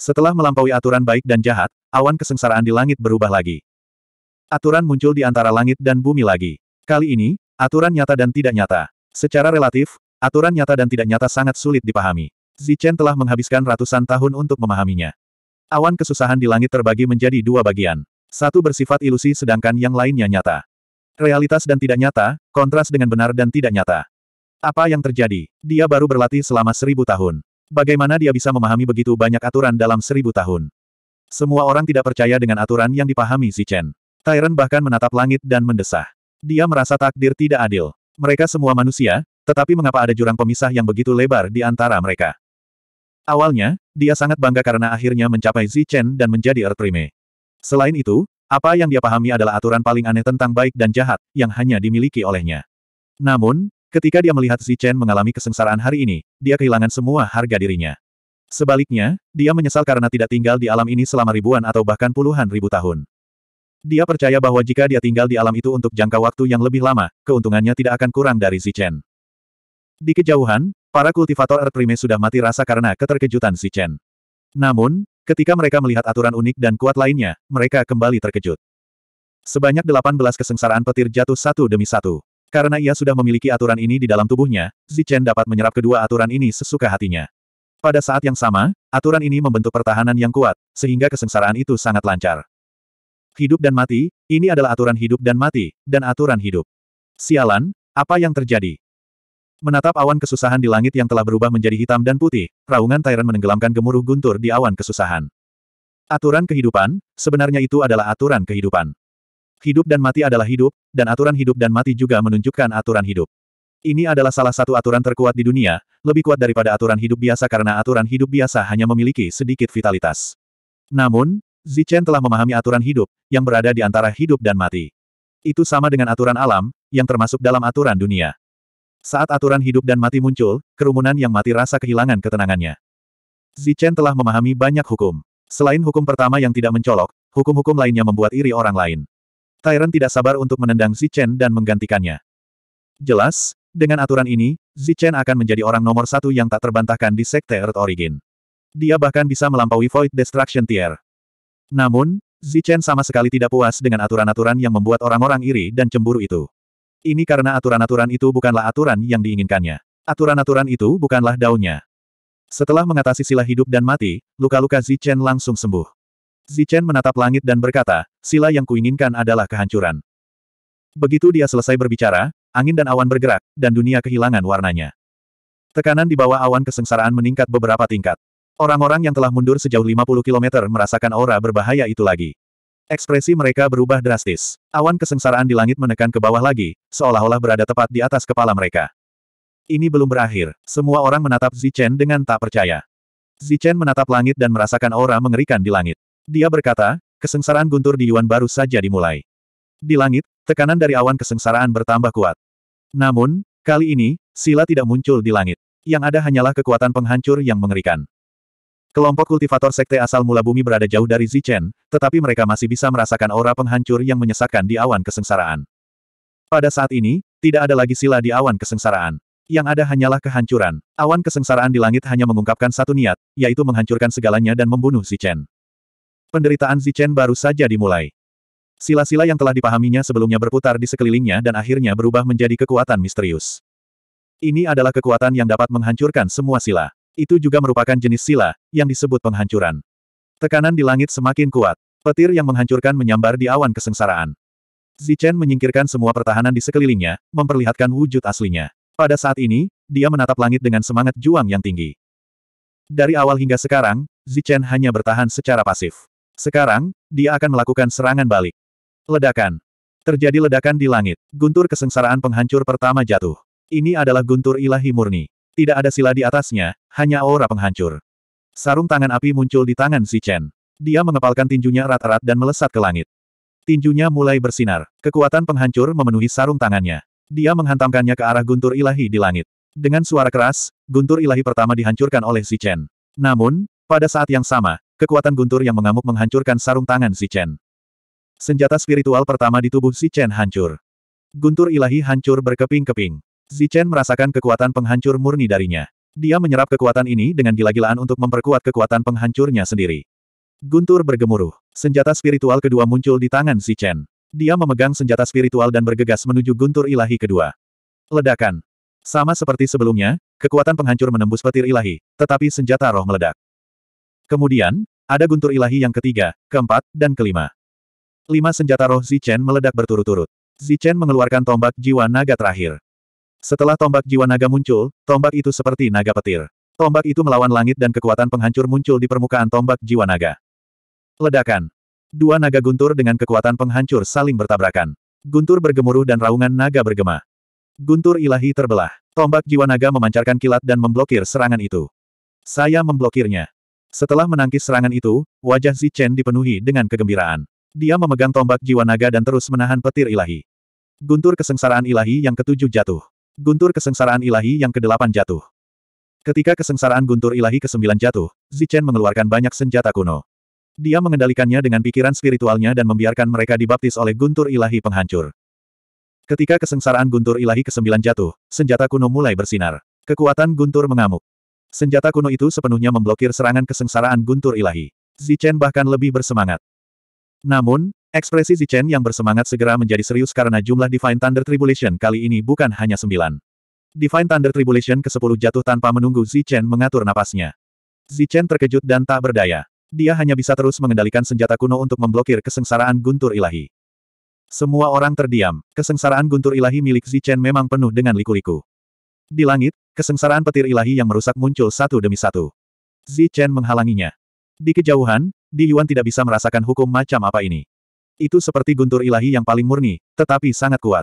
Setelah melampaui aturan baik dan jahat, awan kesengsaraan di langit berubah lagi. Aturan muncul di antara langit dan bumi lagi. Kali ini, aturan nyata dan tidak nyata. Secara relatif, aturan nyata dan tidak nyata sangat sulit dipahami. Zichen telah menghabiskan ratusan tahun untuk memahaminya. Awan kesusahan di langit terbagi menjadi dua bagian. Satu bersifat ilusi sedangkan yang lainnya nyata. Realitas dan tidak nyata, kontras dengan benar dan tidak nyata. Apa yang terjadi? Dia baru berlatih selama seribu tahun. Bagaimana dia bisa memahami begitu banyak aturan dalam seribu tahun? Semua orang tidak percaya dengan aturan yang dipahami Zichen. Tyrant bahkan menatap langit dan mendesah. Dia merasa takdir tidak adil. Mereka semua manusia, tetapi mengapa ada jurang pemisah yang begitu lebar di antara mereka? Awalnya, dia sangat bangga karena akhirnya mencapai Zichen dan menjadi Earth Prime. Selain itu, apa yang dia pahami adalah aturan paling aneh tentang baik dan jahat, yang hanya dimiliki olehnya. Namun, Ketika dia melihat Chen mengalami kesengsaraan hari ini, dia kehilangan semua harga dirinya. Sebaliknya, dia menyesal karena tidak tinggal di alam ini selama ribuan atau bahkan puluhan ribu tahun. Dia percaya bahwa jika dia tinggal di alam itu untuk jangka waktu yang lebih lama, keuntungannya tidak akan kurang dari Chen. Di kejauhan, para kultivator Earth Prime sudah mati rasa karena keterkejutan Chen. Namun, ketika mereka melihat aturan unik dan kuat lainnya, mereka kembali terkejut. Sebanyak 18 kesengsaraan petir jatuh satu demi satu. Karena ia sudah memiliki aturan ini di dalam tubuhnya, Zichen dapat menyerap kedua aturan ini sesuka hatinya. Pada saat yang sama, aturan ini membentuk pertahanan yang kuat, sehingga kesengsaraan itu sangat lancar. Hidup dan mati, ini adalah aturan hidup dan mati, dan aturan hidup. Sialan, apa yang terjadi? Menatap awan kesusahan di langit yang telah berubah menjadi hitam dan putih, raungan Tyrant menenggelamkan gemuruh guntur di awan kesusahan. Aturan kehidupan, sebenarnya itu adalah aturan kehidupan. Hidup dan mati adalah hidup, dan aturan hidup dan mati juga menunjukkan aturan hidup. Ini adalah salah satu aturan terkuat di dunia, lebih kuat daripada aturan hidup biasa karena aturan hidup biasa hanya memiliki sedikit vitalitas. Namun, Zichen telah memahami aturan hidup, yang berada di antara hidup dan mati. Itu sama dengan aturan alam, yang termasuk dalam aturan dunia. Saat aturan hidup dan mati muncul, kerumunan yang mati rasa kehilangan ketenangannya. Zichen telah memahami banyak hukum. Selain hukum pertama yang tidak mencolok, hukum-hukum lainnya membuat iri orang lain. Tyrant tidak sabar untuk menendang Zichen dan menggantikannya. Jelas, dengan aturan ini, Zichen akan menjadi orang nomor satu yang tak terbantahkan di Sekte Earth Origin. Dia bahkan bisa melampaui Void Destruction Tier. Namun, Zichen sama sekali tidak puas dengan aturan-aturan yang membuat orang-orang iri dan cemburu itu. Ini karena aturan-aturan itu bukanlah aturan yang diinginkannya. Aturan-aturan itu bukanlah daunnya. Setelah mengatasi sila hidup dan mati, luka-luka Zichen langsung sembuh. Zichen menatap langit dan berkata, sila yang kuinginkan adalah kehancuran. Begitu dia selesai berbicara, angin dan awan bergerak, dan dunia kehilangan warnanya. Tekanan di bawah awan kesengsaraan meningkat beberapa tingkat. Orang-orang yang telah mundur sejauh 50 km merasakan aura berbahaya itu lagi. Ekspresi mereka berubah drastis. Awan kesengsaraan di langit menekan ke bawah lagi, seolah-olah berada tepat di atas kepala mereka. Ini belum berakhir, semua orang menatap Zichen dengan tak percaya. Zichen menatap langit dan merasakan aura mengerikan di langit. Dia berkata, kesengsaraan guntur di Yuan baru saja dimulai. Di langit, tekanan dari awan kesengsaraan bertambah kuat. Namun, kali ini, sila tidak muncul di langit. Yang ada hanyalah kekuatan penghancur yang mengerikan. Kelompok kultivator sekte asal mula bumi berada jauh dari Zichen, tetapi mereka masih bisa merasakan aura penghancur yang menyesakkan di awan kesengsaraan. Pada saat ini, tidak ada lagi sila di awan kesengsaraan. Yang ada hanyalah kehancuran. Awan kesengsaraan di langit hanya mengungkapkan satu niat, yaitu menghancurkan segalanya dan membunuh Zichen. Penderitaan Zichen baru saja dimulai. Sila-sila yang telah dipahaminya sebelumnya berputar di sekelilingnya dan akhirnya berubah menjadi kekuatan misterius. Ini adalah kekuatan yang dapat menghancurkan semua sila. Itu juga merupakan jenis sila, yang disebut penghancuran. Tekanan di langit semakin kuat. Petir yang menghancurkan menyambar di awan kesengsaraan. Zichen menyingkirkan semua pertahanan di sekelilingnya, memperlihatkan wujud aslinya. Pada saat ini, dia menatap langit dengan semangat juang yang tinggi. Dari awal hingga sekarang, Zichen hanya bertahan secara pasif. Sekarang, dia akan melakukan serangan balik. Ledakan. Terjadi ledakan di langit. Guntur kesengsaraan penghancur pertama jatuh. Ini adalah guntur ilahi murni. Tidak ada sila di atasnya, hanya aura penghancur. Sarung tangan api muncul di tangan si Chen. Dia mengepalkan tinjunya erat-erat dan melesat ke langit. Tinjunya mulai bersinar. Kekuatan penghancur memenuhi sarung tangannya. Dia menghantamkannya ke arah guntur ilahi di langit. Dengan suara keras, guntur ilahi pertama dihancurkan oleh si Chen. Namun, pada saat yang sama, Kekuatan guntur yang mengamuk menghancurkan sarung tangan Si Chen. Senjata spiritual pertama di tubuh Si Chen hancur. Guntur ilahi hancur berkeping-keping. Si Chen merasakan kekuatan penghancur murni darinya. Dia menyerap kekuatan ini dengan gila-gilaan untuk memperkuat kekuatan penghancurnya sendiri. Guntur bergemuruh. Senjata spiritual kedua muncul di tangan Si Chen. Dia memegang senjata spiritual dan bergegas menuju guntur ilahi kedua. Ledakan. Sama seperti sebelumnya, kekuatan penghancur menembus petir ilahi, tetapi senjata roh meledak. Kemudian, ada guntur ilahi yang ketiga, keempat, dan kelima. Lima senjata roh Zichen meledak berturut-turut. Zichen mengeluarkan tombak jiwa naga terakhir. Setelah tombak jiwa naga muncul, tombak itu seperti naga petir. Tombak itu melawan langit dan kekuatan penghancur muncul di permukaan tombak jiwa naga. Ledakan. Dua naga guntur dengan kekuatan penghancur saling bertabrakan. Guntur bergemuruh dan raungan naga bergema. Guntur ilahi terbelah. Tombak jiwa naga memancarkan kilat dan memblokir serangan itu. Saya memblokirnya. Setelah menangkis serangan itu, wajah Chen dipenuhi dengan kegembiraan. Dia memegang tombak jiwa naga dan terus menahan petir ilahi. Guntur kesengsaraan ilahi yang ketujuh jatuh. Guntur kesengsaraan ilahi yang kedelapan jatuh. Ketika kesengsaraan guntur ilahi ke kesembilan jatuh, Zichen mengeluarkan banyak senjata kuno. Dia mengendalikannya dengan pikiran spiritualnya dan membiarkan mereka dibaptis oleh guntur ilahi penghancur. Ketika kesengsaraan guntur ilahi ke kesembilan jatuh, senjata kuno mulai bersinar. Kekuatan guntur mengamuk. Senjata kuno itu sepenuhnya memblokir serangan kesengsaraan guntur ilahi. Zichen bahkan lebih bersemangat. Namun, ekspresi Zichen yang bersemangat segera menjadi serius karena jumlah Divine Thunder Tribulation kali ini bukan hanya sembilan. Divine Thunder Tribulation ke-10 jatuh tanpa menunggu Zichen mengatur napasnya. Zichen terkejut dan tak berdaya. Dia hanya bisa terus mengendalikan senjata kuno untuk memblokir kesengsaraan guntur ilahi. Semua orang terdiam. Kesengsaraan guntur ilahi milik Zichen memang penuh dengan liku-liku. Di langit, Kesengsaraan petir ilahi yang merusak muncul satu demi satu. Zi Chen menghalanginya. Di kejauhan, Di Yuan tidak bisa merasakan hukum macam apa ini. Itu seperti guntur ilahi yang paling murni, tetapi sangat kuat.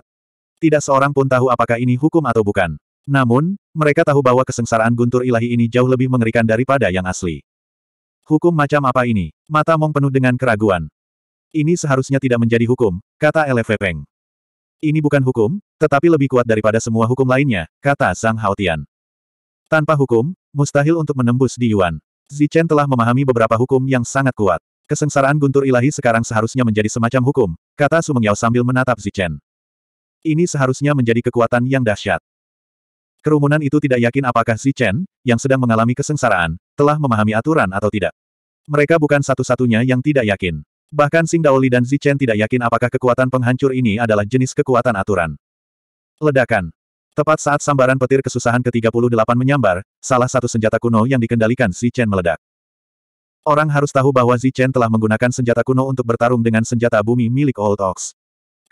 Tidak seorang pun tahu apakah ini hukum atau bukan. Namun, mereka tahu bahwa kesengsaraan guntur ilahi ini jauh lebih mengerikan daripada yang asli. Hukum macam apa ini? Mata Mong penuh dengan keraguan. Ini seharusnya tidak menjadi hukum, kata Elefepeng. Ini bukan hukum, tetapi lebih kuat daripada semua hukum lainnya, kata sang Haotian. Tanpa hukum, mustahil untuk menembus di Yuan. Zichen telah memahami beberapa hukum yang sangat kuat. Kesengsaraan guntur ilahi sekarang seharusnya menjadi semacam hukum, kata Su Mengyao sambil menatap Zichen. Ini seharusnya menjadi kekuatan yang dahsyat. Kerumunan itu tidak yakin apakah Zichen, yang sedang mengalami kesengsaraan, telah memahami aturan atau tidak. Mereka bukan satu-satunya yang tidak yakin. Bahkan Sing Daoli dan Zichen tidak yakin apakah kekuatan penghancur ini adalah jenis kekuatan aturan. Ledakan. Tepat saat sambaran petir kesusahan ke-38 menyambar, salah satu senjata kuno yang dikendalikan Zichen meledak. Orang harus tahu bahwa Zichen telah menggunakan senjata kuno untuk bertarung dengan senjata bumi milik Old Ox.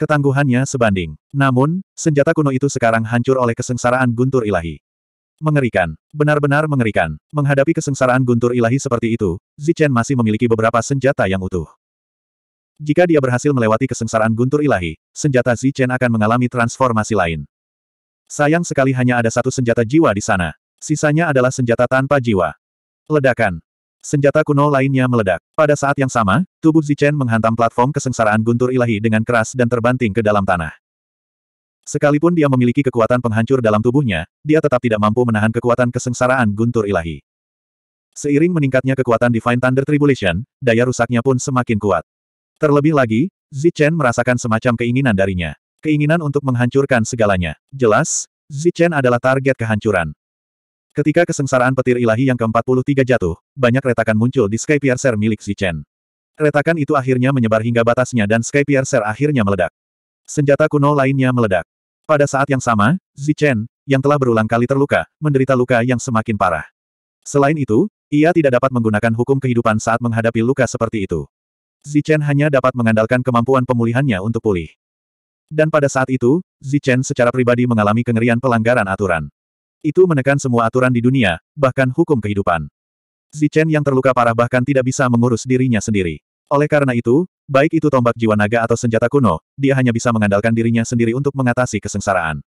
Ketangguhannya sebanding. Namun, senjata kuno itu sekarang hancur oleh kesengsaraan guntur ilahi. Mengerikan. Benar-benar mengerikan. Menghadapi kesengsaraan guntur ilahi seperti itu, Zichen masih memiliki beberapa senjata yang utuh. Jika dia berhasil melewati kesengsaraan guntur ilahi, senjata Zichen akan mengalami transformasi lain. Sayang sekali hanya ada satu senjata jiwa di sana. Sisanya adalah senjata tanpa jiwa. Ledakan. Senjata kuno lainnya meledak. Pada saat yang sama, tubuh Zichen menghantam platform kesengsaraan guntur ilahi dengan keras dan terbanting ke dalam tanah. Sekalipun dia memiliki kekuatan penghancur dalam tubuhnya, dia tetap tidak mampu menahan kekuatan kesengsaraan guntur ilahi. Seiring meningkatnya kekuatan Divine Thunder Tribulation, daya rusaknya pun semakin kuat. Terlebih lagi, Zichen merasakan semacam keinginan darinya. Keinginan untuk menghancurkan segalanya. Jelas, Zichen adalah target kehancuran. Ketika kesengsaraan petir ilahi yang ke-43 jatuh, banyak retakan muncul di Sky Piercer milik Zichen. Retakan itu akhirnya menyebar hingga batasnya dan Sky Piercer akhirnya meledak. Senjata kuno lainnya meledak. Pada saat yang sama, Zichen, yang telah berulang kali terluka, menderita luka yang semakin parah. Selain itu, ia tidak dapat menggunakan hukum kehidupan saat menghadapi luka seperti itu. Zichen hanya dapat mengandalkan kemampuan pemulihannya untuk pulih. Dan pada saat itu, Zichen secara pribadi mengalami kengerian pelanggaran aturan. Itu menekan semua aturan di dunia, bahkan hukum kehidupan. Zichen yang terluka parah bahkan tidak bisa mengurus dirinya sendiri. Oleh karena itu, baik itu tombak jiwa naga atau senjata kuno, dia hanya bisa mengandalkan dirinya sendiri untuk mengatasi kesengsaraan.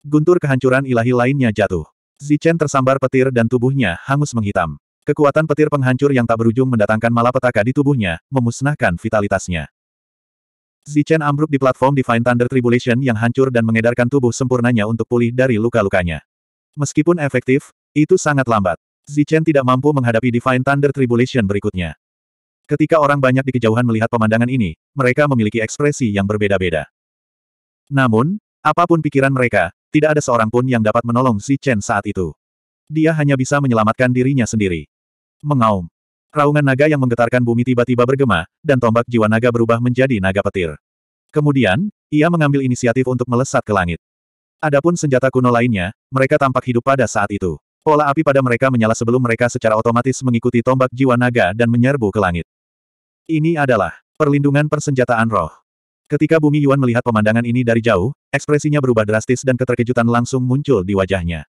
Guntur kehancuran ilahi lainnya jatuh. Zichen tersambar petir dan tubuhnya hangus menghitam. Kekuatan petir penghancur yang tak berujung mendatangkan malapetaka di tubuhnya, memusnahkan vitalitasnya. Zichen ambruk di platform Divine Thunder Tribulation yang hancur dan mengedarkan tubuh sempurnanya untuk pulih dari luka-lukanya. Meskipun efektif, itu sangat lambat. Zichen tidak mampu menghadapi Divine Thunder Tribulation berikutnya. Ketika orang banyak di kejauhan melihat pemandangan ini, mereka memiliki ekspresi yang berbeda-beda. Namun, apapun pikiran mereka, tidak ada seorang pun yang dapat menolong Zichen saat itu. Dia hanya bisa menyelamatkan dirinya sendiri mengaum. Raungan naga yang menggetarkan bumi tiba-tiba bergema, dan tombak jiwa naga berubah menjadi naga petir. Kemudian, ia mengambil inisiatif untuk melesat ke langit. Adapun senjata kuno lainnya, mereka tampak hidup pada saat itu. Pola api pada mereka menyala sebelum mereka secara otomatis mengikuti tombak jiwa naga dan menyerbu ke langit. Ini adalah perlindungan persenjataan roh. Ketika Bumi Yuan melihat pemandangan ini dari jauh, ekspresinya berubah drastis dan keterkejutan langsung muncul di wajahnya.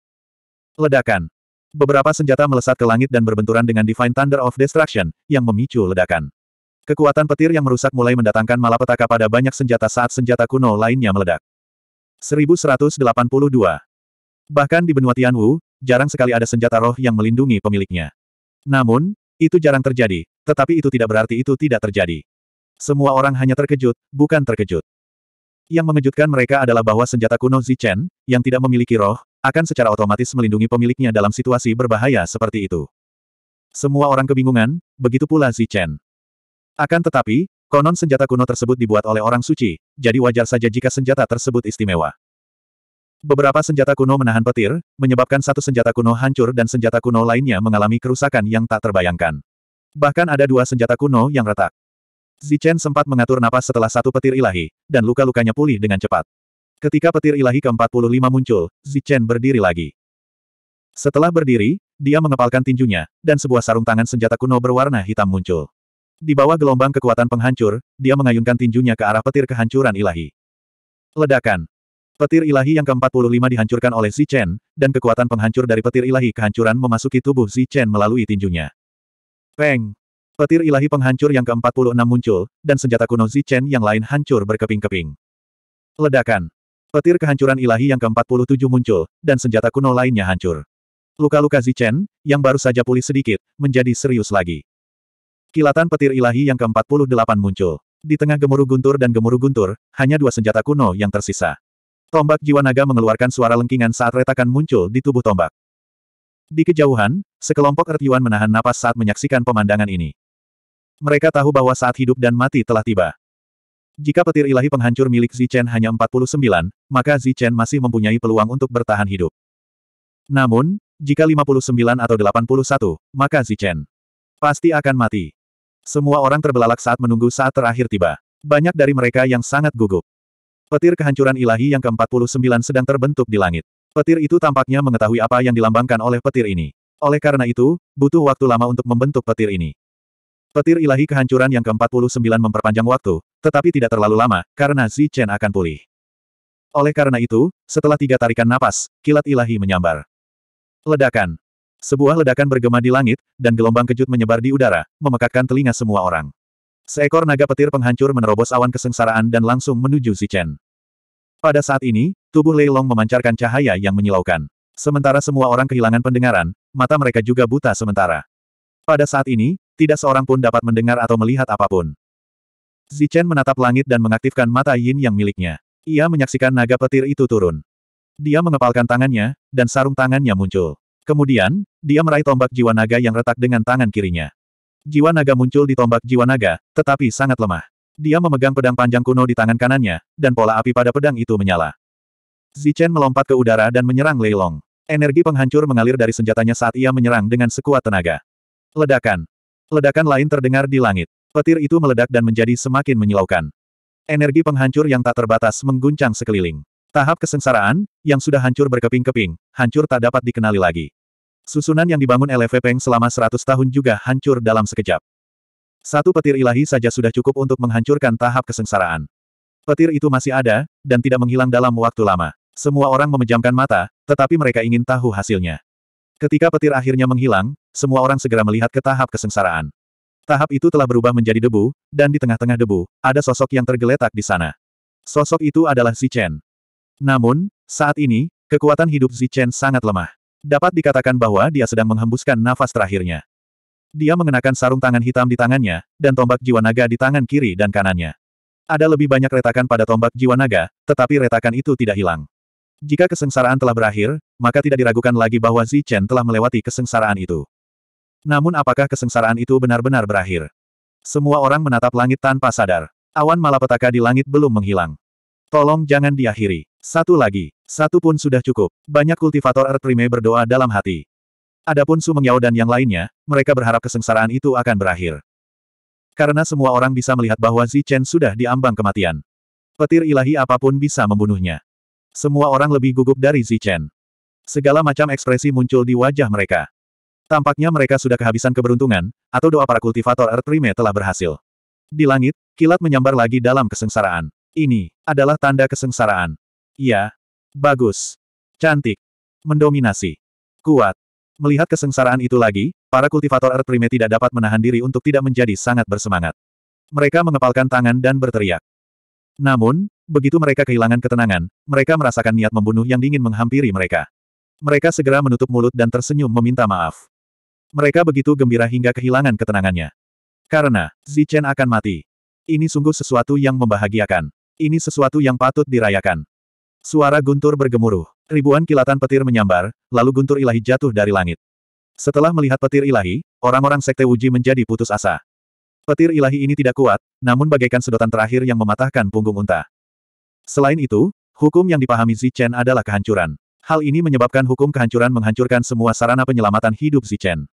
Ledakan, Beberapa senjata melesat ke langit dan berbenturan dengan Divine Thunder of Destruction, yang memicu ledakan. Kekuatan petir yang merusak mulai mendatangkan malapetaka pada banyak senjata saat senjata kuno lainnya meledak. 1182. Bahkan di benua Tianwu, jarang sekali ada senjata roh yang melindungi pemiliknya. Namun, itu jarang terjadi, tetapi itu tidak berarti itu tidak terjadi. Semua orang hanya terkejut, bukan terkejut. Yang mengejutkan mereka adalah bahwa senjata kuno Zichen, yang tidak memiliki roh, akan secara otomatis melindungi pemiliknya dalam situasi berbahaya seperti itu. Semua orang kebingungan, begitu pula Zi Chen. Akan tetapi, konon senjata kuno tersebut dibuat oleh orang suci, jadi wajar saja jika senjata tersebut istimewa. Beberapa senjata kuno menahan petir, menyebabkan satu senjata kuno hancur dan senjata kuno lainnya mengalami kerusakan yang tak terbayangkan. Bahkan ada dua senjata kuno yang retak. Zichen sempat mengatur napas setelah satu petir ilahi, dan luka-lukanya pulih dengan cepat. Ketika petir ilahi ke-45 muncul, Zichen berdiri lagi. Setelah berdiri, dia mengepalkan tinjunya, dan sebuah sarung tangan senjata kuno berwarna hitam muncul. Di bawah gelombang kekuatan penghancur, dia mengayunkan tinjunya ke arah petir kehancuran ilahi. Ledakan. Petir ilahi yang ke-45 dihancurkan oleh Zichen, dan kekuatan penghancur dari petir ilahi kehancuran memasuki tubuh Zichen melalui tinjunya. Peng. Petir ilahi penghancur yang ke-46 muncul, dan senjata kuno Zichen yang lain hancur berkeping-keping. Ledakan. Petir kehancuran ilahi yang ke-47 muncul, dan senjata kuno lainnya hancur. Luka-luka Zichen, yang baru saja pulih sedikit, menjadi serius lagi. Kilatan petir ilahi yang ke-48 muncul. Di tengah gemuruh guntur dan gemuruh guntur, hanya dua senjata kuno yang tersisa. Tombak jiwa naga mengeluarkan suara lengkingan saat retakan muncul di tubuh tombak. Di kejauhan, sekelompok ertiwan menahan napas saat menyaksikan pemandangan ini. Mereka tahu bahwa saat hidup dan mati telah tiba. Jika petir ilahi penghancur milik Zichen hanya 49, maka Zichen masih mempunyai peluang untuk bertahan hidup. Namun, jika 59 atau 81, maka Zichen pasti akan mati. Semua orang terbelalak saat menunggu saat terakhir tiba. Banyak dari mereka yang sangat gugup. Petir kehancuran ilahi yang ke-49 sedang terbentuk di langit. Petir itu tampaknya mengetahui apa yang dilambangkan oleh petir ini. Oleh karena itu, butuh waktu lama untuk membentuk petir ini. Petir ilahi kehancuran yang ke-49 memperpanjang waktu, tetapi tidak terlalu lama, karena Zi Chen akan pulih. Oleh karena itu, setelah tiga tarikan napas, kilat ilahi menyambar. Ledakan. Sebuah ledakan bergema di langit, dan gelombang kejut menyebar di udara, memekakkan telinga semua orang. Seekor naga petir penghancur menerobos awan kesengsaraan dan langsung menuju Zi Chen. Pada saat ini, tubuh Lei Long memancarkan cahaya yang menyilaukan. Sementara semua orang kehilangan pendengaran, mata mereka juga buta sementara. Pada saat ini, tidak seorang pun dapat mendengar atau melihat apapun. Zichen menatap langit dan mengaktifkan mata yin yang miliknya. Ia menyaksikan naga petir itu turun. Dia mengepalkan tangannya, dan sarung tangannya muncul. Kemudian, dia meraih tombak jiwa naga yang retak dengan tangan kirinya. Jiwa naga muncul di tombak jiwa naga, tetapi sangat lemah. Dia memegang pedang panjang kuno di tangan kanannya, dan pola api pada pedang itu menyala. Zichen melompat ke udara dan menyerang Leilong. Energi penghancur mengalir dari senjatanya saat ia menyerang dengan sekuat tenaga. Ledakan. Ledakan lain terdengar di langit. Petir itu meledak dan menjadi semakin menyilaukan. Energi penghancur yang tak terbatas mengguncang sekeliling. Tahap kesengsaraan, yang sudah hancur berkeping-keping, hancur tak dapat dikenali lagi. Susunan yang dibangun LFP Peng selama 100 tahun juga hancur dalam sekejap. Satu petir ilahi saja sudah cukup untuk menghancurkan tahap kesengsaraan. Petir itu masih ada, dan tidak menghilang dalam waktu lama. Semua orang memejamkan mata, tetapi mereka ingin tahu hasilnya. Ketika petir akhirnya menghilang, semua orang segera melihat ke tahap kesengsaraan. Tahap itu telah berubah menjadi debu, dan di tengah-tengah debu, ada sosok yang tergeletak di sana. Sosok itu adalah Zichen. Namun, saat ini, kekuatan hidup Zichen sangat lemah. Dapat dikatakan bahwa dia sedang menghembuskan nafas terakhirnya. Dia mengenakan sarung tangan hitam di tangannya, dan tombak jiwa naga di tangan kiri dan kanannya. Ada lebih banyak retakan pada tombak jiwa naga, tetapi retakan itu tidak hilang. Jika kesengsaraan telah berakhir, maka tidak diragukan lagi bahwa Zichen telah melewati kesengsaraan itu. Namun apakah kesengsaraan itu benar-benar berakhir? Semua orang menatap langit tanpa sadar. Awan malapetaka di langit belum menghilang. Tolong jangan diakhiri. Satu lagi. Satu pun sudah cukup. Banyak kultivator Earth Prime berdoa dalam hati. Adapun Su Mengyao dan yang lainnya, mereka berharap kesengsaraan itu akan berakhir. Karena semua orang bisa melihat bahwa Zi Chen sudah diambang kematian. Petir ilahi apapun bisa membunuhnya. Semua orang lebih gugup dari Zi Chen. Segala macam ekspresi muncul di wajah mereka. Tampaknya mereka sudah kehabisan keberuntungan, atau doa para kultivator Earth Prime telah berhasil. Di langit, kilat menyambar lagi dalam kesengsaraan. Ini adalah tanda kesengsaraan. Ya, Bagus. Cantik. Mendominasi. Kuat. Melihat kesengsaraan itu lagi, para kultivator Earth Prime tidak dapat menahan diri untuk tidak menjadi sangat bersemangat. Mereka mengepalkan tangan dan berteriak. Namun, begitu mereka kehilangan ketenangan, mereka merasakan niat membunuh yang dingin menghampiri mereka. Mereka segera menutup mulut dan tersenyum meminta maaf. Mereka begitu gembira hingga kehilangan ketenangannya. Karena, Zichen akan mati. Ini sungguh sesuatu yang membahagiakan. Ini sesuatu yang patut dirayakan. Suara guntur bergemuruh. Ribuan kilatan petir menyambar, lalu guntur ilahi jatuh dari langit. Setelah melihat petir ilahi, orang-orang sekte Wuji menjadi putus asa. Petir ilahi ini tidak kuat, namun bagaikan sedotan terakhir yang mematahkan punggung unta. Selain itu, hukum yang dipahami Zichen adalah kehancuran. Hal ini menyebabkan hukum kehancuran menghancurkan semua sarana penyelamatan hidup Zichen.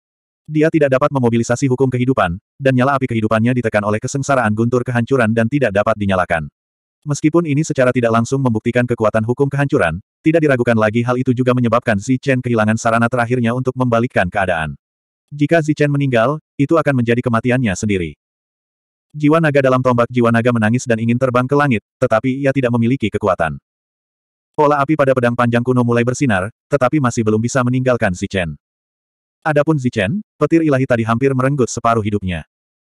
Dia tidak dapat memobilisasi hukum kehidupan, dan nyala api kehidupannya ditekan oleh kesengsaraan guntur kehancuran dan tidak dapat dinyalakan. Meskipun ini secara tidak langsung membuktikan kekuatan hukum kehancuran, tidak diragukan lagi hal itu juga menyebabkan Chen kehilangan sarana terakhirnya untuk membalikkan keadaan. Jika Chen meninggal, itu akan menjadi kematiannya sendiri. Jiwa naga dalam tombak jiwa naga menangis dan ingin terbang ke langit, tetapi ia tidak memiliki kekuatan. Pola api pada pedang panjang kuno mulai bersinar, tetapi masih belum bisa meninggalkan Chen. Adapun Zichen, petir ilahi tadi hampir merenggut separuh hidupnya.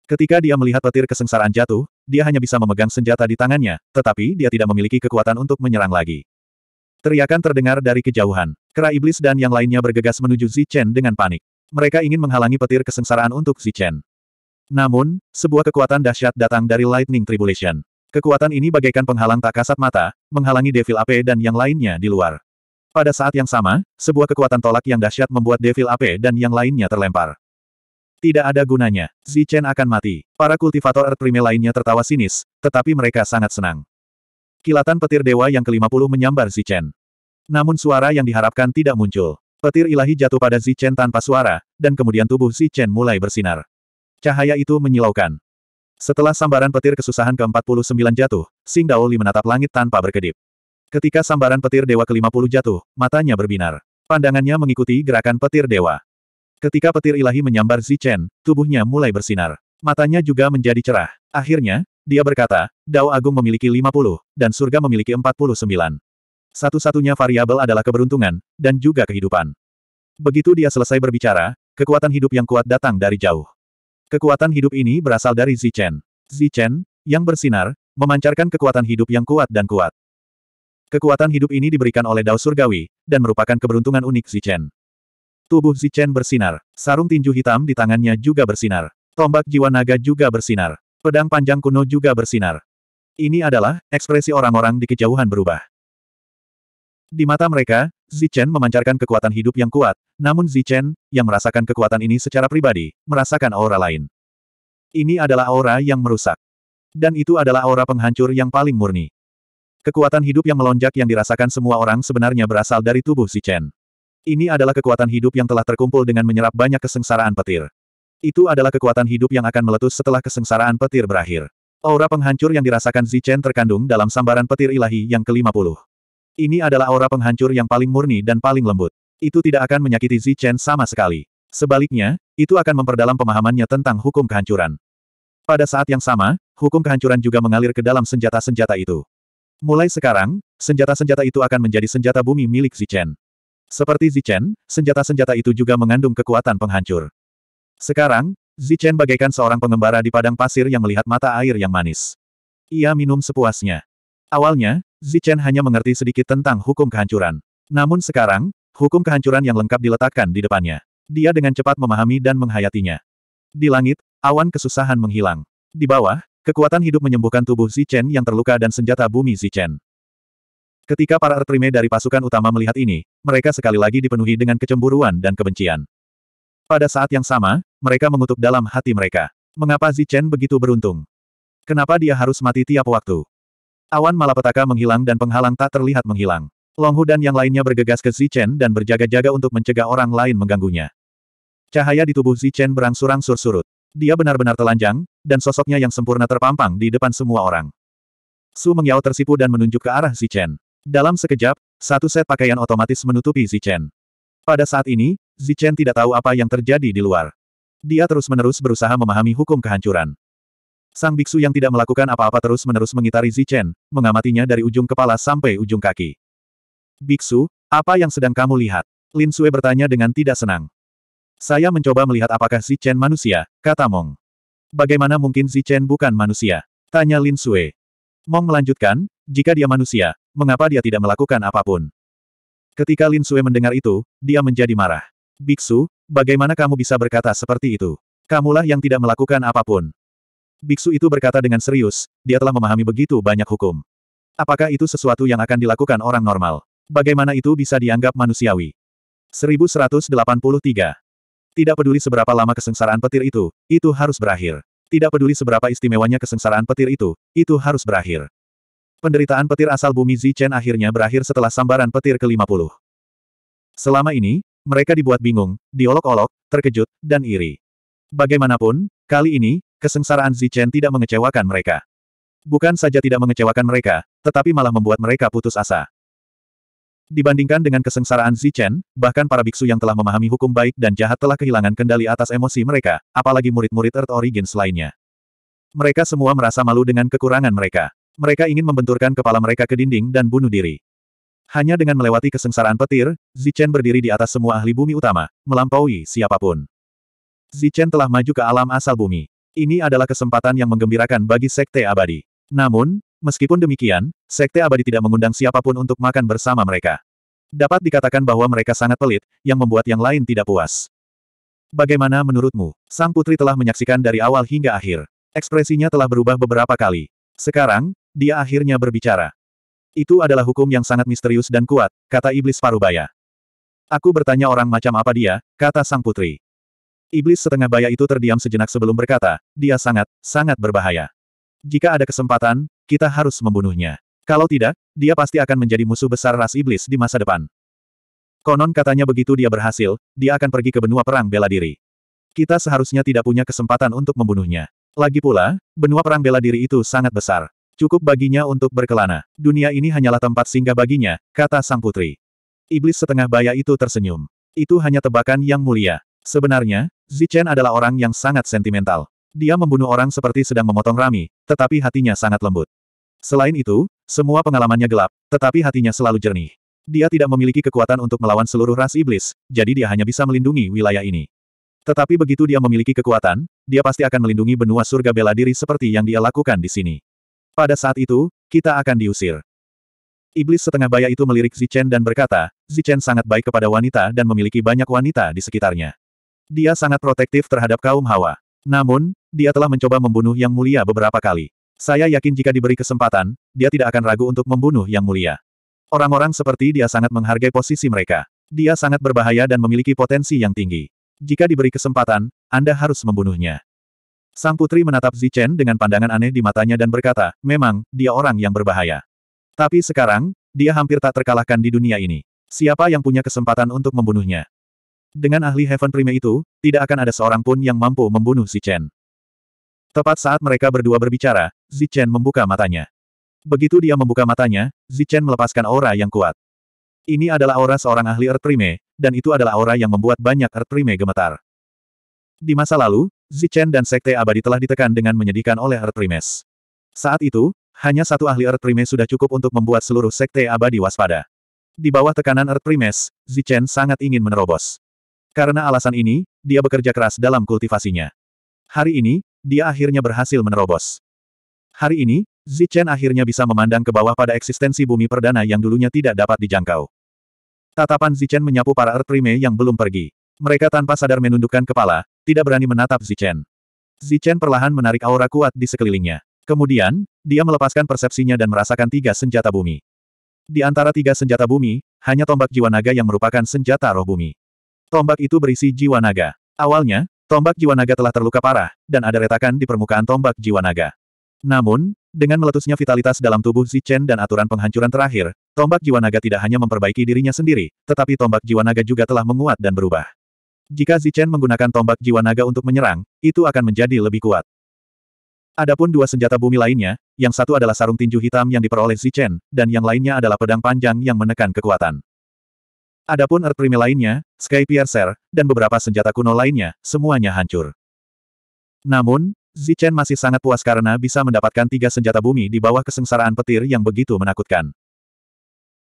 Ketika dia melihat petir kesengsaraan jatuh, dia hanya bisa memegang senjata di tangannya, tetapi dia tidak memiliki kekuatan untuk menyerang lagi. Teriakan terdengar dari kejauhan. Kera iblis dan yang lainnya bergegas menuju Zichen dengan panik. Mereka ingin menghalangi petir kesengsaraan untuk Zichen. Namun, sebuah kekuatan dahsyat datang dari Lightning Tribulation. Kekuatan ini bagaikan penghalang tak kasat mata, menghalangi Devil Ape dan yang lainnya di luar. Pada saat yang sama, sebuah kekuatan tolak yang dahsyat membuat Devil Ape dan yang lainnya terlempar. Tidak ada gunanya. Zichen akan mati. Para kultivator Earth Prime lainnya tertawa sinis, tetapi mereka sangat senang. Kilatan petir dewa yang ke-50 menyambar Zichen. Namun suara yang diharapkan tidak muncul. Petir ilahi jatuh pada Zichen tanpa suara, dan kemudian tubuh Zichen mulai bersinar. Cahaya itu menyilaukan. Setelah sambaran petir kesusahan ke-49 jatuh, Sing Dao Li menatap langit tanpa berkedip. Ketika sambaran petir dewa ke-50 jatuh, matanya berbinar. Pandangannya mengikuti gerakan petir dewa. Ketika petir ilahi menyambar Zichen, tubuhnya mulai bersinar. Matanya juga menjadi cerah. Akhirnya, dia berkata, Dao Agung memiliki 50, dan surga memiliki 49. Satu-satunya variabel adalah keberuntungan, dan juga kehidupan. Begitu dia selesai berbicara, kekuatan hidup yang kuat datang dari jauh. Kekuatan hidup ini berasal dari Zichen. Zichen, yang bersinar, memancarkan kekuatan hidup yang kuat dan kuat. Kekuatan hidup ini diberikan oleh Dao Surgawi, dan merupakan keberuntungan unik Zichen. Tubuh Zichen bersinar. Sarung tinju hitam di tangannya juga bersinar. Tombak jiwa naga juga bersinar. Pedang panjang kuno juga bersinar. Ini adalah ekspresi orang-orang di kejauhan berubah. Di mata mereka, Zichen memancarkan kekuatan hidup yang kuat, namun Zichen, yang merasakan kekuatan ini secara pribadi, merasakan aura lain. Ini adalah aura yang merusak. Dan itu adalah aura penghancur yang paling murni. Kekuatan hidup yang melonjak yang dirasakan semua orang sebenarnya berasal dari tubuh si Chen. Ini adalah kekuatan hidup yang telah terkumpul dengan menyerap banyak kesengsaraan petir. Itu adalah kekuatan hidup yang akan meletus setelah kesengsaraan petir berakhir. Aura penghancur yang dirasakan Zichen terkandung dalam sambaran petir ilahi yang ke-50. Ini adalah aura penghancur yang paling murni dan paling lembut. Itu tidak akan menyakiti Zichen sama sekali. Sebaliknya, itu akan memperdalam pemahamannya tentang hukum kehancuran. Pada saat yang sama, hukum kehancuran juga mengalir ke dalam senjata-senjata itu. Mulai sekarang, senjata-senjata itu akan menjadi senjata bumi milik Zichen. Seperti Zichen, senjata-senjata itu juga mengandung kekuatan penghancur. Sekarang, Zichen bagaikan seorang pengembara di padang pasir yang melihat mata air yang manis. Ia minum sepuasnya. Awalnya, Zichen hanya mengerti sedikit tentang hukum kehancuran. Namun sekarang, hukum kehancuran yang lengkap diletakkan di depannya. Dia dengan cepat memahami dan menghayatinya. Di langit, awan kesusahan menghilang. Di bawah, Kekuatan hidup menyembuhkan tubuh Zichen yang terluka dan senjata bumi Zichen. Ketika para Ertrime dari pasukan utama melihat ini, mereka sekali lagi dipenuhi dengan kecemburuan dan kebencian. Pada saat yang sama, mereka mengutuk dalam hati mereka. Mengapa Zichen begitu beruntung? Kenapa dia harus mati tiap waktu? Awan malapetaka menghilang dan penghalang tak terlihat menghilang. Longhu dan yang lainnya bergegas ke Zichen dan berjaga-jaga untuk mencegah orang lain mengganggunya. Cahaya di tubuh Zichen berangsur-angsur surut. Dia benar-benar telanjang, dan sosoknya yang sempurna terpampang di depan semua orang. Su Mengyao tersipu dan menunjuk ke arah Zichen. Dalam sekejap, satu set pakaian otomatis menutupi Zichen. Pada saat ini, Zichen tidak tahu apa yang terjadi di luar. Dia terus-menerus berusaha memahami hukum kehancuran. Sang biksu yang tidak melakukan apa-apa terus-menerus mengitari Zichen, mengamatinya dari ujung kepala sampai ujung kaki. Biksu, apa yang sedang kamu lihat? Lin Sue bertanya dengan tidak senang. Saya mencoba melihat apakah Zichen manusia, kata Mong. Bagaimana mungkin Zichen bukan manusia? Tanya Lin Sui. Mong melanjutkan, jika dia manusia, mengapa dia tidak melakukan apapun? Ketika Lin Sui mendengar itu, dia menjadi marah. Biksu, bagaimana kamu bisa berkata seperti itu? Kamulah yang tidak melakukan apapun. Biksu itu berkata dengan serius, dia telah memahami begitu banyak hukum. Apakah itu sesuatu yang akan dilakukan orang normal? Bagaimana itu bisa dianggap manusiawi? 1183 tidak peduli seberapa lama kesengsaraan petir itu, itu harus berakhir. Tidak peduli seberapa istimewanya kesengsaraan petir itu, itu harus berakhir. Penderitaan petir asal bumi Zichen akhirnya berakhir setelah sambaran petir ke-50. Selama ini, mereka dibuat bingung, diolok-olok, terkejut, dan iri. Bagaimanapun, kali ini, kesengsaraan Zichen tidak mengecewakan mereka. Bukan saja tidak mengecewakan mereka, tetapi malah membuat mereka putus asa. Dibandingkan dengan kesengsaraan Zichen, bahkan para biksu yang telah memahami hukum baik dan jahat telah kehilangan kendali atas emosi mereka, apalagi murid-murid Earth Origins lainnya. Mereka semua merasa malu dengan kekurangan mereka. Mereka ingin membenturkan kepala mereka ke dinding dan bunuh diri. Hanya dengan melewati kesengsaraan petir, Zichen berdiri di atas semua ahli bumi utama, melampaui siapapun. Zichen telah maju ke alam asal bumi. Ini adalah kesempatan yang menggembirakan bagi Sekte Abadi. Namun, Meskipun demikian, Sekte Abadi tidak mengundang siapapun untuk makan bersama mereka. Dapat dikatakan bahwa mereka sangat pelit, yang membuat yang lain tidak puas. Bagaimana menurutmu? Sang putri telah menyaksikan dari awal hingga akhir. Ekspresinya telah berubah beberapa kali. Sekarang, dia akhirnya berbicara. Itu adalah hukum yang sangat misterius dan kuat, kata iblis parubaya. Aku bertanya orang macam apa dia, kata sang putri. Iblis setengah baya itu terdiam sejenak sebelum berkata, dia sangat, sangat berbahaya. Jika ada kesempatan, kita harus membunuhnya. Kalau tidak, dia pasti akan menjadi musuh besar ras iblis di masa depan. Konon katanya begitu dia berhasil, dia akan pergi ke benua perang bela diri. Kita seharusnya tidak punya kesempatan untuk membunuhnya. Lagi pula, benua perang bela diri itu sangat besar. Cukup baginya untuk berkelana. Dunia ini hanyalah tempat singgah baginya, kata sang putri. Iblis setengah baya itu tersenyum. Itu hanya tebakan yang mulia. Sebenarnya, Zichen adalah orang yang sangat sentimental. Dia membunuh orang seperti sedang memotong rami, tetapi hatinya sangat lembut. Selain itu, semua pengalamannya gelap, tetapi hatinya selalu jernih. Dia tidak memiliki kekuatan untuk melawan seluruh ras iblis, jadi dia hanya bisa melindungi wilayah ini. Tetapi begitu dia memiliki kekuatan, dia pasti akan melindungi benua surga bela diri seperti yang dia lakukan di sini. Pada saat itu, kita akan diusir. Iblis setengah baya itu melirik Zichen dan berkata, Zichen sangat baik kepada wanita dan memiliki banyak wanita di sekitarnya. Dia sangat protektif terhadap kaum Hawa. Namun, dia telah mencoba membunuh Yang Mulia beberapa kali. Saya yakin jika diberi kesempatan, dia tidak akan ragu untuk membunuh yang mulia. Orang-orang seperti dia sangat menghargai posisi mereka. Dia sangat berbahaya dan memiliki potensi yang tinggi. Jika diberi kesempatan, Anda harus membunuhnya. Sang putri menatap Zichen dengan pandangan aneh di matanya dan berkata, memang, dia orang yang berbahaya. Tapi sekarang, dia hampir tak terkalahkan di dunia ini. Siapa yang punya kesempatan untuk membunuhnya? Dengan ahli Heaven Prime itu, tidak akan ada seorang pun yang mampu membunuh Zichen. Tepat saat mereka berdua berbicara, Zichen membuka matanya. Begitu dia membuka matanya, Zichen melepaskan aura yang kuat. Ini adalah aura seorang ahli Earth Prime, dan itu adalah aura yang membuat banyak Earth Prime gemetar. Di masa lalu, Zichen dan Sekte Abadi telah ditekan dengan menyedihkan oleh Earth Primes. Saat itu, hanya satu ahli Earth Prime sudah cukup untuk membuat seluruh Sekte Abadi waspada. Di bawah tekanan Earth Primes, Zichen sangat ingin menerobos. Karena alasan ini, dia bekerja keras dalam kultivasinya. Hari ini, dia akhirnya berhasil menerobos. Hari ini, Zichen akhirnya bisa memandang ke bawah pada eksistensi bumi perdana yang dulunya tidak dapat dijangkau. Tatapan Zichen menyapu para Earth Prime yang belum pergi. Mereka tanpa sadar menundukkan kepala, tidak berani menatap Zichen. Zichen perlahan menarik aura kuat di sekelilingnya. Kemudian, dia melepaskan persepsinya dan merasakan tiga senjata bumi. Di antara tiga senjata bumi, hanya tombak jiwa naga yang merupakan senjata roh bumi. Tombak itu berisi jiwa naga. Awalnya, tombak jiwa naga telah terluka parah, dan ada retakan di permukaan tombak jiwa naga. Namun, dengan meletusnya vitalitas dalam tubuh Zichen dan aturan penghancuran terakhir, tombak jiwa naga tidak hanya memperbaiki dirinya sendiri, tetapi tombak jiwa naga juga telah menguat dan berubah. Jika Zichen menggunakan tombak jiwa naga untuk menyerang, itu akan menjadi lebih kuat. Adapun dua senjata bumi lainnya, yang satu adalah sarung tinju hitam yang diperoleh Zichen, dan yang lainnya adalah pedang panjang yang menekan kekuatan. Adapun Earth Prime lainnya, Sky Piercer, dan beberapa senjata kuno lainnya, semuanya hancur. Namun, Zichen masih sangat puas karena bisa mendapatkan tiga senjata bumi di bawah kesengsaraan petir yang begitu menakutkan.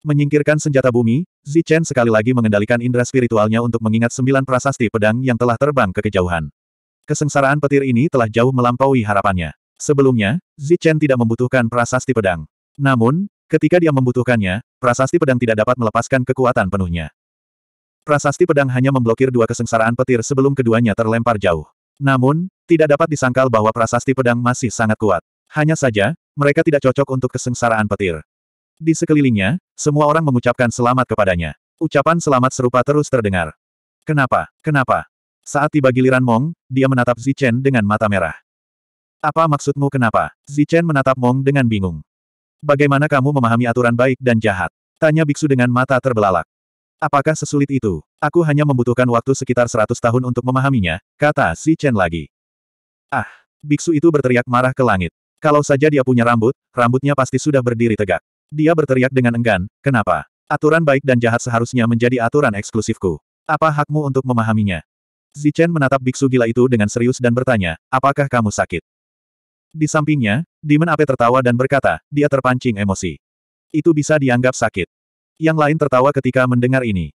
Menyingkirkan senjata bumi, Zichen sekali lagi mengendalikan indera spiritualnya untuk mengingat sembilan prasasti pedang yang telah terbang ke kejauhan. Kesengsaraan petir ini telah jauh melampaui harapannya. Sebelumnya, Zichen tidak membutuhkan prasasti pedang. Namun, ketika dia membutuhkannya, prasasti pedang tidak dapat melepaskan kekuatan penuhnya. Prasasti pedang hanya memblokir dua kesengsaraan petir sebelum keduanya terlempar jauh. Namun, tidak dapat disangkal bahwa prasasti pedang masih sangat kuat. Hanya saja, mereka tidak cocok untuk kesengsaraan petir. Di sekelilingnya, semua orang mengucapkan selamat kepadanya. Ucapan selamat serupa terus terdengar. Kenapa? Kenapa? Saat tiba giliran Mong, dia menatap Zichen dengan mata merah. Apa maksudmu kenapa? Zichen menatap Mong dengan bingung. Bagaimana kamu memahami aturan baik dan jahat? Tanya biksu dengan mata terbelalak. Apakah sesulit itu? Aku hanya membutuhkan waktu sekitar 100 tahun untuk memahaminya, kata Zichen lagi. Ah! Biksu itu berteriak marah ke langit. Kalau saja dia punya rambut, rambutnya pasti sudah berdiri tegak. Dia berteriak dengan enggan, kenapa? Aturan baik dan jahat seharusnya menjadi aturan eksklusifku. Apa hakmu untuk memahaminya? Zichen menatap biksu gila itu dengan serius dan bertanya, apakah kamu sakit? Di sampingnya, Demon Ape tertawa dan berkata, dia terpancing emosi. Itu bisa dianggap sakit. Yang lain tertawa ketika mendengar ini.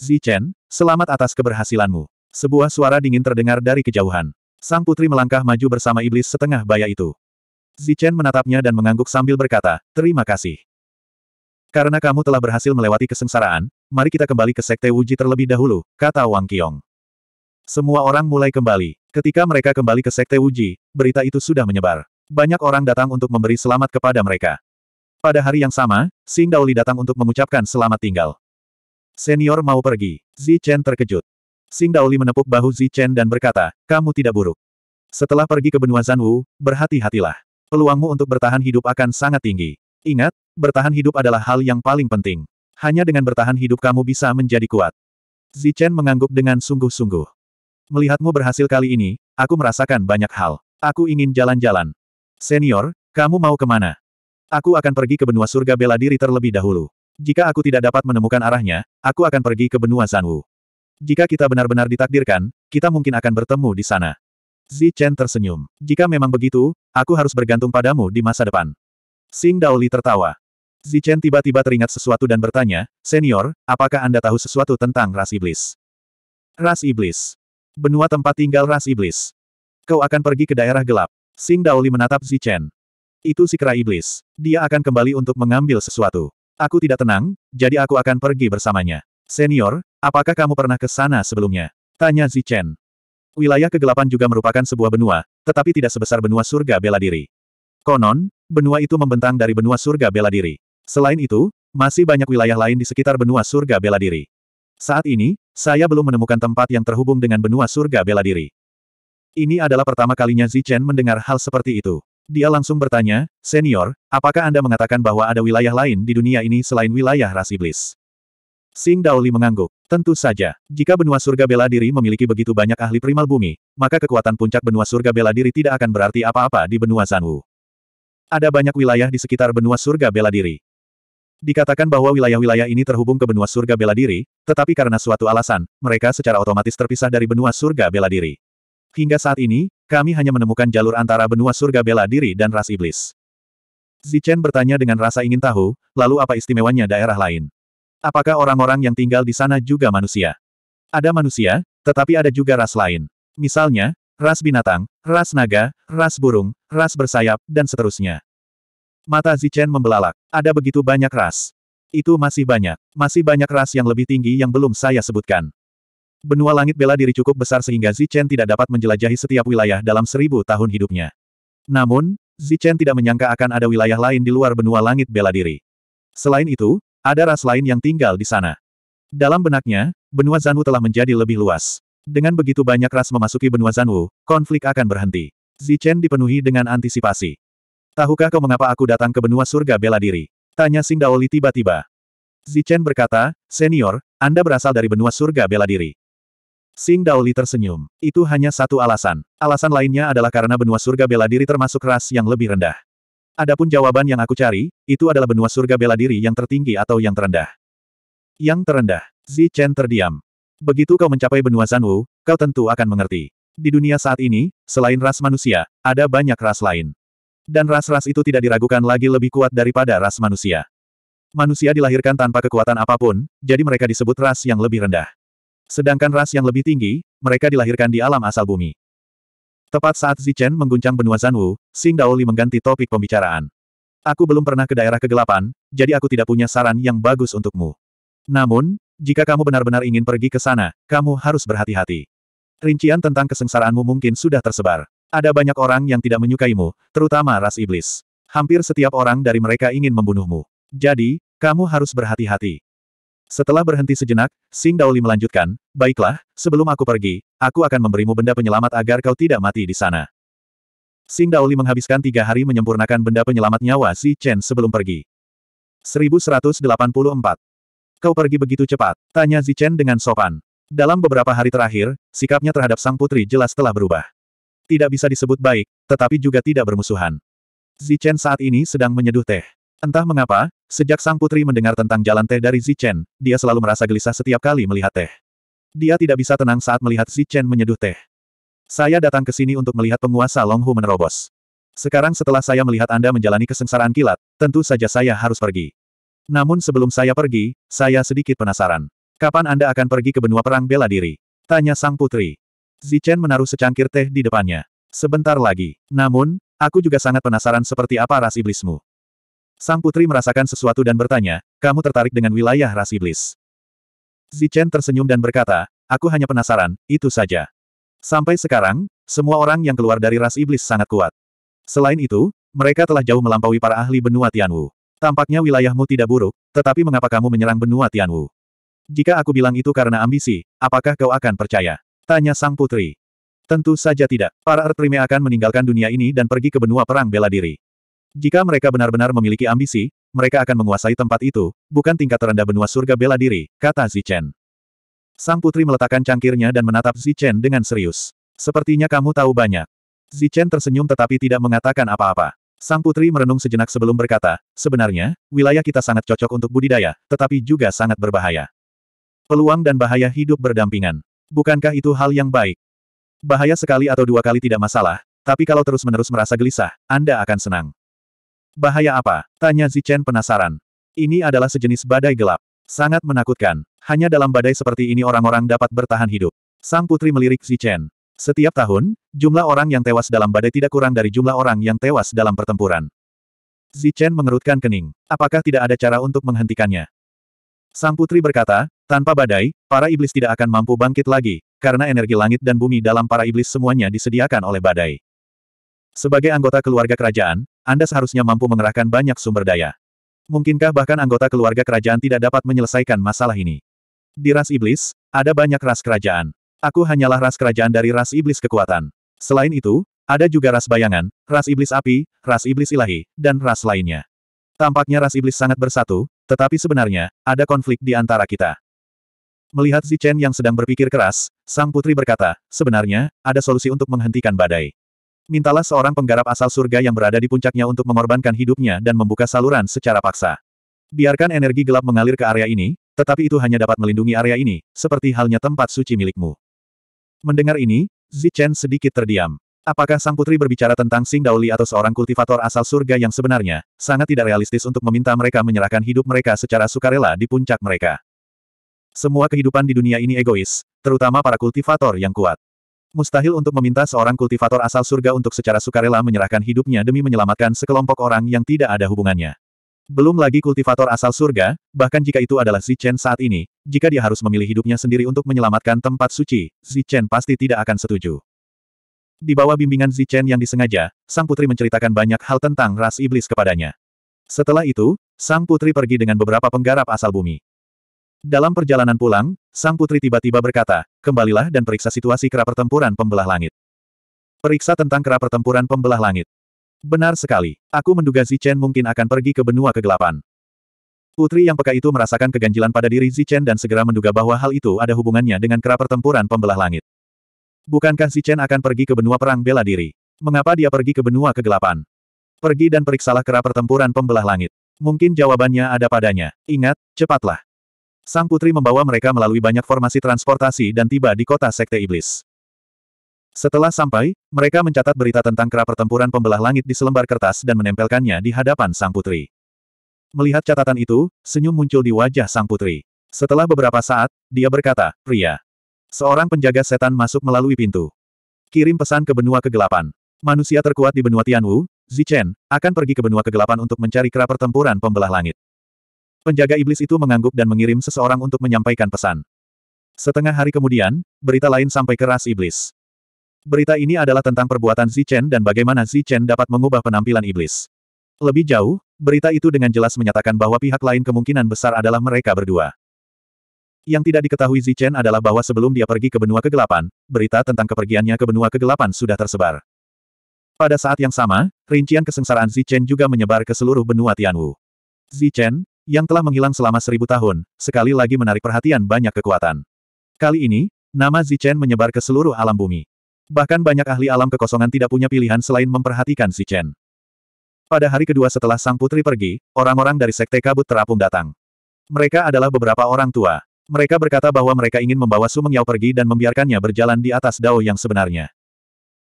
Zichen, selamat atas keberhasilanmu. Sebuah suara dingin terdengar dari kejauhan. Sang putri melangkah maju bersama iblis setengah baya itu. Zichen menatapnya dan mengangguk sambil berkata, terima kasih. Karena kamu telah berhasil melewati kesengsaraan, mari kita kembali ke Sekte Wuji terlebih dahulu, kata Wang Qiong. Semua orang mulai kembali. Ketika mereka kembali ke Sekte Wuji, berita itu sudah menyebar. Banyak orang datang untuk memberi selamat kepada mereka. Pada hari yang sama, Sing Daoli datang untuk mengucapkan selamat tinggal. Senior mau pergi. Zichen terkejut. Xing Daoli menepuk bahu Zi Chen dan berkata, kamu tidak buruk. Setelah pergi ke benua Zanwu, berhati-hatilah. Peluangmu untuk bertahan hidup akan sangat tinggi. Ingat, bertahan hidup adalah hal yang paling penting. Hanya dengan bertahan hidup kamu bisa menjadi kuat. Zi Chen mengangguk dengan sungguh-sungguh. Melihatmu berhasil kali ini, aku merasakan banyak hal. Aku ingin jalan-jalan. Senior, kamu mau kemana? Aku akan pergi ke benua surga bela diri terlebih dahulu. Jika aku tidak dapat menemukan arahnya, aku akan pergi ke benua Zanwu. Jika kita benar-benar ditakdirkan, kita mungkin akan bertemu di sana. Zi Chen tersenyum. Jika memang begitu, aku harus bergantung padamu di masa depan. Sing Daoli tertawa. Zi Chen tiba-tiba teringat sesuatu dan bertanya, Senior, apakah Anda tahu sesuatu tentang ras iblis? Ras iblis. Benua tempat tinggal ras iblis. Kau akan pergi ke daerah gelap. Sing Daoli menatap Zi Chen. Itu si kera iblis. Dia akan kembali untuk mengambil sesuatu. Aku tidak tenang, jadi aku akan pergi bersamanya. Senior, Apakah kamu pernah ke sana sebelumnya? Tanya Zichen. Wilayah kegelapan juga merupakan sebuah benua, tetapi tidak sebesar benua surga bela diri. Konon, benua itu membentang dari benua surga bela diri. Selain itu, masih banyak wilayah lain di sekitar benua surga bela diri. Saat ini, saya belum menemukan tempat yang terhubung dengan benua surga bela diri. Ini adalah pertama kalinya Zichen mendengar hal seperti itu. Dia langsung bertanya, Senior, apakah Anda mengatakan bahwa ada wilayah lain di dunia ini selain wilayah ras iblis? Sing Daoli mengangguk. Tentu saja, jika benua surga bela diri memiliki begitu banyak ahli primal bumi, maka kekuatan puncak benua surga bela diri tidak akan berarti apa-apa di benua Zanwu. Ada banyak wilayah di sekitar benua surga bela diri. Dikatakan bahwa wilayah-wilayah ini terhubung ke benua surga bela diri, tetapi karena suatu alasan, mereka secara otomatis terpisah dari benua surga bela diri. Hingga saat ini, kami hanya menemukan jalur antara benua surga bela diri dan ras iblis. Zichen bertanya dengan rasa ingin tahu, lalu apa istimewanya daerah lain? Apakah orang-orang yang tinggal di sana juga manusia? Ada manusia, tetapi ada juga ras lain. Misalnya, ras binatang, ras naga, ras burung, ras bersayap, dan seterusnya. Mata Zichen membelalak. Ada begitu banyak ras. Itu masih banyak. Masih banyak ras yang lebih tinggi yang belum saya sebutkan. Benua langit bela diri cukup besar sehingga Zichen tidak dapat menjelajahi setiap wilayah dalam seribu tahun hidupnya. Namun, Zichen tidak menyangka akan ada wilayah lain di luar benua langit bela diri. Selain itu, ada ras lain yang tinggal di sana. Dalam benaknya, benua Zanwu telah menjadi lebih luas. Dengan begitu banyak ras memasuki benua Zanwu, konflik akan berhenti. Zichen dipenuhi dengan antisipasi. Tahukah kau mengapa aku datang ke benua surga bela diri? Tanya Sing Daoli tiba-tiba. Zichen berkata, Senior, Anda berasal dari benua surga bela diri. Sing Daoli tersenyum. Itu hanya satu alasan. Alasan lainnya adalah karena benua surga bela diri termasuk ras yang lebih rendah. Adapun jawaban yang aku cari, itu adalah benua surga bela diri yang tertinggi atau yang terendah. Yang terendah, Zi Chen terdiam. Begitu kau mencapai benua Zanwu, kau tentu akan mengerti. Di dunia saat ini, selain ras manusia, ada banyak ras lain. Dan ras-ras itu tidak diragukan lagi lebih kuat daripada ras manusia. Manusia dilahirkan tanpa kekuatan apapun, jadi mereka disebut ras yang lebih rendah. Sedangkan ras yang lebih tinggi, mereka dilahirkan di alam asal bumi. Tepat saat Zichen mengguncang benua Zanwu, Xing Daoli mengganti topik pembicaraan. Aku belum pernah ke daerah kegelapan, jadi aku tidak punya saran yang bagus untukmu. Namun, jika kamu benar-benar ingin pergi ke sana, kamu harus berhati-hati. Rincian tentang kesengsaraanmu mungkin sudah tersebar. Ada banyak orang yang tidak menyukaimu, terutama ras iblis. Hampir setiap orang dari mereka ingin membunuhmu. Jadi, kamu harus berhati-hati. Setelah berhenti sejenak, Sing Daoli melanjutkan, Baiklah, sebelum aku pergi, aku akan memberimu benda penyelamat agar kau tidak mati di sana. Sing Daoli menghabiskan tiga hari menyempurnakan benda penyelamat nyawa si Chen sebelum pergi. 1184. Kau pergi begitu cepat, tanya Zi Chen dengan sopan. Dalam beberapa hari terakhir, sikapnya terhadap sang putri jelas telah berubah. Tidak bisa disebut baik, tetapi juga tidak bermusuhan. Zichen saat ini sedang menyeduh teh. Entah mengapa, sejak sang putri mendengar tentang jalan teh dari Zichen, dia selalu merasa gelisah setiap kali melihat teh. Dia tidak bisa tenang saat melihat Zichen menyeduh teh. Saya datang ke sini untuk melihat penguasa Longhu menerobos. Sekarang setelah saya melihat Anda menjalani kesengsaraan kilat, tentu saja saya harus pergi. Namun sebelum saya pergi, saya sedikit penasaran. Kapan Anda akan pergi ke benua perang bela diri? Tanya sang putri. Zichen menaruh secangkir teh di depannya. Sebentar lagi. Namun, aku juga sangat penasaran seperti apa ras iblismu. Sang putri merasakan sesuatu dan bertanya, kamu tertarik dengan wilayah ras iblis. Zichen tersenyum dan berkata, aku hanya penasaran, itu saja. Sampai sekarang, semua orang yang keluar dari ras iblis sangat kuat. Selain itu, mereka telah jauh melampaui para ahli benua Tianwu. Tampaknya wilayahmu tidak buruk, tetapi mengapa kamu menyerang benua Tianwu? Jika aku bilang itu karena ambisi, apakah kau akan percaya? Tanya sang putri. Tentu saja tidak. Para Ertrime akan meninggalkan dunia ini dan pergi ke benua perang bela diri. Jika mereka benar-benar memiliki ambisi, mereka akan menguasai tempat itu, bukan tingkat terendah benua surga bela diri, kata Zichen. Sang putri meletakkan cangkirnya dan menatap Zichen dengan serius. Sepertinya kamu tahu banyak. Zichen tersenyum tetapi tidak mengatakan apa-apa. Sang putri merenung sejenak sebelum berkata, sebenarnya, wilayah kita sangat cocok untuk budidaya, tetapi juga sangat berbahaya. Peluang dan bahaya hidup berdampingan. Bukankah itu hal yang baik? Bahaya sekali atau dua kali tidak masalah, tapi kalau terus-menerus merasa gelisah, Anda akan senang. Bahaya apa? Tanya Zichen penasaran. Ini adalah sejenis badai gelap. Sangat menakutkan. Hanya dalam badai seperti ini orang-orang dapat bertahan hidup. Sang putri melirik Zichen. Setiap tahun, jumlah orang yang tewas dalam badai tidak kurang dari jumlah orang yang tewas dalam pertempuran. Zichen mengerutkan kening. Apakah tidak ada cara untuk menghentikannya? Sang putri berkata, tanpa badai, para iblis tidak akan mampu bangkit lagi, karena energi langit dan bumi dalam para iblis semuanya disediakan oleh badai. Sebagai anggota keluarga kerajaan, Anda seharusnya mampu mengerahkan banyak sumber daya. Mungkinkah bahkan anggota keluarga kerajaan tidak dapat menyelesaikan masalah ini? Di ras iblis, ada banyak ras kerajaan. Aku hanyalah ras kerajaan dari ras iblis kekuatan. Selain itu, ada juga ras bayangan, ras iblis api, ras iblis ilahi, dan ras lainnya. Tampaknya ras iblis sangat bersatu, tetapi sebenarnya, ada konflik di antara kita. Melihat Zichen yang sedang berpikir keras, sang putri berkata, sebenarnya, ada solusi untuk menghentikan badai. Mintalah seorang penggarap asal surga yang berada di puncaknya untuk mengorbankan hidupnya dan membuka saluran secara paksa. Biarkan energi gelap mengalir ke area ini, tetapi itu hanya dapat melindungi area ini, seperti halnya tempat suci milikmu. Mendengar ini, Zichen sedikit terdiam. Apakah sang putri berbicara tentang Sing Daoli atau seorang kultivator asal surga yang sebenarnya, sangat tidak realistis untuk meminta mereka menyerahkan hidup mereka secara sukarela di puncak mereka. Semua kehidupan di dunia ini egois, terutama para kultivator yang kuat. Mustahil untuk meminta seorang kultivator asal surga untuk secara sukarela menyerahkan hidupnya demi menyelamatkan sekelompok orang yang tidak ada hubungannya. Belum lagi kultivator asal surga, bahkan jika itu adalah Zichen saat ini, jika dia harus memilih hidupnya sendiri untuk menyelamatkan tempat suci, Zichen pasti tidak akan setuju. Di bawah bimbingan Zichen yang disengaja, sang putri menceritakan banyak hal tentang ras iblis kepadanya. Setelah itu, sang putri pergi dengan beberapa penggarap asal bumi. Dalam perjalanan pulang, sang putri tiba-tiba berkata, kembalilah dan periksa situasi kera pertempuran pembelah langit. Periksa tentang kera pertempuran pembelah langit. Benar sekali, aku menduga Zichen mungkin akan pergi ke benua kegelapan. Putri yang peka itu merasakan keganjilan pada diri Zichen dan segera menduga bahwa hal itu ada hubungannya dengan kera pertempuran pembelah langit. Bukankah Zichen akan pergi ke benua perang bela diri? Mengapa dia pergi ke benua kegelapan? Pergi dan periksalah kera pertempuran pembelah langit. Mungkin jawabannya ada padanya. Ingat, cepatlah. Sang putri membawa mereka melalui banyak formasi transportasi dan tiba di kota Sekte Iblis. Setelah sampai, mereka mencatat berita tentang kerap pertempuran pembelah langit di selembar kertas dan menempelkannya di hadapan sang putri. Melihat catatan itu, senyum muncul di wajah sang putri. Setelah beberapa saat, dia berkata, pria. Seorang penjaga setan masuk melalui pintu. Kirim pesan ke benua kegelapan. Manusia terkuat di benua Tianwu, Zichen, akan pergi ke benua kegelapan untuk mencari kerap pertempuran pembelah langit. Penjaga iblis itu mengangguk dan mengirim seseorang untuk menyampaikan pesan. Setengah hari kemudian, berita lain sampai ke ras iblis. Berita ini adalah tentang perbuatan Zichen dan bagaimana Zichen dapat mengubah penampilan iblis. Lebih jauh, berita itu dengan jelas menyatakan bahwa pihak lain kemungkinan besar adalah mereka berdua. Yang tidak diketahui Zichen adalah bahwa sebelum dia pergi ke benua kegelapan, berita tentang kepergiannya ke benua kegelapan sudah tersebar. Pada saat yang sama, rincian kesengsaraan Zichen juga menyebar ke seluruh benua Tianwu. Zichen, yang telah menghilang selama seribu tahun, sekali lagi menarik perhatian banyak kekuatan. Kali ini, nama Zichen menyebar ke seluruh alam bumi. Bahkan banyak ahli alam kekosongan tidak punya pilihan selain memperhatikan Zichen. Pada hari kedua setelah sang putri pergi, orang-orang dari Sekte Kabut Terapung datang. Mereka adalah beberapa orang tua. Mereka berkata bahwa mereka ingin membawa Su Mengyao pergi dan membiarkannya berjalan di atas dao yang sebenarnya.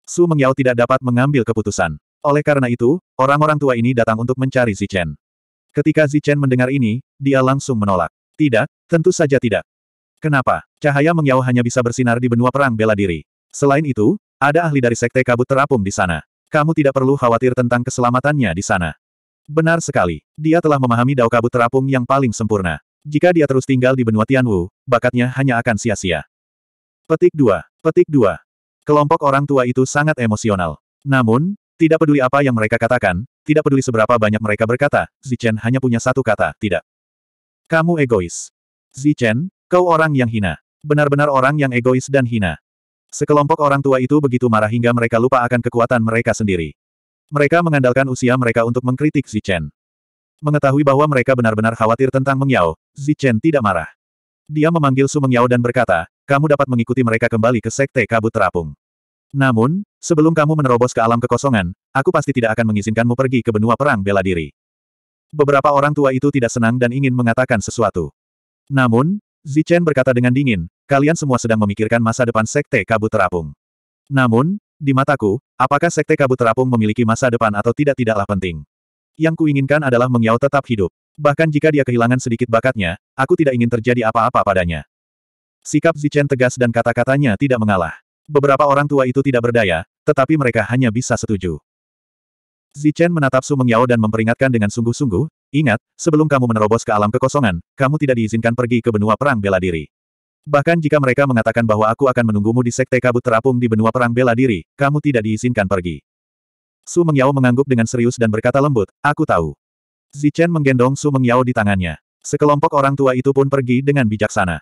Su Mengyao tidak dapat mengambil keputusan. Oleh karena itu, orang-orang tua ini datang untuk mencari Zichen. Ketika Zichen mendengar ini, dia langsung menolak. Tidak, tentu saja tidak. Kenapa? Cahaya mengyau hanya bisa bersinar di benua perang bela diri. Selain itu, ada ahli dari Sekte Kabut Terapung di sana. Kamu tidak perlu khawatir tentang keselamatannya di sana. Benar sekali, dia telah memahami Dao Kabut Terapung yang paling sempurna. Jika dia terus tinggal di benua Tianwu, bakatnya hanya akan sia-sia. Petik 2. Petik 2. Kelompok orang tua itu sangat emosional. Namun, tidak peduli apa yang mereka katakan, tidak peduli seberapa banyak mereka berkata, Zichen hanya punya satu kata, tidak. Kamu egois. Zichen, kau orang yang hina. Benar-benar orang yang egois dan hina. Sekelompok orang tua itu begitu marah hingga mereka lupa akan kekuatan mereka sendiri. Mereka mengandalkan usia mereka untuk mengkritik Zichen. Mengetahui bahwa mereka benar-benar khawatir tentang Meng Zichen tidak marah. Dia memanggil Su Meng dan berkata, kamu dapat mengikuti mereka kembali ke Sekte Kabut Terapung. Namun, sebelum kamu menerobos ke alam kekosongan, aku pasti tidak akan mengizinkanmu pergi ke benua perang bela diri. Beberapa orang tua itu tidak senang dan ingin mengatakan sesuatu. Namun, Zichen berkata dengan dingin, kalian semua sedang memikirkan masa depan Sekte Kabut Terapung. Namun, di mataku, apakah Sekte Kabut Terapung memiliki masa depan atau tidak tidaklah penting. Yang kuinginkan adalah Mengyao tetap hidup. Bahkan jika dia kehilangan sedikit bakatnya, aku tidak ingin terjadi apa-apa padanya. Sikap Zichen tegas dan kata-katanya tidak mengalah. Beberapa orang tua itu tidak berdaya, tetapi mereka hanya bisa setuju. Zichen menatap Su Mengyao dan memperingatkan dengan sungguh-sungguh, ingat, sebelum kamu menerobos ke alam kekosongan, kamu tidak diizinkan pergi ke benua perang bela diri. Bahkan jika mereka mengatakan bahwa aku akan menunggumu di sekte kabut terapung di benua perang bela diri, kamu tidak diizinkan pergi. Su Mengyao mengangguk dengan serius dan berkata lembut, aku tahu. Zichen menggendong Su Mengyao di tangannya. Sekelompok orang tua itu pun pergi dengan bijaksana.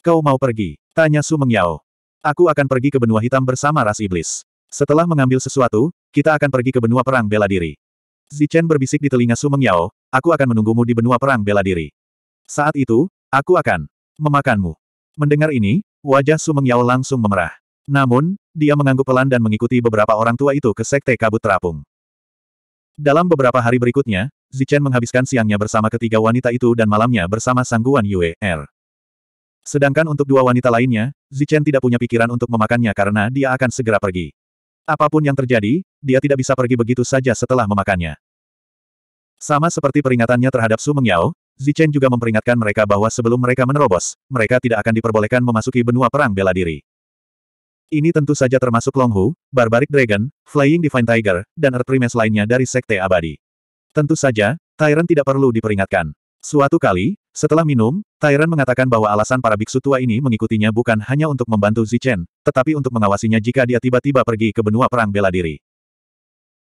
Kau mau pergi? Tanya Su Mengyao. Aku akan pergi ke benua hitam bersama ras iblis. Setelah mengambil sesuatu, kita akan pergi ke benua perang bela diri. Zichen berbisik di telinga Sumeng Yao, aku akan menunggumu di benua perang bela diri. Saat itu, aku akan memakanmu. Mendengar ini, wajah Sumeng Yao langsung memerah. Namun, dia mengangguk pelan dan mengikuti beberapa orang tua itu ke Sekte Kabut Terapung. Dalam beberapa hari berikutnya, Zichen menghabiskan siangnya bersama ketiga wanita itu dan malamnya bersama Sangguan Yue Er. Sedangkan untuk dua wanita lainnya, Zichen tidak punya pikiran untuk memakannya karena dia akan segera pergi. Apapun yang terjadi, dia tidak bisa pergi begitu saja setelah memakannya. Sama seperti peringatannya terhadap Su Mengyao, Zichen juga memperingatkan mereka bahwa sebelum mereka menerobos, mereka tidak akan diperbolehkan memasuki benua perang bela diri. Ini tentu saja termasuk Longhu, Barbaric Dragon, Flying Divine Tiger, dan Earth Primes lainnya dari Sekte Abadi. Tentu saja, Tyrant tidak perlu diperingatkan. Suatu kali, setelah minum, Tyran mengatakan bahwa alasan para biksu tua ini mengikutinya bukan hanya untuk membantu Zichen, tetapi untuk mengawasinya jika dia tiba-tiba pergi ke benua perang bela diri.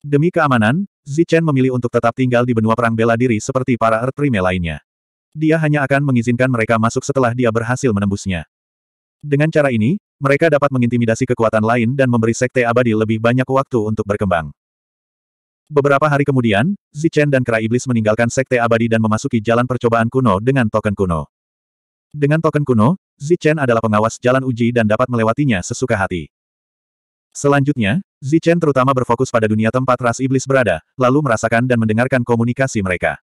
Demi keamanan, Zichen memilih untuk tetap tinggal di benua perang bela diri seperti para Earth lainnya. Dia hanya akan mengizinkan mereka masuk setelah dia berhasil menembusnya. Dengan cara ini, mereka dapat mengintimidasi kekuatan lain dan memberi sekte abadi lebih banyak waktu untuk berkembang. Beberapa hari kemudian, Zichen dan Kera Iblis meninggalkan Sekte Abadi dan memasuki jalan percobaan kuno dengan token kuno. Dengan token kuno, Zichen adalah pengawas jalan uji dan dapat melewatinya sesuka hati. Selanjutnya, Zichen terutama berfokus pada dunia tempat ras iblis berada, lalu merasakan dan mendengarkan komunikasi mereka.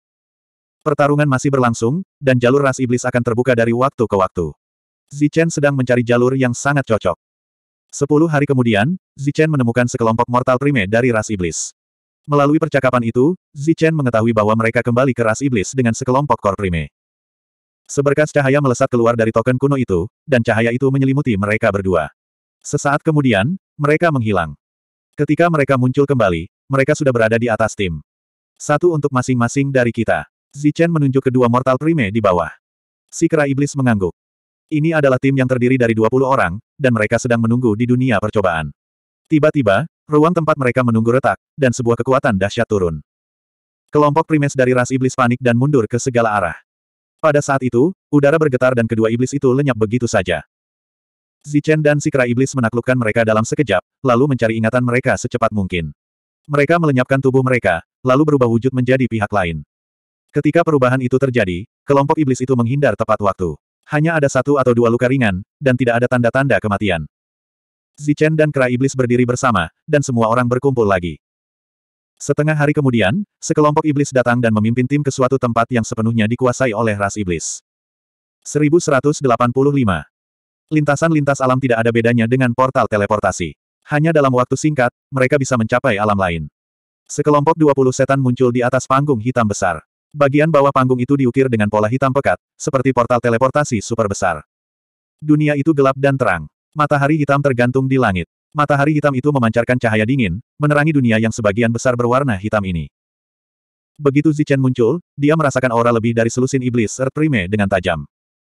Pertarungan masih berlangsung, dan jalur ras iblis akan terbuka dari waktu ke waktu. Zichen sedang mencari jalur yang sangat cocok. Sepuluh hari kemudian, Zichen menemukan sekelompok mortal prime dari ras iblis. Melalui percakapan itu, Zichen mengetahui bahwa mereka kembali ke ras iblis dengan sekelompok kor prime. Seberkas cahaya melesat keluar dari token kuno itu, dan cahaya itu menyelimuti mereka berdua. Sesaat kemudian, mereka menghilang. Ketika mereka muncul kembali, mereka sudah berada di atas tim. Satu untuk masing-masing dari kita. Zichen menunjuk kedua mortal prime di bawah. Si kera iblis mengangguk. Ini adalah tim yang terdiri dari 20 orang, dan mereka sedang menunggu di dunia percobaan. Tiba-tiba, Ruang tempat mereka menunggu retak, dan sebuah kekuatan dahsyat turun. Kelompok primes dari ras iblis panik dan mundur ke segala arah. Pada saat itu, udara bergetar dan kedua iblis itu lenyap begitu saja. Zichen dan Sikra Iblis menaklukkan mereka dalam sekejap, lalu mencari ingatan mereka secepat mungkin. Mereka melenyapkan tubuh mereka, lalu berubah wujud menjadi pihak lain. Ketika perubahan itu terjadi, kelompok iblis itu menghindar tepat waktu. Hanya ada satu atau dua luka ringan, dan tidak ada tanda-tanda kematian. Zichen dan Kera Iblis berdiri bersama, dan semua orang berkumpul lagi. Setengah hari kemudian, sekelompok iblis datang dan memimpin tim ke suatu tempat yang sepenuhnya dikuasai oleh ras iblis. 1185. Lintasan-lintas alam tidak ada bedanya dengan portal teleportasi. Hanya dalam waktu singkat, mereka bisa mencapai alam lain. Sekelompok 20 setan muncul di atas panggung hitam besar. Bagian bawah panggung itu diukir dengan pola hitam pekat, seperti portal teleportasi super besar. Dunia itu gelap dan terang. Matahari hitam tergantung di langit. Matahari hitam itu memancarkan cahaya dingin, menerangi dunia yang sebagian besar berwarna hitam ini. Begitu Zichen muncul, dia merasakan aura lebih dari selusin iblis Erprime dengan tajam.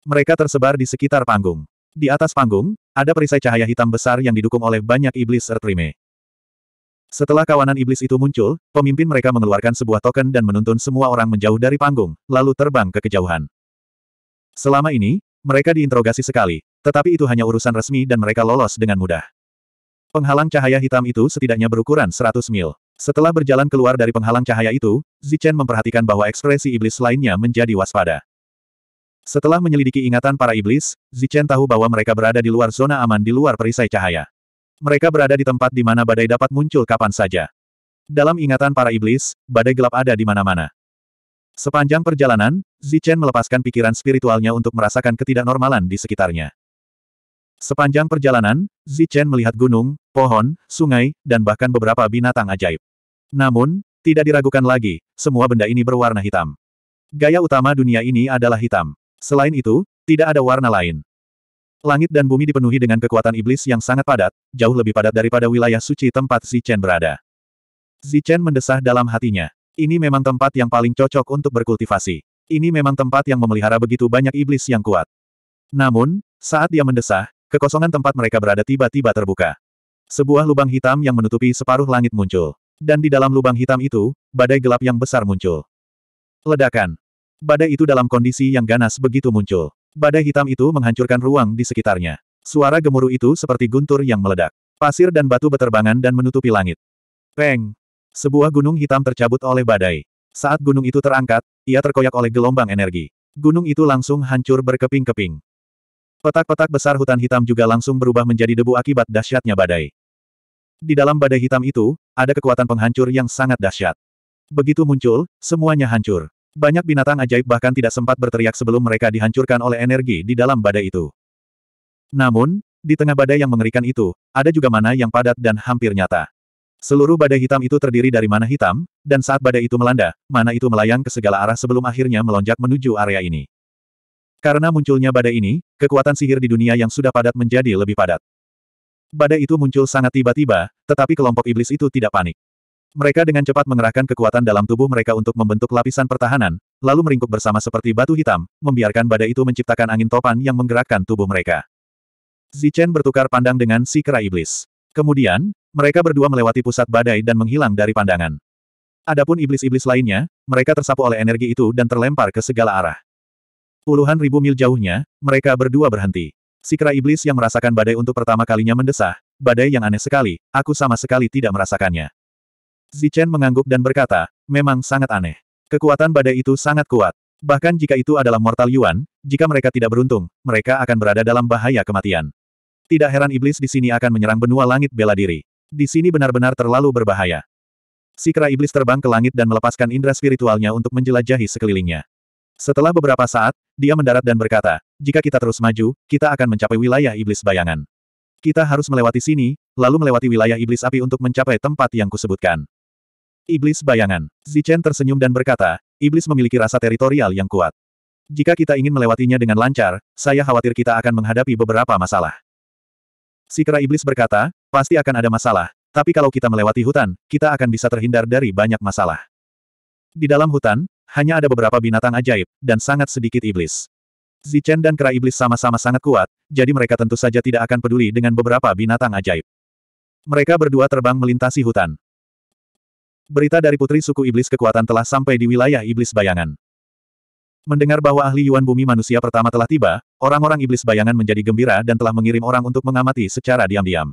Mereka tersebar di sekitar panggung. Di atas panggung, ada perisai cahaya hitam besar yang didukung oleh banyak iblis Erprime. Setelah kawanan iblis itu muncul, pemimpin mereka mengeluarkan sebuah token dan menuntun semua orang menjauh dari panggung, lalu terbang ke kejauhan. Selama ini, mereka diinterogasi sekali, tetapi itu hanya urusan resmi dan mereka lolos dengan mudah. Penghalang cahaya hitam itu setidaknya berukuran 100 mil. Setelah berjalan keluar dari penghalang cahaya itu, Zichen memperhatikan bahwa ekspresi iblis lainnya menjadi waspada. Setelah menyelidiki ingatan para iblis, Zichen tahu bahwa mereka berada di luar zona aman di luar perisai cahaya. Mereka berada di tempat di mana badai dapat muncul kapan saja. Dalam ingatan para iblis, badai gelap ada di mana-mana. Sepanjang perjalanan, Zichen melepaskan pikiran spiritualnya untuk merasakan ketidaknormalan di sekitarnya. Sepanjang perjalanan, Zichen melihat gunung, pohon, sungai, dan bahkan beberapa binatang ajaib. Namun, tidak diragukan lagi, semua benda ini berwarna hitam. Gaya utama dunia ini adalah hitam. Selain itu, tidak ada warna lain. Langit dan bumi dipenuhi dengan kekuatan iblis yang sangat padat, jauh lebih padat daripada wilayah suci tempat Zichen berada. Zichen mendesah dalam hatinya. Ini memang tempat yang paling cocok untuk berkultivasi. Ini memang tempat yang memelihara begitu banyak iblis yang kuat. Namun, saat dia mendesah, kekosongan tempat mereka berada tiba-tiba terbuka. Sebuah lubang hitam yang menutupi separuh langit muncul. Dan di dalam lubang hitam itu, badai gelap yang besar muncul. Ledakan. Badai itu dalam kondisi yang ganas begitu muncul. Badai hitam itu menghancurkan ruang di sekitarnya. Suara gemuruh itu seperti guntur yang meledak. Pasir dan batu beterbangan dan menutupi langit. Peng! Sebuah gunung hitam tercabut oleh badai. Saat gunung itu terangkat, ia terkoyak oleh gelombang energi. Gunung itu langsung hancur berkeping-keping. Petak-petak besar hutan hitam juga langsung berubah menjadi debu akibat dahsyatnya badai. Di dalam badai hitam itu, ada kekuatan penghancur yang sangat dahsyat. Begitu muncul, semuanya hancur. Banyak binatang ajaib bahkan tidak sempat berteriak sebelum mereka dihancurkan oleh energi di dalam badai itu. Namun, di tengah badai yang mengerikan itu, ada juga mana yang padat dan hampir nyata. Seluruh badai hitam itu terdiri dari mana hitam, dan saat badai itu melanda, mana itu melayang ke segala arah sebelum akhirnya melonjak menuju area ini. Karena munculnya badai ini, kekuatan sihir di dunia yang sudah padat menjadi lebih padat. Badai itu muncul sangat tiba-tiba, tetapi kelompok iblis itu tidak panik. Mereka dengan cepat mengerahkan kekuatan dalam tubuh mereka untuk membentuk lapisan pertahanan, lalu meringkuk bersama seperti batu hitam, membiarkan badai itu menciptakan angin topan yang menggerakkan tubuh mereka. Zichen bertukar pandang dengan si kera iblis. Kemudian, mereka berdua melewati pusat badai dan menghilang dari pandangan. Adapun iblis-iblis lainnya, mereka tersapu oleh energi itu dan terlempar ke segala arah. Puluhan ribu mil jauhnya, mereka berdua berhenti. Sikra iblis yang merasakan badai untuk pertama kalinya mendesah, badai yang aneh sekali, aku sama sekali tidak merasakannya. Zichen mengangguk dan berkata, memang sangat aneh. Kekuatan badai itu sangat kuat. Bahkan jika itu adalah mortal Yuan, jika mereka tidak beruntung, mereka akan berada dalam bahaya kematian. Tidak heran iblis di sini akan menyerang benua langit bela diri. Di sini benar-benar terlalu berbahaya. Si kera iblis terbang ke langit dan melepaskan indera spiritualnya untuk menjelajahi sekelilingnya. Setelah beberapa saat, dia mendarat dan berkata, jika kita terus maju, kita akan mencapai wilayah iblis bayangan. Kita harus melewati sini, lalu melewati wilayah iblis api untuk mencapai tempat yang kusebutkan. Iblis bayangan. Zichen tersenyum dan berkata, iblis memiliki rasa teritorial yang kuat. Jika kita ingin melewatinya dengan lancar, saya khawatir kita akan menghadapi beberapa masalah. Si kera iblis berkata, pasti akan ada masalah, tapi kalau kita melewati hutan, kita akan bisa terhindar dari banyak masalah. Di dalam hutan, hanya ada beberapa binatang ajaib, dan sangat sedikit iblis. Zichen dan kera iblis sama-sama sangat kuat, jadi mereka tentu saja tidak akan peduli dengan beberapa binatang ajaib. Mereka berdua terbang melintasi hutan. Berita dari putri suku iblis kekuatan telah sampai di wilayah iblis bayangan. Mendengar bahwa ahli Yuan Bumi manusia pertama telah tiba, Orang-orang iblis bayangan menjadi gembira dan telah mengirim orang untuk mengamati secara diam-diam.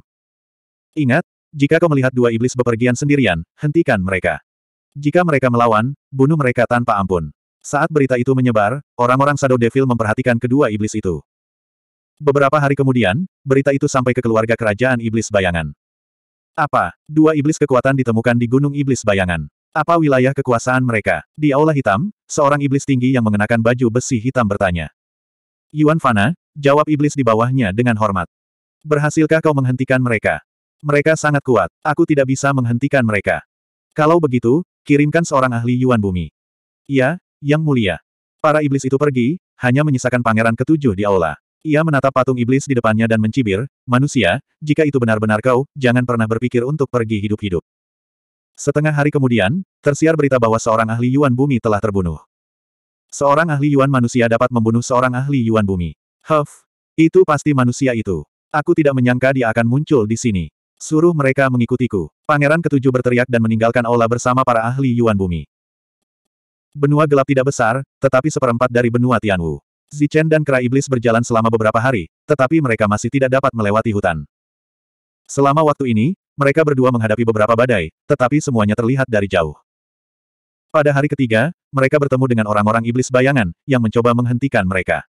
Ingat, jika kau melihat dua iblis bepergian sendirian, hentikan mereka. Jika mereka melawan, bunuh mereka tanpa ampun. Saat berita itu menyebar, orang-orang Shadow Devil memperhatikan kedua iblis itu. Beberapa hari kemudian, berita itu sampai ke keluarga kerajaan iblis bayangan. Apa? Dua iblis kekuatan ditemukan di Gunung Iblis Bayangan. Apa wilayah kekuasaan mereka? Di Aula Hitam, seorang iblis tinggi yang mengenakan baju besi hitam bertanya. Yuan Fana, jawab iblis di bawahnya dengan hormat. Berhasilkah kau menghentikan mereka? Mereka sangat kuat, aku tidak bisa menghentikan mereka. Kalau begitu, kirimkan seorang ahli Yuan Bumi. Ya, Yang Mulia. Para iblis itu pergi, hanya menyisakan pangeran ketujuh di aula. Ia menatap patung iblis di depannya dan mencibir, manusia, jika itu benar-benar kau, jangan pernah berpikir untuk pergi hidup-hidup. Setengah hari kemudian, tersiar berita bahwa seorang ahli Yuan Bumi telah terbunuh. Seorang ahli Yuan manusia dapat membunuh seorang ahli Yuan bumi. Huff, itu pasti manusia itu. Aku tidak menyangka dia akan muncul di sini. Suruh mereka mengikutiku. Pangeran ketujuh berteriak dan meninggalkan aula bersama para ahli Yuan bumi. Benua gelap tidak besar, tetapi seperempat dari benua Tianwu. Zichen dan Kera Iblis berjalan selama beberapa hari, tetapi mereka masih tidak dapat melewati hutan. Selama waktu ini, mereka berdua menghadapi beberapa badai, tetapi semuanya terlihat dari jauh. Pada hari ketiga, mereka bertemu dengan orang-orang iblis bayangan, yang mencoba menghentikan mereka.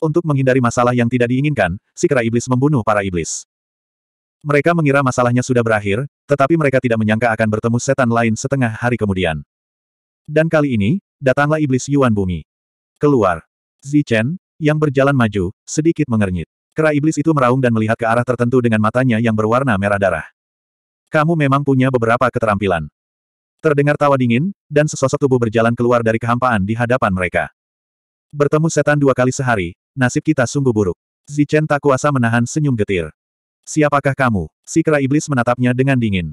Untuk menghindari masalah yang tidak diinginkan, si kera Iblis membunuh para iblis. Mereka mengira masalahnya sudah berakhir, tetapi mereka tidak menyangka akan bertemu setan lain setengah hari kemudian. Dan kali ini, datanglah iblis Yuan Bumi. Keluar. Zichen, yang berjalan maju, sedikit mengernyit. Kera iblis itu meraung dan melihat ke arah tertentu dengan matanya yang berwarna merah darah. Kamu memang punya beberapa keterampilan. Terdengar tawa dingin, dan sesosok tubuh berjalan keluar dari kehampaan di hadapan mereka. Bertemu setan dua kali sehari, nasib kita sungguh buruk. Zichen tak kuasa menahan senyum getir. Siapakah kamu? Si kera iblis menatapnya dengan dingin.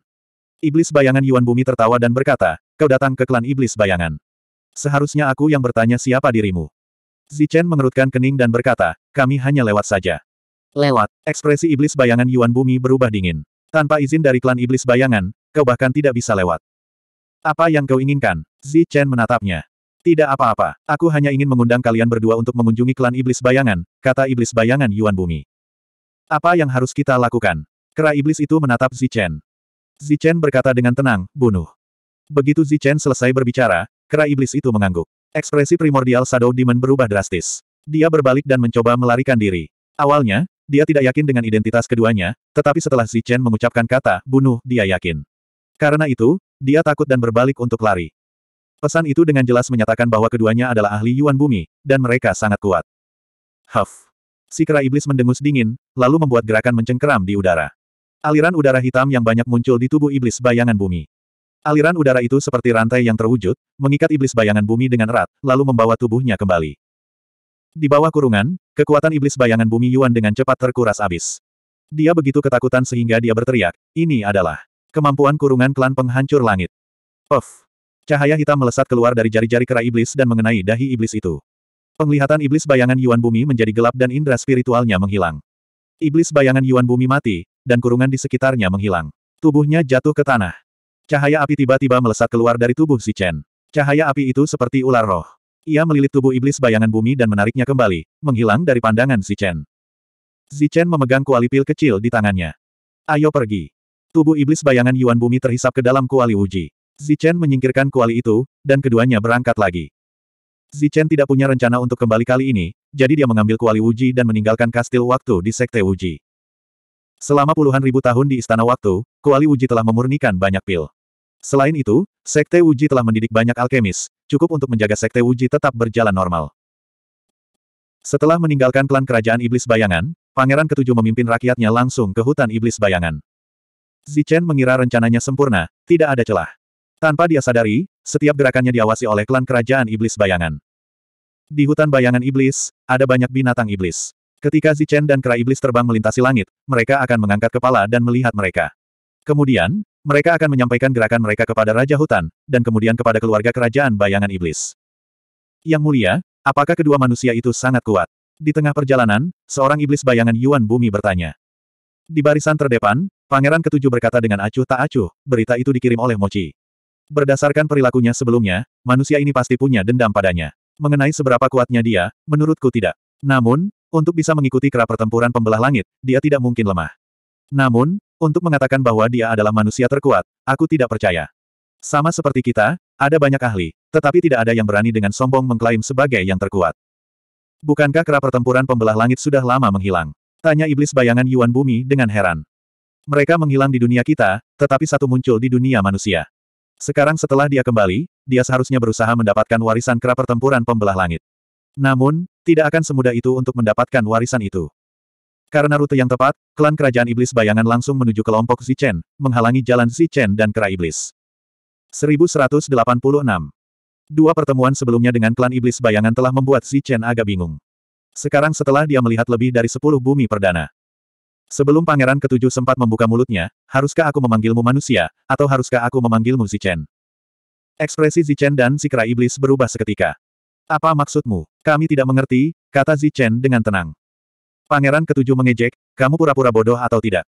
Iblis bayangan Yuan Bumi tertawa dan berkata, kau datang ke klan iblis bayangan. Seharusnya aku yang bertanya siapa dirimu. Zichen mengerutkan kening dan berkata, kami hanya lewat saja. Lewat. Ekspresi iblis bayangan Yuan Bumi berubah dingin. Tanpa izin dari klan iblis bayangan, kau bahkan tidak bisa lewat. Apa yang kau inginkan? Zi Chen menatapnya. Tidak apa-apa, aku hanya ingin mengundang kalian berdua untuk mengunjungi klan iblis bayangan, kata iblis bayangan Yuan Bumi. Apa yang harus kita lakukan? Kera iblis itu menatap Zi Chen. Zi Chen berkata dengan tenang, bunuh. Begitu Zi Chen selesai berbicara, kera iblis itu mengangguk. Ekspresi primordial Shadow Demon berubah drastis. Dia berbalik dan mencoba melarikan diri. Awalnya, dia tidak yakin dengan identitas keduanya, tetapi setelah Zi Chen mengucapkan kata, bunuh, dia yakin. Karena itu, dia takut dan berbalik untuk lari. Pesan itu dengan jelas menyatakan bahwa keduanya adalah ahli Yuan Bumi, dan mereka sangat kuat. Huff. Si kera iblis mendengus dingin, lalu membuat gerakan mencengkeram di udara. Aliran udara hitam yang banyak muncul di tubuh iblis bayangan bumi. Aliran udara itu seperti rantai yang terwujud, mengikat iblis bayangan bumi dengan erat, lalu membawa tubuhnya kembali. Di bawah kurungan, kekuatan iblis bayangan bumi Yuan dengan cepat terkuras abis. Dia begitu ketakutan sehingga dia berteriak, ini adalah Kemampuan kurungan klan penghancur langit. Puff. Cahaya hitam melesat keluar dari jari-jari kera iblis dan mengenai dahi iblis itu. Penglihatan iblis bayangan Yuan Bumi menjadi gelap dan indera spiritualnya menghilang. Iblis bayangan Yuan Bumi mati, dan kurungan di sekitarnya menghilang. Tubuhnya jatuh ke tanah. Cahaya api tiba-tiba melesat keluar dari tubuh si Chen. Cahaya api itu seperti ular roh. Ia melilit tubuh iblis bayangan bumi dan menariknya kembali, menghilang dari pandangan si Chen. Zichen memegang kuali pil kecil di tangannya. Ayo pergi. Tubuh iblis bayangan Yuan Bumi terhisap ke dalam kuali Wuji. Zichen menyingkirkan kuali itu, dan keduanya berangkat lagi. Zichen tidak punya rencana untuk kembali kali ini, jadi dia mengambil kuali Wuji dan meninggalkan kastil waktu di Sekte Wuji. Selama puluhan ribu tahun di Istana Waktu, kuali Wuji telah memurnikan banyak pil. Selain itu, Sekte Wuji telah mendidik banyak alkemis, cukup untuk menjaga Sekte Wuji tetap berjalan normal. Setelah meninggalkan klan kerajaan iblis bayangan, pangeran ketujuh memimpin rakyatnya langsung ke hutan iblis bayangan. Zichen mengira rencananya sempurna, tidak ada celah. Tanpa dia sadari, setiap gerakannya diawasi oleh klan kerajaan iblis bayangan. Di hutan bayangan iblis, ada banyak binatang iblis. Ketika Zichen dan kera iblis terbang melintasi langit, mereka akan mengangkat kepala dan melihat mereka. Kemudian, mereka akan menyampaikan gerakan mereka kepada Raja Hutan, dan kemudian kepada keluarga kerajaan bayangan iblis. Yang mulia, apakah kedua manusia itu sangat kuat? Di tengah perjalanan, seorang iblis bayangan Yuan Bumi bertanya. Di barisan terdepan, Pangeran Ketujuh berkata dengan acuh tak acuh, berita itu dikirim oleh Mochi. Berdasarkan perilakunya sebelumnya, manusia ini pasti punya dendam padanya. Mengenai seberapa kuatnya dia, menurutku tidak. Namun, untuk bisa mengikuti kera pertempuran pembelah langit, dia tidak mungkin lemah. Namun, untuk mengatakan bahwa dia adalah manusia terkuat, aku tidak percaya. Sama seperti kita, ada banyak ahli, tetapi tidak ada yang berani dengan sombong mengklaim sebagai yang terkuat. Bukankah kera pertempuran pembelah langit sudah lama menghilang? Tanya iblis bayangan Yuan Bumi dengan heran. Mereka menghilang di dunia kita, tetapi satu muncul di dunia manusia. Sekarang setelah dia kembali, dia seharusnya berusaha mendapatkan warisan kera pertempuran pembelah langit. Namun, tidak akan semudah itu untuk mendapatkan warisan itu. Karena rute yang tepat, klan kerajaan iblis bayangan langsung menuju kelompok Zichen, menghalangi jalan Zichen dan kera iblis. 1186. Dua pertemuan sebelumnya dengan klan iblis bayangan telah membuat Zichen agak bingung. Sekarang setelah dia melihat lebih dari sepuluh bumi perdana. Sebelum pangeran ketujuh sempat membuka mulutnya, haruskah aku memanggilmu manusia, atau haruskah aku memanggilmu Zichen? Ekspresi Zichen dan si kera iblis berubah seketika. Apa maksudmu? Kami tidak mengerti, kata Zichen dengan tenang. Pangeran ketujuh mengejek, kamu pura-pura bodoh atau tidak?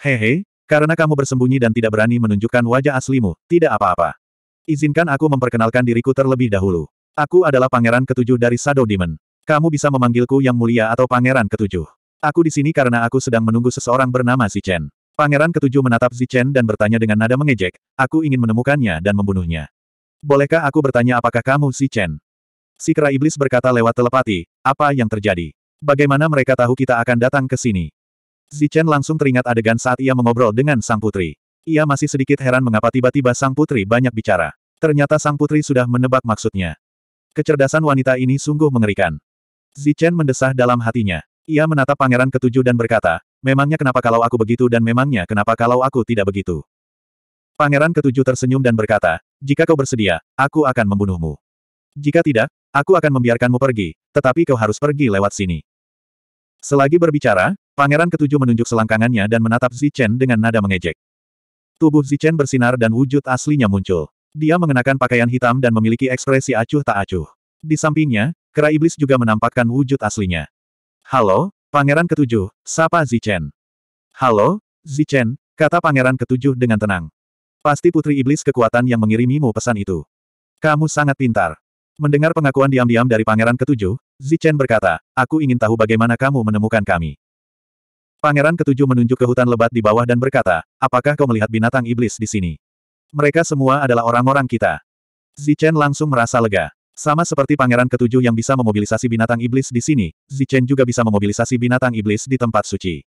Hehe, karena kamu bersembunyi dan tidak berani menunjukkan wajah aslimu, tidak apa-apa. Izinkan aku memperkenalkan diriku terlebih dahulu. Aku adalah pangeran ketujuh dari Shadow Demon. Kamu bisa memanggilku yang mulia atau pangeran ketujuh. Aku di sini karena aku sedang menunggu seseorang bernama Zichen. Pangeran ketujuh menatap Zichen dan bertanya dengan nada mengejek, aku ingin menemukannya dan membunuhnya. Bolehkah aku bertanya apakah kamu Zichen? Si kera iblis berkata lewat telepati, apa yang terjadi? Bagaimana mereka tahu kita akan datang ke sini? Zichen langsung teringat adegan saat ia mengobrol dengan sang putri. Ia masih sedikit heran mengapa tiba-tiba sang putri banyak bicara. Ternyata sang putri sudah menebak maksudnya. Kecerdasan wanita ini sungguh mengerikan. Zichen mendesah dalam hatinya. Ia menatap pangeran ketujuh dan berkata, memangnya kenapa kalau aku begitu dan memangnya kenapa kalau aku tidak begitu. Pangeran ketujuh tersenyum dan berkata, jika kau bersedia, aku akan membunuhmu. Jika tidak, aku akan membiarkanmu pergi, tetapi kau harus pergi lewat sini. Selagi berbicara, pangeran ketujuh menunjuk selangkangannya dan menatap Zichen dengan nada mengejek. Tubuh Zichen bersinar dan wujud aslinya muncul. Dia mengenakan pakaian hitam dan memiliki ekspresi acuh tak acuh. Di sampingnya, kera iblis juga menampakkan wujud aslinya. Halo, Pangeran Ketujuh, sapa Zichen. Halo, Zichen, kata Pangeran Ketujuh dengan tenang. Pasti Putri Iblis kekuatan yang mengirimimu pesan itu. Kamu sangat pintar. Mendengar pengakuan diam-diam dari Pangeran Ketujuh, Zichen berkata, aku ingin tahu bagaimana kamu menemukan kami. Pangeran Ketujuh menunjuk ke hutan lebat di bawah dan berkata, apakah kau melihat binatang iblis di sini? Mereka semua adalah orang-orang kita. Zichen langsung merasa lega. Sama seperti pangeran ketujuh yang bisa memobilisasi binatang iblis di sini, Zichen juga bisa memobilisasi binatang iblis di tempat suci.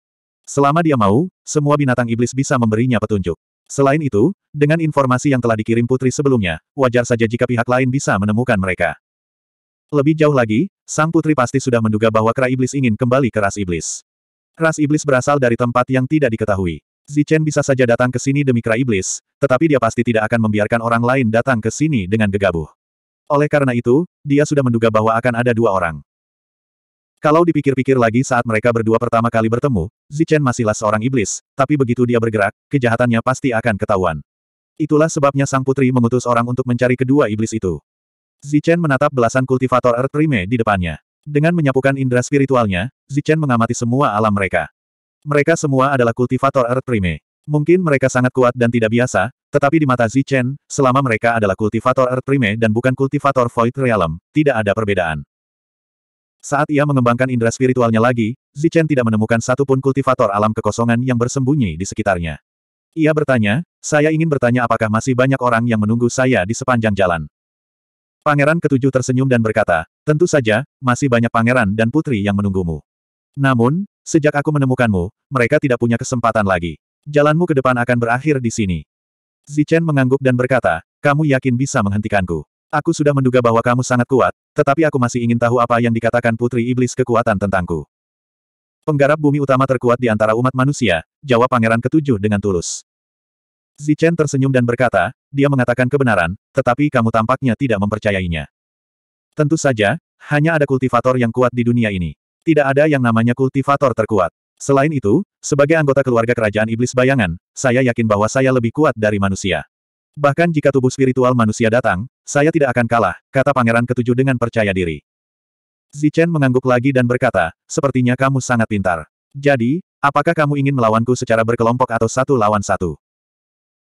Selama dia mau, semua binatang iblis bisa memberinya petunjuk. Selain itu, dengan informasi yang telah dikirim putri sebelumnya, wajar saja jika pihak lain bisa menemukan mereka. Lebih jauh lagi, sang putri pasti sudah menduga bahwa kera iblis ingin kembali ke ras iblis. Ras iblis berasal dari tempat yang tidak diketahui. Zichen bisa saja datang ke sini demi kera iblis, tetapi dia pasti tidak akan membiarkan orang lain datang ke sini dengan gegabah. Oleh karena itu, dia sudah menduga bahwa akan ada dua orang. Kalau dipikir-pikir lagi saat mereka berdua pertama kali bertemu, Zichen masihlah seorang iblis, tapi begitu dia bergerak, kejahatannya pasti akan ketahuan. Itulah sebabnya sang putri mengutus orang untuk mencari kedua iblis itu. Zichen menatap belasan kultivator Earth Prime di depannya. Dengan menyapukan indera spiritualnya, Zichen mengamati semua alam mereka. Mereka semua adalah kultivator Earth Prime. Mungkin mereka sangat kuat dan tidak biasa, tetapi di mata Zichen, selama mereka adalah kultivator Earth Prime dan bukan kultivator Void Realm, tidak ada perbedaan. Saat ia mengembangkan indera spiritualnya lagi, Zichen tidak menemukan satupun kultivator alam kekosongan yang bersembunyi di sekitarnya. Ia bertanya, saya ingin bertanya apakah masih banyak orang yang menunggu saya di sepanjang jalan. Pangeran ketujuh tersenyum dan berkata, tentu saja, masih banyak pangeran dan putri yang menunggumu. Namun, sejak aku menemukanmu, mereka tidak punya kesempatan lagi. Jalanmu ke depan akan berakhir di sini. Zichen mengangguk dan berkata, kamu yakin bisa menghentikanku. Aku sudah menduga bahwa kamu sangat kuat, tetapi aku masih ingin tahu apa yang dikatakan Putri Iblis kekuatan tentangku. Penggarap bumi utama terkuat di antara umat manusia, jawab pangeran ketujuh dengan tulus. Zichen tersenyum dan berkata, dia mengatakan kebenaran, tetapi kamu tampaknya tidak mempercayainya. Tentu saja, hanya ada kultivator yang kuat di dunia ini. Tidak ada yang namanya kultivator terkuat. Selain itu, sebagai anggota keluarga kerajaan iblis bayangan, saya yakin bahwa saya lebih kuat dari manusia. Bahkan jika tubuh spiritual manusia datang, saya tidak akan kalah, kata pangeran ketujuh dengan percaya diri. Zichen mengangguk lagi dan berkata, sepertinya kamu sangat pintar. Jadi, apakah kamu ingin melawanku secara berkelompok atau satu lawan satu?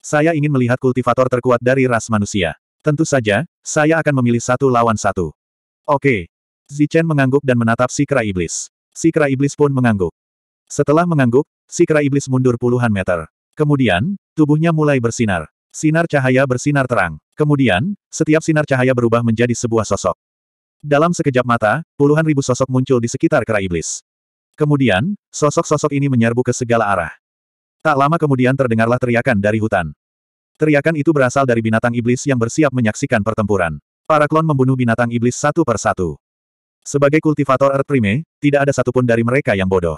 Saya ingin melihat kultivator terkuat dari ras manusia. Tentu saja, saya akan memilih satu lawan satu. Oke. Zichen mengangguk dan menatap si kera iblis. Si kera iblis pun mengangguk. Setelah mengangguk, si kera iblis mundur puluhan meter. Kemudian, tubuhnya mulai bersinar. Sinar cahaya bersinar terang. Kemudian, setiap sinar cahaya berubah menjadi sebuah sosok. Dalam sekejap mata, puluhan ribu sosok muncul di sekitar kera iblis. Kemudian, sosok-sosok ini menyerbu ke segala arah. Tak lama kemudian terdengarlah teriakan dari hutan. Teriakan itu berasal dari binatang iblis yang bersiap menyaksikan pertempuran. Para klon membunuh binatang iblis satu per satu. Sebagai kultivator Earth Prime, tidak ada satupun dari mereka yang bodoh.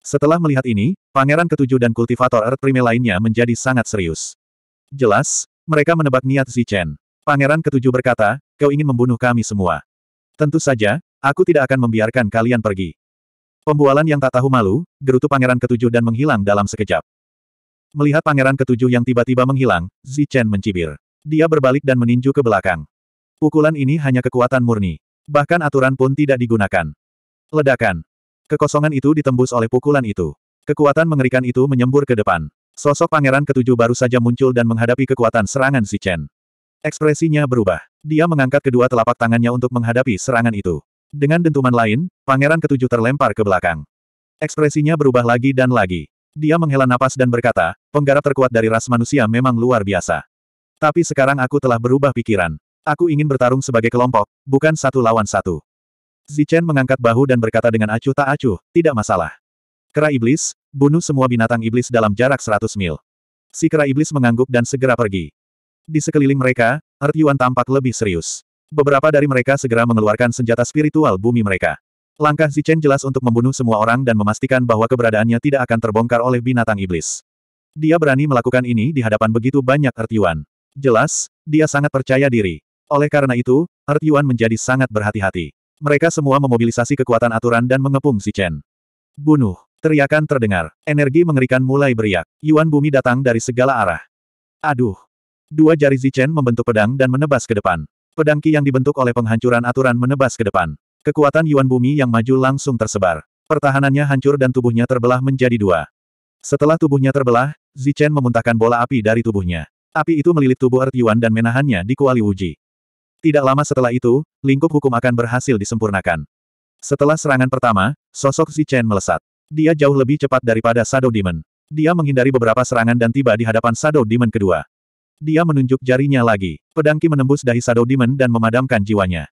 Setelah melihat ini, pangeran ketujuh dan kultivator Earth Prime lainnya menjadi sangat serius. Jelas, mereka menebak niat Zichen. Pangeran ketujuh berkata, kau ingin membunuh kami semua. Tentu saja, aku tidak akan membiarkan kalian pergi. Pembualan yang tak tahu malu, gerutu pangeran ketujuh dan menghilang dalam sekejap. Melihat pangeran ketujuh yang tiba-tiba menghilang, Zichen mencibir. Dia berbalik dan meninju ke belakang. Pukulan ini hanya kekuatan murni. Bahkan aturan pun tidak digunakan. Ledakan. Kekosongan itu ditembus oleh pukulan itu. Kekuatan mengerikan itu menyembur ke depan. Sosok pangeran ketujuh baru saja muncul dan menghadapi kekuatan serangan si Chen. Ekspresinya berubah. Dia mengangkat kedua telapak tangannya untuk menghadapi serangan itu. Dengan dentuman lain, pangeran ketujuh terlempar ke belakang. Ekspresinya berubah lagi dan lagi. Dia menghela napas dan berkata, penggarap terkuat dari ras manusia memang luar biasa. Tapi sekarang aku telah berubah pikiran. Aku ingin bertarung sebagai kelompok, bukan satu lawan satu. Zichen mengangkat bahu dan berkata dengan acuh tak acuh, tidak masalah. Kera iblis, bunuh semua binatang iblis dalam jarak 100 mil. Si kera iblis mengangguk dan segera pergi. Di sekeliling mereka, Earth Yuan tampak lebih serius. Beberapa dari mereka segera mengeluarkan senjata spiritual bumi mereka. Langkah Zichen jelas untuk membunuh semua orang dan memastikan bahwa keberadaannya tidak akan terbongkar oleh binatang iblis. Dia berani melakukan ini di hadapan begitu banyak Earth Yuan. Jelas, dia sangat percaya diri. Oleh karena itu, Earth Yuan menjadi sangat berhati-hati. Mereka semua memobilisasi kekuatan aturan dan mengepung si Chen. Bunuh! Teriakan terdengar. Energi mengerikan mulai beriak. Yuan bumi datang dari segala arah. Aduh! Dua jari Zichen membentuk pedang dan menebas ke depan. Pedang Qi yang dibentuk oleh penghancuran aturan menebas ke depan. Kekuatan Yuan bumi yang maju langsung tersebar. Pertahanannya hancur dan tubuhnya terbelah menjadi dua. Setelah tubuhnya terbelah, Zichen memuntahkan bola api dari tubuhnya. Api itu melilit tubuh Earth Yuan dan menahannya di kuali Wuji. Tidak lama setelah itu, lingkup hukum akan berhasil disempurnakan. Setelah serangan pertama, sosok Zichen melesat. Dia jauh lebih cepat daripada Shadow Demon. Dia menghindari beberapa serangan dan tiba di hadapan Shadow Demon kedua. Dia menunjuk jarinya lagi. Pedangki menembus dahi Shadow Demon dan memadamkan jiwanya.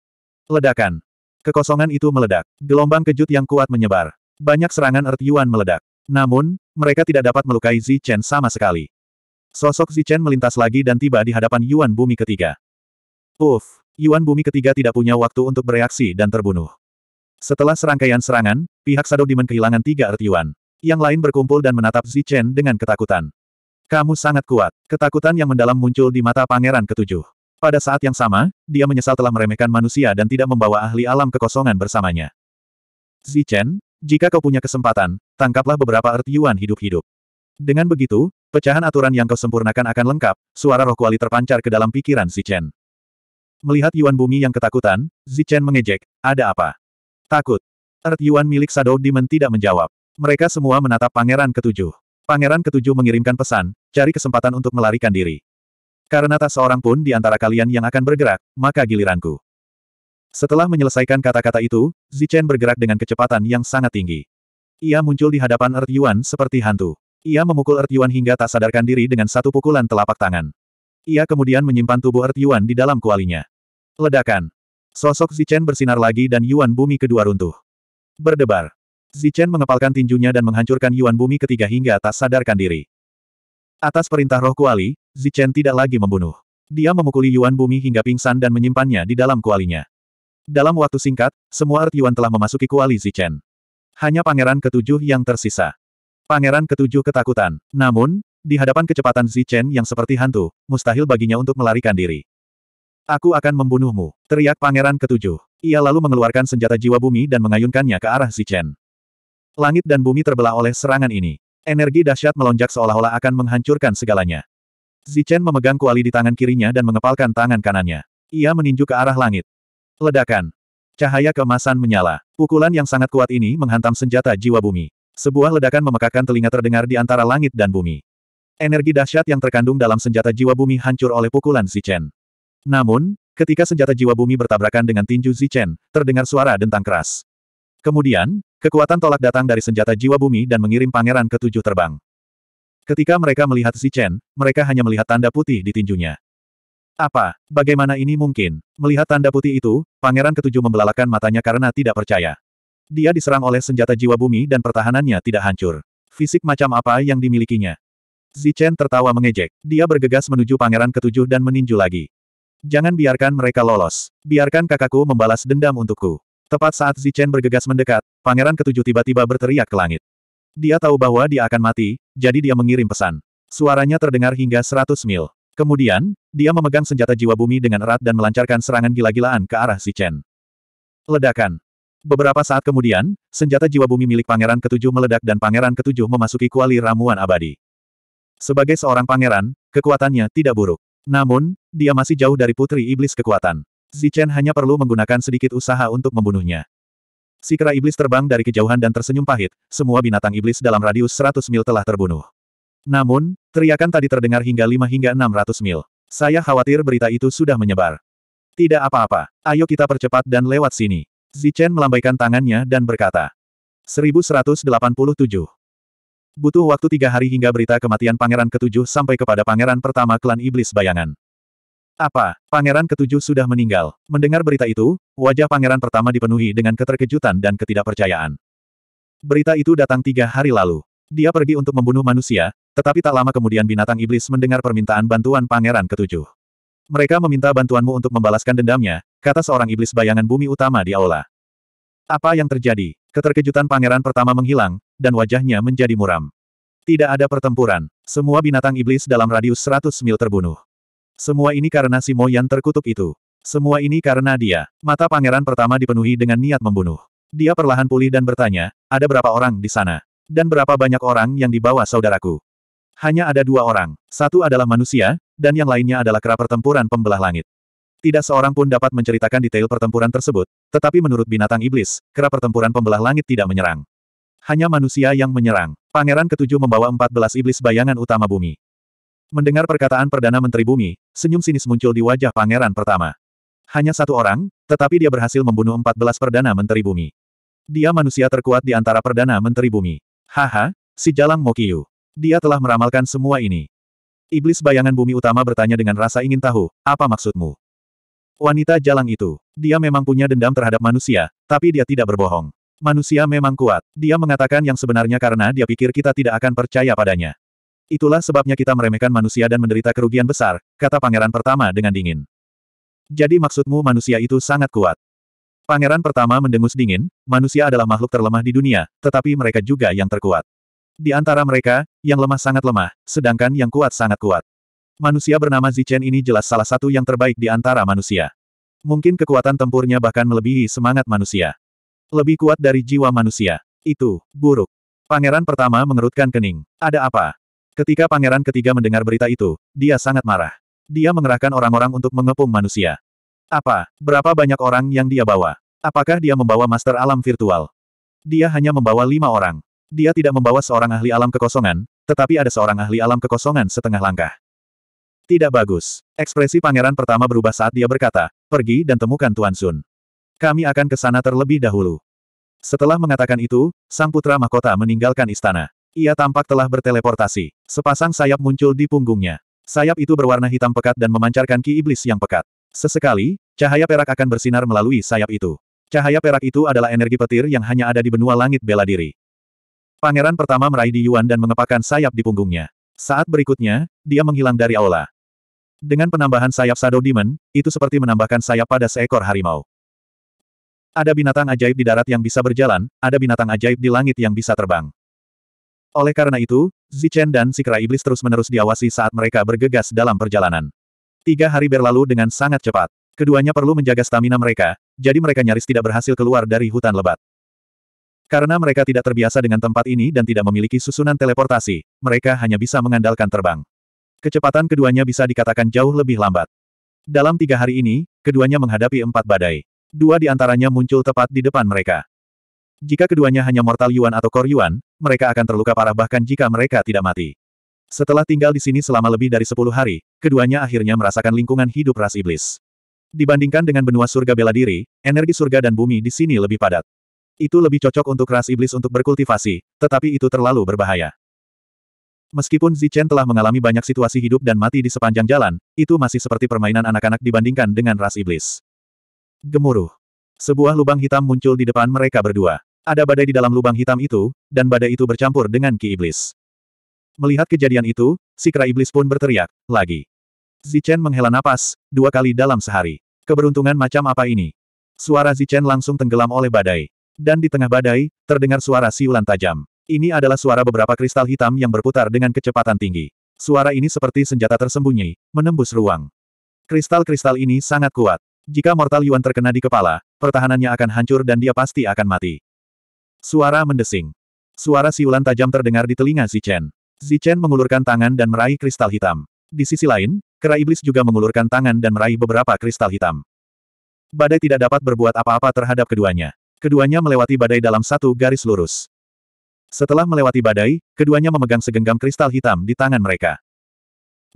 Ledakan. Kekosongan itu meledak. Gelombang kejut yang kuat menyebar. Banyak serangan Earth Yuan meledak. Namun, mereka tidak dapat melukai Zichen sama sekali. Sosok Zichen melintas lagi dan tiba di hadapan Yuan Bumi ketiga. Uff, Yuan Bumi ketiga tidak punya waktu untuk bereaksi dan terbunuh. Setelah serangkaian serangan, pihak Shadow Demon kehilangan tiga Earth Yuan. Yang lain berkumpul dan menatap Zichen dengan ketakutan. Kamu sangat kuat. Ketakutan yang mendalam muncul di mata pangeran ketujuh. Pada saat yang sama, dia menyesal telah meremehkan manusia dan tidak membawa ahli alam kekosongan bersamanya. Zichen, jika kau punya kesempatan, tangkaplah beberapa Earth Yuan hidup-hidup. Dengan begitu, pecahan aturan yang kau sempurnakan akan lengkap, suara roh kuali terpancar ke dalam pikiran Zichen. Melihat Yuan Bumi yang ketakutan, Zichen mengejek, ada apa? Takut. Earth Yuan milik Shadow Demon tidak menjawab. Mereka semua menatap pangeran ketujuh. Pangeran ketujuh mengirimkan pesan, cari kesempatan untuk melarikan diri. Karena tak seorang pun di antara kalian yang akan bergerak, maka giliranku. Setelah menyelesaikan kata-kata itu, Zichen bergerak dengan kecepatan yang sangat tinggi. Ia muncul di hadapan Earth Yuan seperti hantu. Ia memukul Earth Yuan hingga tak sadarkan diri dengan satu pukulan telapak tangan. Ia kemudian menyimpan tubuh Earth Yuan di dalam kualinya. Ledakan. Sosok Zichen bersinar lagi dan Yuan Bumi kedua runtuh. Berdebar. Zichen mengepalkan tinjunya dan menghancurkan Yuan Bumi ketiga hingga tak sadarkan diri. Atas perintah roh kuali, Zichen tidak lagi membunuh. Dia memukuli Yuan Bumi hingga pingsan dan menyimpannya di dalam kualinya. Dalam waktu singkat, semua art Yuan telah memasuki kuali Zichen. Hanya pangeran ketujuh yang tersisa. Pangeran ketujuh ketakutan. Namun, di hadapan kecepatan Zichen yang seperti hantu, mustahil baginya untuk melarikan diri. Aku akan membunuhmu, teriak pangeran ketujuh. Ia lalu mengeluarkan senjata jiwa bumi dan mengayunkannya ke arah Zichen. Langit dan bumi terbelah oleh serangan ini. Energi dahsyat melonjak seolah-olah akan menghancurkan segalanya. Zichen memegang kuali di tangan kirinya dan mengepalkan tangan kanannya. Ia meninju ke arah langit. Ledakan. Cahaya kemasan menyala. Pukulan yang sangat kuat ini menghantam senjata jiwa bumi. Sebuah ledakan memekakan telinga terdengar di antara langit dan bumi. Energi dahsyat yang terkandung dalam senjata jiwa bumi hancur oleh pukulan Zichen. Namun, ketika senjata jiwa bumi bertabrakan dengan tinju Zichen, terdengar suara dentang keras. Kemudian, kekuatan tolak datang dari senjata jiwa bumi dan mengirim pangeran ke tujuh terbang. Ketika mereka melihat Zichen, mereka hanya melihat tanda putih di tinjunya. Apa? Bagaimana ini mungkin? Melihat tanda putih itu, pangeran ketujuh membelalakan matanya karena tidak percaya. Dia diserang oleh senjata jiwa bumi dan pertahanannya tidak hancur. Fisik macam apa yang dimilikinya? Zichen tertawa mengejek. Dia bergegas menuju pangeran ketujuh dan meninju lagi. Jangan biarkan mereka lolos. Biarkan kakakku membalas dendam untukku. Tepat saat Zichen bergegas mendekat, pangeran ketujuh tiba-tiba berteriak ke langit. Dia tahu bahwa dia akan mati, jadi dia mengirim pesan. Suaranya terdengar hingga 100 mil. Kemudian, dia memegang senjata jiwa bumi dengan erat dan melancarkan serangan gila-gilaan ke arah Zichen. Ledakan. Beberapa saat kemudian, senjata jiwa bumi milik pangeran ketujuh meledak dan pangeran ketujuh memasuki kuali ramuan abadi. Sebagai seorang pangeran, kekuatannya tidak buruk. Namun, dia masih jauh dari putri iblis kekuatan. Zichen hanya perlu menggunakan sedikit usaha untuk membunuhnya. Si kera iblis terbang dari kejauhan dan tersenyum pahit, semua binatang iblis dalam radius 100 mil telah terbunuh. Namun, teriakan tadi terdengar hingga 5 hingga 600 mil. Saya khawatir berita itu sudah menyebar. Tidak apa-apa, ayo kita percepat dan lewat sini. Zichen melambaikan tangannya dan berkata. 1187 Butuh waktu tiga hari hingga berita kematian pangeran ketujuh sampai kepada pangeran pertama klan iblis bayangan. Apa? Pangeran ketujuh sudah meninggal. Mendengar berita itu, wajah pangeran pertama dipenuhi dengan keterkejutan dan ketidakpercayaan. Berita itu datang tiga hari lalu. Dia pergi untuk membunuh manusia, tetapi tak lama kemudian binatang iblis mendengar permintaan bantuan pangeran ketujuh. Mereka meminta bantuanmu untuk membalaskan dendamnya, kata seorang iblis bayangan bumi utama di aula. Apa yang terjadi? Keterkejutan pangeran pertama menghilang, dan wajahnya menjadi muram. Tidak ada pertempuran. Semua binatang iblis dalam radius 100 mil terbunuh. Semua ini karena si Moyan terkutuk itu. Semua ini karena dia. Mata pangeran pertama dipenuhi dengan niat membunuh. Dia perlahan pulih dan bertanya, ada berapa orang di sana? Dan berapa banyak orang yang dibawa saudaraku? Hanya ada dua orang. Satu adalah manusia, dan yang lainnya adalah kera pertempuran pembelah langit. Tidak seorang pun dapat menceritakan detail pertempuran tersebut, tetapi menurut binatang iblis, kera pertempuran pembelah langit tidak menyerang hanya manusia yang menyerang. Pangeran ketujuh membawa empat belas iblis bayangan utama bumi. Mendengar perkataan Perdana Menteri Bumi, senyum sinis muncul di wajah pangeran pertama. Hanya satu orang, tetapi dia berhasil membunuh empat belas Perdana Menteri Bumi. Dia manusia terkuat di antara Perdana Menteri Bumi. Haha, si Jalang Mokiyu. Dia telah meramalkan semua ini. Iblis bayangan bumi utama bertanya dengan rasa ingin tahu, apa maksudmu? Wanita jalang itu, dia memang punya dendam terhadap manusia, tapi dia tidak berbohong. Manusia memang kuat. Dia mengatakan yang sebenarnya karena dia pikir kita tidak akan percaya padanya. Itulah sebabnya kita meremehkan manusia dan menderita kerugian besar, kata pangeran pertama dengan dingin. Jadi maksudmu manusia itu sangat kuat. Pangeran pertama mendengus dingin, manusia adalah makhluk terlemah di dunia, tetapi mereka juga yang terkuat. Di antara mereka, yang lemah sangat lemah, sedangkan yang kuat sangat kuat. Manusia bernama Zichen ini jelas salah satu yang terbaik di antara manusia. Mungkin kekuatan tempurnya bahkan melebihi semangat manusia. Lebih kuat dari jiwa manusia. Itu, buruk. Pangeran pertama mengerutkan kening. Ada apa? Ketika pangeran ketiga mendengar berita itu, dia sangat marah. Dia mengerahkan orang-orang untuk mengepung manusia. Apa? Berapa banyak orang yang dia bawa? Apakah dia membawa master alam virtual? Dia hanya membawa lima orang. Dia tidak membawa seorang ahli alam kekosongan, tetapi ada seorang ahli alam kekosongan setengah langkah. Tidak bagus. Ekspresi pangeran pertama berubah saat dia berkata, pergi dan temukan Tuan Sun. Kami akan ke sana terlebih dahulu. Setelah mengatakan itu, sang putra mahkota meninggalkan istana. Ia tampak telah berteleportasi. Sepasang sayap muncul di punggungnya. Sayap itu berwarna hitam pekat dan memancarkan ki iblis yang pekat. Sesekali, cahaya perak akan bersinar melalui sayap itu. Cahaya perak itu adalah energi petir yang hanya ada di benua langit bela diri. Pangeran pertama meraih di Yuan dan mengepakkan sayap di punggungnya. Saat berikutnya, dia menghilang dari aula. Dengan penambahan sayap Shadow Demon, itu seperti menambahkan sayap pada seekor harimau. Ada binatang ajaib di darat yang bisa berjalan, ada binatang ajaib di langit yang bisa terbang. Oleh karena itu, Zichen dan si kera Iblis terus-menerus diawasi saat mereka bergegas dalam perjalanan. Tiga hari berlalu dengan sangat cepat. Keduanya perlu menjaga stamina mereka, jadi mereka nyaris tidak berhasil keluar dari hutan lebat. Karena mereka tidak terbiasa dengan tempat ini dan tidak memiliki susunan teleportasi, mereka hanya bisa mengandalkan terbang. Kecepatan keduanya bisa dikatakan jauh lebih lambat. Dalam tiga hari ini, keduanya menghadapi empat badai. Dua di antaranya muncul tepat di depan mereka. Jika keduanya hanya mortal Yuan atau Kor Yuan, mereka akan terluka parah bahkan jika mereka tidak mati. Setelah tinggal di sini selama lebih dari sepuluh hari, keduanya akhirnya merasakan lingkungan hidup ras iblis. Dibandingkan dengan benua surga bela diri, energi surga dan bumi di sini lebih padat. Itu lebih cocok untuk ras iblis untuk berkultivasi, tetapi itu terlalu berbahaya. Meskipun Zichen telah mengalami banyak situasi hidup dan mati di sepanjang jalan, itu masih seperti permainan anak-anak dibandingkan dengan ras iblis. Gemuruh. Sebuah lubang hitam muncul di depan mereka berdua. Ada badai di dalam lubang hitam itu, dan badai itu bercampur dengan ki iblis. Melihat kejadian itu, si kera iblis pun berteriak, lagi. Zichen menghela napas, dua kali dalam sehari. Keberuntungan macam apa ini? Suara Zichen langsung tenggelam oleh badai. Dan di tengah badai, terdengar suara siulan tajam. Ini adalah suara beberapa kristal hitam yang berputar dengan kecepatan tinggi. Suara ini seperti senjata tersembunyi, menembus ruang. Kristal-kristal ini sangat kuat. Jika Mortal Yuan terkena di kepala, pertahanannya akan hancur dan dia pasti akan mati. Suara mendesing. Suara siulan tajam terdengar di telinga Zichen. Zichen mengulurkan tangan dan meraih kristal hitam. Di sisi lain, kera iblis juga mengulurkan tangan dan meraih beberapa kristal hitam. Badai tidak dapat berbuat apa-apa terhadap keduanya. Keduanya melewati badai dalam satu garis lurus. Setelah melewati badai, keduanya memegang segenggam kristal hitam di tangan mereka.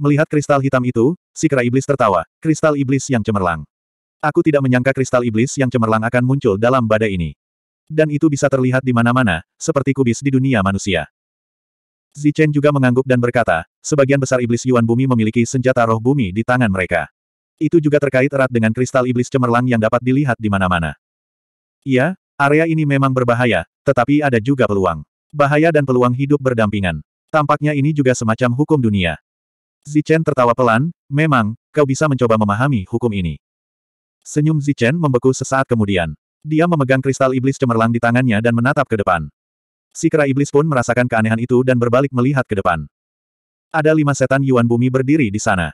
Melihat kristal hitam itu, si kera iblis tertawa, kristal iblis yang cemerlang. Aku tidak menyangka kristal iblis yang cemerlang akan muncul dalam badai ini. Dan itu bisa terlihat di mana-mana, seperti kubis di dunia manusia. Zichen juga mengangguk dan berkata, sebagian besar iblis Yuan Bumi memiliki senjata roh bumi di tangan mereka. Itu juga terkait erat dengan kristal iblis cemerlang yang dapat dilihat di mana-mana. Iya, area ini memang berbahaya, tetapi ada juga peluang. Bahaya dan peluang hidup berdampingan. Tampaknya ini juga semacam hukum dunia. Zichen tertawa pelan, memang, kau bisa mencoba memahami hukum ini. Senyum Zichen membeku sesaat kemudian. Dia memegang kristal iblis cemerlang di tangannya dan menatap ke depan. Si kera iblis pun merasakan keanehan itu dan berbalik melihat ke depan. Ada lima setan Yuan Bumi berdiri di sana.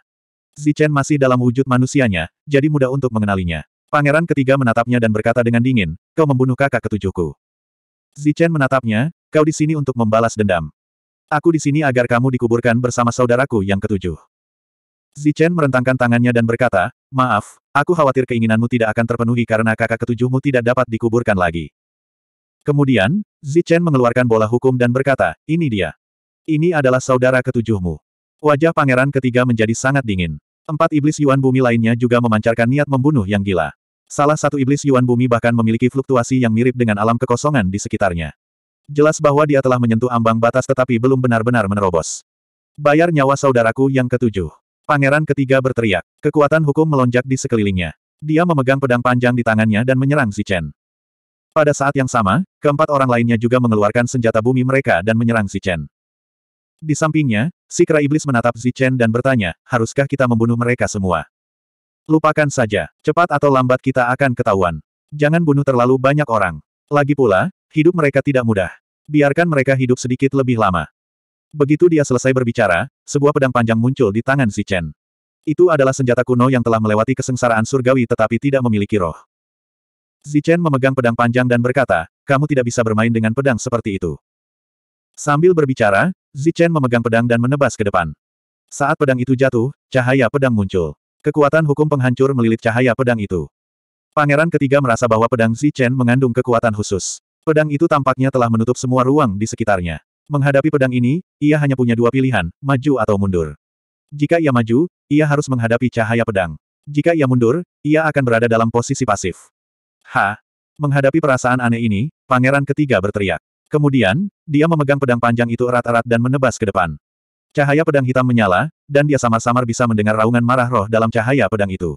Zichen masih dalam wujud manusianya, jadi mudah untuk mengenalinya. Pangeran ketiga menatapnya dan berkata dengan dingin, kau membunuh kakak ketujuhku. Zichen menatapnya, kau di sini untuk membalas dendam. Aku di sini agar kamu dikuburkan bersama saudaraku yang ketujuh. Zichen merentangkan tangannya dan berkata, maaf, Aku khawatir keinginanmu tidak akan terpenuhi karena kakak ketujuhmu tidak dapat dikuburkan lagi. Kemudian, Zichen mengeluarkan bola hukum dan berkata, ini dia. Ini adalah saudara ketujuhmu. Wajah pangeran ketiga menjadi sangat dingin. Empat iblis Yuan Bumi lainnya juga memancarkan niat membunuh yang gila. Salah satu iblis Yuan Bumi bahkan memiliki fluktuasi yang mirip dengan alam kekosongan di sekitarnya. Jelas bahwa dia telah menyentuh ambang batas tetapi belum benar-benar menerobos. Bayar nyawa saudaraku yang ketujuh. Pangeran ketiga berteriak. Kekuatan hukum melonjak di sekelilingnya. Dia memegang pedang panjang di tangannya dan menyerang si Chen. Pada saat yang sama, keempat orang lainnya juga mengeluarkan senjata bumi mereka dan menyerang si Chen. Di sampingnya, si kera iblis menatap si Chen dan bertanya, haruskah kita membunuh mereka semua? Lupakan saja, cepat atau lambat kita akan ketahuan. Jangan bunuh terlalu banyak orang. Lagi pula, hidup mereka tidak mudah. Biarkan mereka hidup sedikit lebih lama. Begitu dia selesai berbicara, sebuah pedang panjang muncul di tangan si Chen. Itu adalah senjata kuno yang telah melewati kesengsaraan surgawi tetapi tidak memiliki roh. Zichen memegang pedang panjang dan berkata, kamu tidak bisa bermain dengan pedang seperti itu. Sambil berbicara, Zichen memegang pedang dan menebas ke depan. Saat pedang itu jatuh, cahaya pedang muncul. Kekuatan hukum penghancur melilit cahaya pedang itu. Pangeran ketiga merasa bahwa pedang Zichen mengandung kekuatan khusus. Pedang itu tampaknya telah menutup semua ruang di sekitarnya. Menghadapi pedang ini, ia hanya punya dua pilihan, maju atau mundur. Jika ia maju, ia harus menghadapi cahaya pedang. Jika ia mundur, ia akan berada dalam posisi pasif. Ha! Menghadapi perasaan aneh ini, pangeran ketiga berteriak. Kemudian, dia memegang pedang panjang itu erat-erat dan menebas ke depan. Cahaya pedang hitam menyala, dan dia samar-samar bisa mendengar raungan marah roh dalam cahaya pedang itu.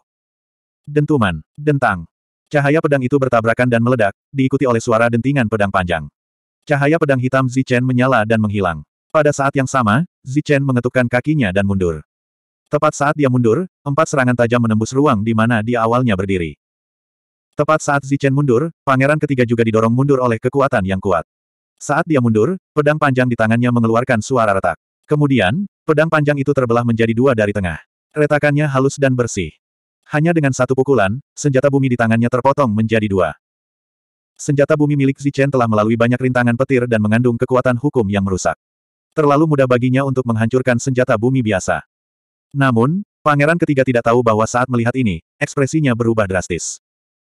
Dentuman, dentang. Cahaya pedang itu bertabrakan dan meledak, diikuti oleh suara dentingan pedang panjang. Cahaya pedang hitam Zichen menyala dan menghilang. Pada saat yang sama, Zichen mengetukkan kakinya dan mundur. Tepat saat dia mundur, empat serangan tajam menembus ruang di mana dia awalnya berdiri. Tepat saat Zichen mundur, pangeran ketiga juga didorong mundur oleh kekuatan yang kuat. Saat dia mundur, pedang panjang di tangannya mengeluarkan suara retak. Kemudian, pedang panjang itu terbelah menjadi dua dari tengah. Retakannya halus dan bersih. Hanya dengan satu pukulan, senjata bumi di tangannya terpotong menjadi dua. Senjata bumi milik Zichen telah melalui banyak rintangan petir dan mengandung kekuatan hukum yang merusak. Terlalu mudah baginya untuk menghancurkan senjata bumi biasa. Namun, pangeran ketiga tidak tahu bahwa saat melihat ini, ekspresinya berubah drastis.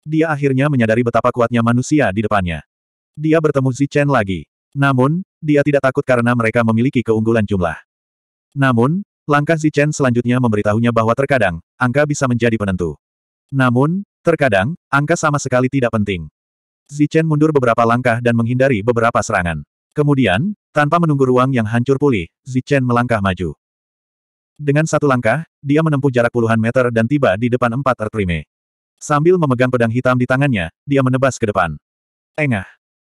Dia akhirnya menyadari betapa kuatnya manusia di depannya. Dia bertemu Zichen lagi. Namun, dia tidak takut karena mereka memiliki keunggulan jumlah. Namun, langkah Zichen selanjutnya memberitahunya bahwa terkadang, angka bisa menjadi penentu. Namun, terkadang, angka sama sekali tidak penting. Zichen mundur beberapa langkah dan menghindari beberapa serangan. Kemudian, tanpa menunggu ruang yang hancur pulih, Zichen melangkah maju. Dengan satu langkah, dia menempuh jarak puluhan meter dan tiba di depan empat Ertrime. Sambil memegang pedang hitam di tangannya, dia menebas ke depan. Engah.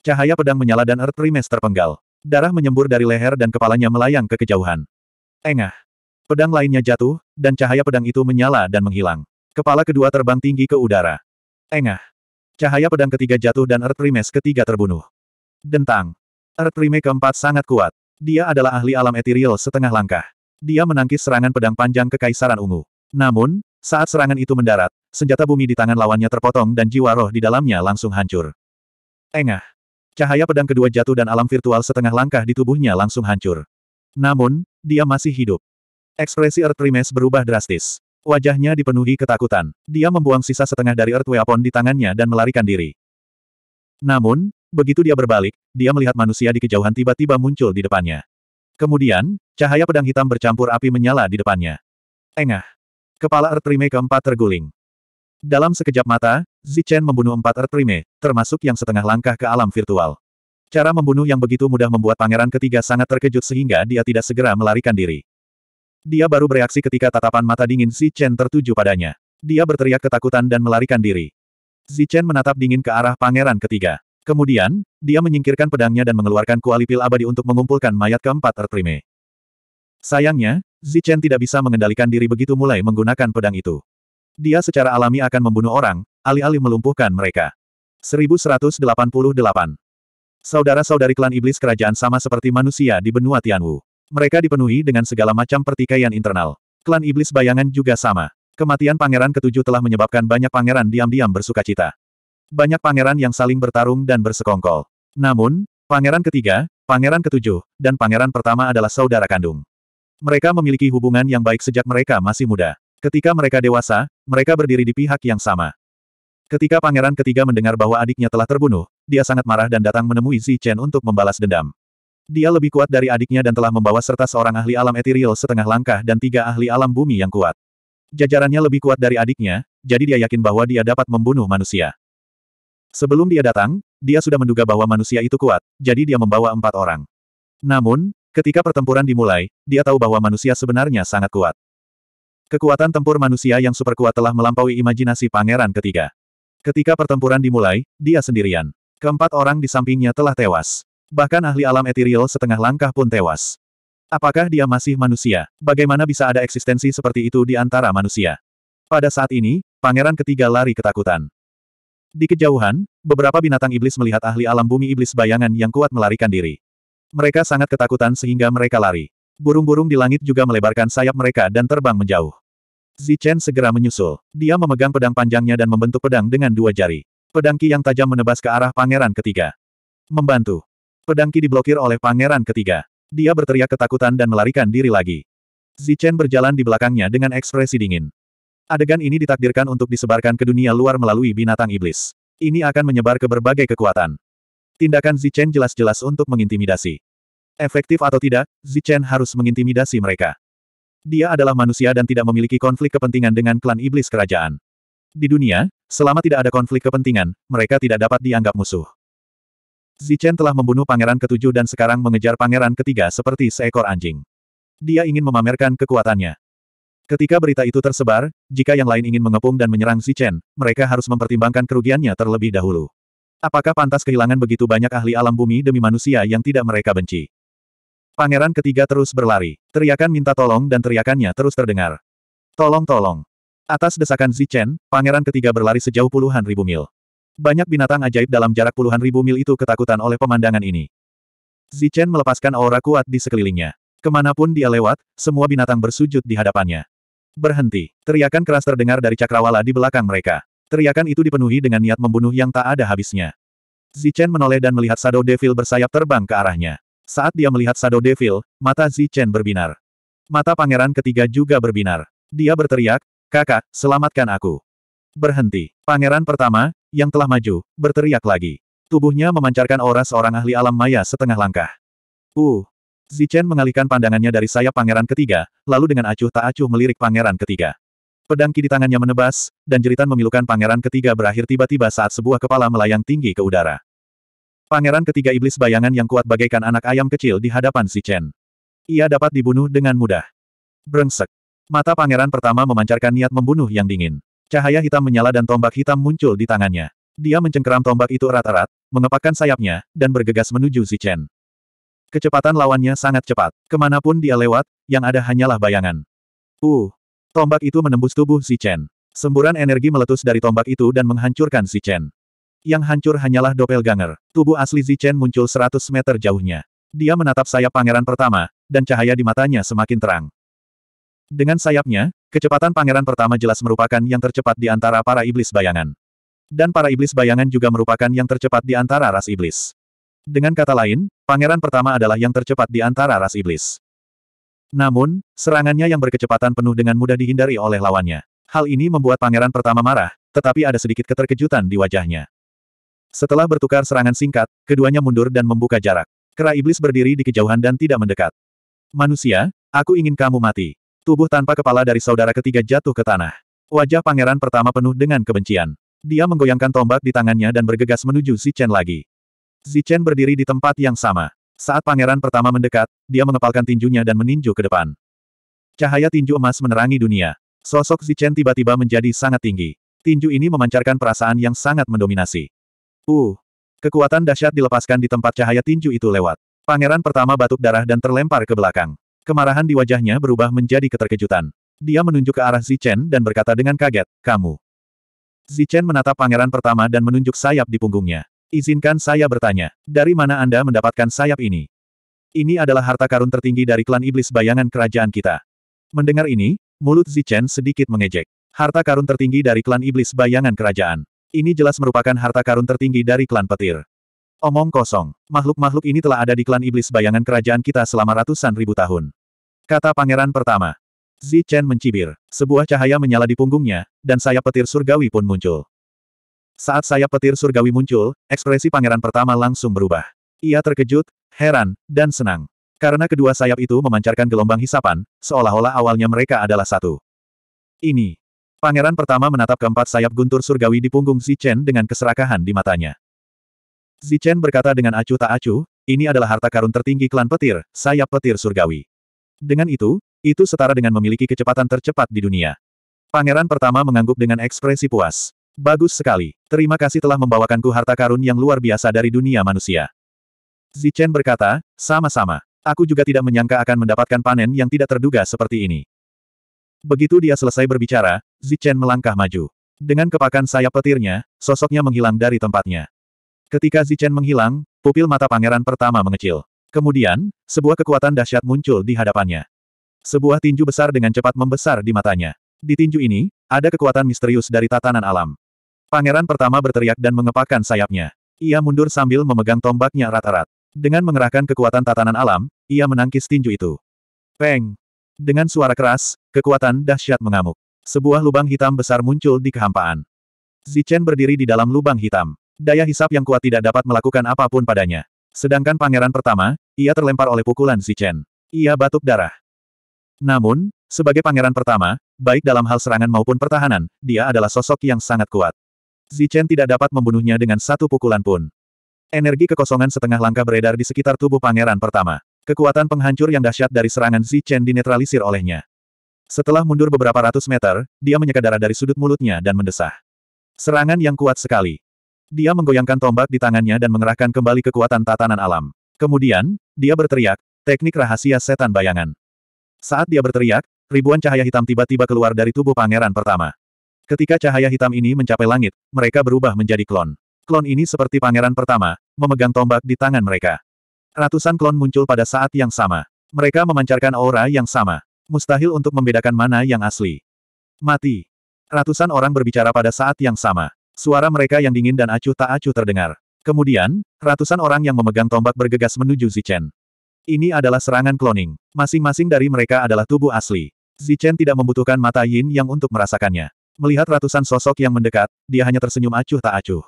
Cahaya pedang menyala dan Ertrimes terpenggal. Darah menyembur dari leher dan kepalanya melayang ke kejauhan. Engah. Pedang lainnya jatuh, dan cahaya pedang itu menyala dan menghilang. Kepala kedua terbang tinggi ke udara. Engah. Cahaya pedang ketiga jatuh dan Earth Primes ketiga terbunuh. Dentang. Earth Prime keempat sangat kuat. Dia adalah ahli alam etiril setengah langkah. Dia menangkis serangan pedang panjang kekaisaran ungu. Namun, saat serangan itu mendarat, senjata bumi di tangan lawannya terpotong dan jiwa roh di dalamnya langsung hancur. Engah. Cahaya pedang kedua jatuh dan alam virtual setengah langkah di tubuhnya langsung hancur. Namun, dia masih hidup. Ekspresi Earth Primes berubah drastis. Wajahnya dipenuhi ketakutan. Dia membuang sisa setengah dari Earth Weapon di tangannya dan melarikan diri. Namun, begitu dia berbalik, dia melihat manusia di kejauhan tiba-tiba muncul di depannya. Kemudian, cahaya pedang hitam bercampur api menyala di depannya. Engah. Kepala Earth Prime keempat terguling. Dalam sekejap mata, Zichen membunuh empat Earth Prime, termasuk yang setengah langkah ke alam virtual. Cara membunuh yang begitu mudah membuat pangeran ketiga sangat terkejut sehingga dia tidak segera melarikan diri. Dia baru bereaksi ketika tatapan mata dingin Si Chen tertuju padanya. Dia berteriak ketakutan dan melarikan diri. Si Chen menatap dingin ke arah pangeran ketiga. Kemudian, dia menyingkirkan pedangnya dan mengeluarkan kuali pil abadi untuk mengumpulkan mayat keempat Ertrime. Sayangnya, Chen tidak bisa mengendalikan diri begitu mulai menggunakan pedang itu. Dia secara alami akan membunuh orang, alih-alih melumpuhkan mereka. 1188 Saudara-saudari klan iblis kerajaan sama seperti manusia di benua Tianwu. Mereka dipenuhi dengan segala macam pertikaian internal. Klan Iblis Bayangan juga sama. Kematian Pangeran Ketujuh telah menyebabkan banyak pangeran diam-diam bersuka cita. Banyak pangeran yang saling bertarung dan bersekongkol. Namun, Pangeran Ketiga, Pangeran Ketujuh, dan Pangeran Pertama adalah saudara kandung. Mereka memiliki hubungan yang baik sejak mereka masih muda. Ketika mereka dewasa, mereka berdiri di pihak yang sama. Ketika pangeran ketiga mendengar bahwa adiknya telah terbunuh, dia sangat marah dan datang menemui Zi Chen untuk membalas dendam. Dia lebih kuat dari adiknya dan telah membawa serta seorang ahli alam etiril setengah langkah dan tiga ahli alam bumi yang kuat. Jajarannya lebih kuat dari adiknya, jadi dia yakin bahwa dia dapat membunuh manusia. Sebelum dia datang, dia sudah menduga bahwa manusia itu kuat, jadi dia membawa empat orang. Namun, ketika pertempuran dimulai, dia tahu bahwa manusia sebenarnya sangat kuat. Kekuatan tempur manusia yang super kuat telah melampaui imajinasi pangeran ketiga. Ketika pertempuran dimulai, dia sendirian. Keempat orang di sampingnya telah tewas. Bahkan ahli alam etiril setengah langkah pun tewas. Apakah dia masih manusia? Bagaimana bisa ada eksistensi seperti itu di antara manusia? Pada saat ini, pangeran ketiga lari ketakutan. Di kejauhan, beberapa binatang iblis melihat ahli alam bumi iblis bayangan yang kuat melarikan diri. Mereka sangat ketakutan sehingga mereka lari. Burung-burung di langit juga melebarkan sayap mereka dan terbang menjauh. Zichen segera menyusul. Dia memegang pedang panjangnya dan membentuk pedang dengan dua jari. Pedang Ki yang tajam menebas ke arah pangeran ketiga. Membantu. Pedangki diblokir oleh pangeran ketiga. Dia berteriak ketakutan dan melarikan diri lagi. Zichen berjalan di belakangnya dengan ekspresi dingin. Adegan ini ditakdirkan untuk disebarkan ke dunia luar melalui binatang iblis. Ini akan menyebar ke berbagai kekuatan. Tindakan Zichen jelas-jelas untuk mengintimidasi. Efektif atau tidak, Zichen harus mengintimidasi mereka. Dia adalah manusia dan tidak memiliki konflik kepentingan dengan klan iblis kerajaan. Di dunia, selama tidak ada konflik kepentingan, mereka tidak dapat dianggap musuh. Zichen telah membunuh pangeran ketujuh dan sekarang mengejar pangeran ketiga seperti seekor anjing. Dia ingin memamerkan kekuatannya. Ketika berita itu tersebar, jika yang lain ingin mengepung dan menyerang Zichen, mereka harus mempertimbangkan kerugiannya terlebih dahulu. Apakah pantas kehilangan begitu banyak ahli alam bumi demi manusia yang tidak mereka benci? Pangeran ketiga terus berlari. Teriakan minta tolong dan teriakannya terus terdengar. Tolong tolong. Atas desakan Zichen, pangeran ketiga berlari sejauh puluhan ribu mil. Banyak binatang ajaib dalam jarak puluhan ribu mil itu ketakutan oleh pemandangan ini. Zichen melepaskan aura kuat di sekelilingnya. Kemanapun dia lewat, semua binatang bersujud di hadapannya. Berhenti. Teriakan keras terdengar dari cakrawala di belakang mereka. Teriakan itu dipenuhi dengan niat membunuh yang tak ada habisnya. Zichen menoleh dan melihat Shadow Devil bersayap terbang ke arahnya. Saat dia melihat Shadow Devil, mata Zichen berbinar. Mata pangeran ketiga juga berbinar. Dia berteriak, kakak, selamatkan aku. Berhenti. Pangeran pertama, yang telah maju, berteriak lagi. Tubuhnya memancarkan aura seorang ahli alam maya setengah langkah. Uh! Zichen mengalihkan pandangannya dari sayap pangeran ketiga, lalu dengan acuh tak acuh melirik pangeran ketiga. Pedang kiri tangannya menebas, dan jeritan memilukan pangeran ketiga berakhir tiba-tiba saat sebuah kepala melayang tinggi ke udara. Pangeran ketiga iblis bayangan yang kuat bagaikan anak ayam kecil di hadapan Zichen. Ia dapat dibunuh dengan mudah. Brengsek. Mata pangeran pertama memancarkan niat membunuh yang dingin. Cahaya hitam menyala dan tombak hitam muncul di tangannya. Dia mencengkeram tombak itu erat-erat, mengepakkan sayapnya, dan bergegas menuju Zichen. Kecepatan lawannya sangat cepat. Kemanapun dia lewat, yang ada hanyalah bayangan. Uh! Tombak itu menembus tubuh Zichen. Semburan energi meletus dari tombak itu dan menghancurkan Zichen. Yang hancur hanyalah doppelganger. Tubuh asli Zichen muncul 100 meter jauhnya. Dia menatap sayap pangeran pertama, dan cahaya di matanya semakin terang. Dengan sayapnya, Kecepatan pangeran pertama jelas merupakan yang tercepat di antara para iblis bayangan. Dan para iblis bayangan juga merupakan yang tercepat di antara ras iblis. Dengan kata lain, pangeran pertama adalah yang tercepat di antara ras iblis. Namun, serangannya yang berkecepatan penuh dengan mudah dihindari oleh lawannya. Hal ini membuat pangeran pertama marah, tetapi ada sedikit keterkejutan di wajahnya. Setelah bertukar serangan singkat, keduanya mundur dan membuka jarak. Kera iblis berdiri di kejauhan dan tidak mendekat. Manusia, aku ingin kamu mati. Tubuh tanpa kepala dari saudara ketiga jatuh ke tanah. Wajah pangeran pertama penuh dengan kebencian. Dia menggoyangkan tombak di tangannya dan bergegas menuju Zichen lagi. Zichen berdiri di tempat yang sama. Saat pangeran pertama mendekat, dia mengepalkan tinjunya dan meninju ke depan. Cahaya tinju emas menerangi dunia. Sosok Zichen tiba-tiba menjadi sangat tinggi. Tinju ini memancarkan perasaan yang sangat mendominasi. Uh, kekuatan dahsyat dilepaskan di tempat cahaya tinju itu lewat. Pangeran pertama batuk darah dan terlempar ke belakang. Kemarahan di wajahnya berubah menjadi keterkejutan. Dia menunjuk ke arah Zichen dan berkata dengan kaget, kamu. Zichen menatap pangeran pertama dan menunjuk sayap di punggungnya. Izinkan saya bertanya, dari mana Anda mendapatkan sayap ini? Ini adalah harta karun tertinggi dari klan iblis bayangan kerajaan kita. Mendengar ini, mulut Zichen sedikit mengejek. Harta karun tertinggi dari klan iblis bayangan kerajaan. Ini jelas merupakan harta karun tertinggi dari klan petir. Omong kosong. Makhluk-makhluk ini telah ada di klan iblis bayangan kerajaan kita selama ratusan ribu tahun. Kata pangeran pertama. Zi Chen mencibir. Sebuah cahaya menyala di punggungnya, dan sayap petir surgawi pun muncul. Saat sayap petir surgawi muncul, ekspresi pangeran pertama langsung berubah. Ia terkejut, heran, dan senang. Karena kedua sayap itu memancarkan gelombang hisapan, seolah-olah awalnya mereka adalah satu. Ini. Pangeran pertama menatap keempat sayap guntur surgawi di punggung Zi Chen dengan keserakahan di matanya. Zichen berkata dengan acuh tak acuh, ini adalah harta karun tertinggi klan petir, sayap petir surgawi. Dengan itu, itu setara dengan memiliki kecepatan tercepat di dunia. Pangeran pertama mengangguk dengan ekspresi puas. Bagus sekali. Terima kasih telah membawakanku harta karun yang luar biasa dari dunia manusia. Zichen berkata, sama-sama. Aku juga tidak menyangka akan mendapatkan panen yang tidak terduga seperti ini. Begitu dia selesai berbicara, Zichen melangkah maju. Dengan kepakan sayap petirnya, sosoknya menghilang dari tempatnya. Ketika Zichen menghilang, pupil mata pangeran pertama mengecil. Kemudian, sebuah kekuatan dahsyat muncul di hadapannya. Sebuah tinju besar dengan cepat membesar di matanya. Di tinju ini, ada kekuatan misterius dari tatanan alam. Pangeran pertama berteriak dan mengepakkan sayapnya. Ia mundur sambil memegang tombaknya rata erat Dengan mengerahkan kekuatan tatanan alam, ia menangkis tinju itu. Peng! Dengan suara keras, kekuatan dahsyat mengamuk. Sebuah lubang hitam besar muncul di kehampaan. Zichen berdiri di dalam lubang hitam. Daya hisap yang kuat tidak dapat melakukan apapun padanya. Sedangkan pangeran pertama, ia terlempar oleh pukulan si Chen. Ia batuk darah. Namun, sebagai pangeran pertama, baik dalam hal serangan maupun pertahanan, dia adalah sosok yang sangat kuat. Zichen tidak dapat membunuhnya dengan satu pukulan pun. Energi kekosongan setengah langkah beredar di sekitar tubuh pangeran pertama. Kekuatan penghancur yang dahsyat dari serangan Zichen dinetralisir olehnya. Setelah mundur beberapa ratus meter, dia menyeka darah dari sudut mulutnya dan mendesah. Serangan yang kuat sekali. Dia menggoyangkan tombak di tangannya dan mengerahkan kembali kekuatan tatanan alam. Kemudian, dia berteriak, teknik rahasia setan bayangan. Saat dia berteriak, ribuan cahaya hitam tiba-tiba keluar dari tubuh pangeran pertama. Ketika cahaya hitam ini mencapai langit, mereka berubah menjadi klon. Klon ini seperti pangeran pertama, memegang tombak di tangan mereka. Ratusan klon muncul pada saat yang sama. Mereka memancarkan aura yang sama. Mustahil untuk membedakan mana yang asli. Mati. Ratusan orang berbicara pada saat yang sama. Suara mereka yang dingin dan acuh tak acuh terdengar. Kemudian, ratusan orang yang memegang tombak bergegas menuju Zichen. Ini adalah serangan kloning. Masing-masing dari mereka adalah tubuh asli. Zichen tidak membutuhkan mata Yin yang untuk merasakannya. Melihat ratusan sosok yang mendekat, dia hanya tersenyum acuh tak acuh.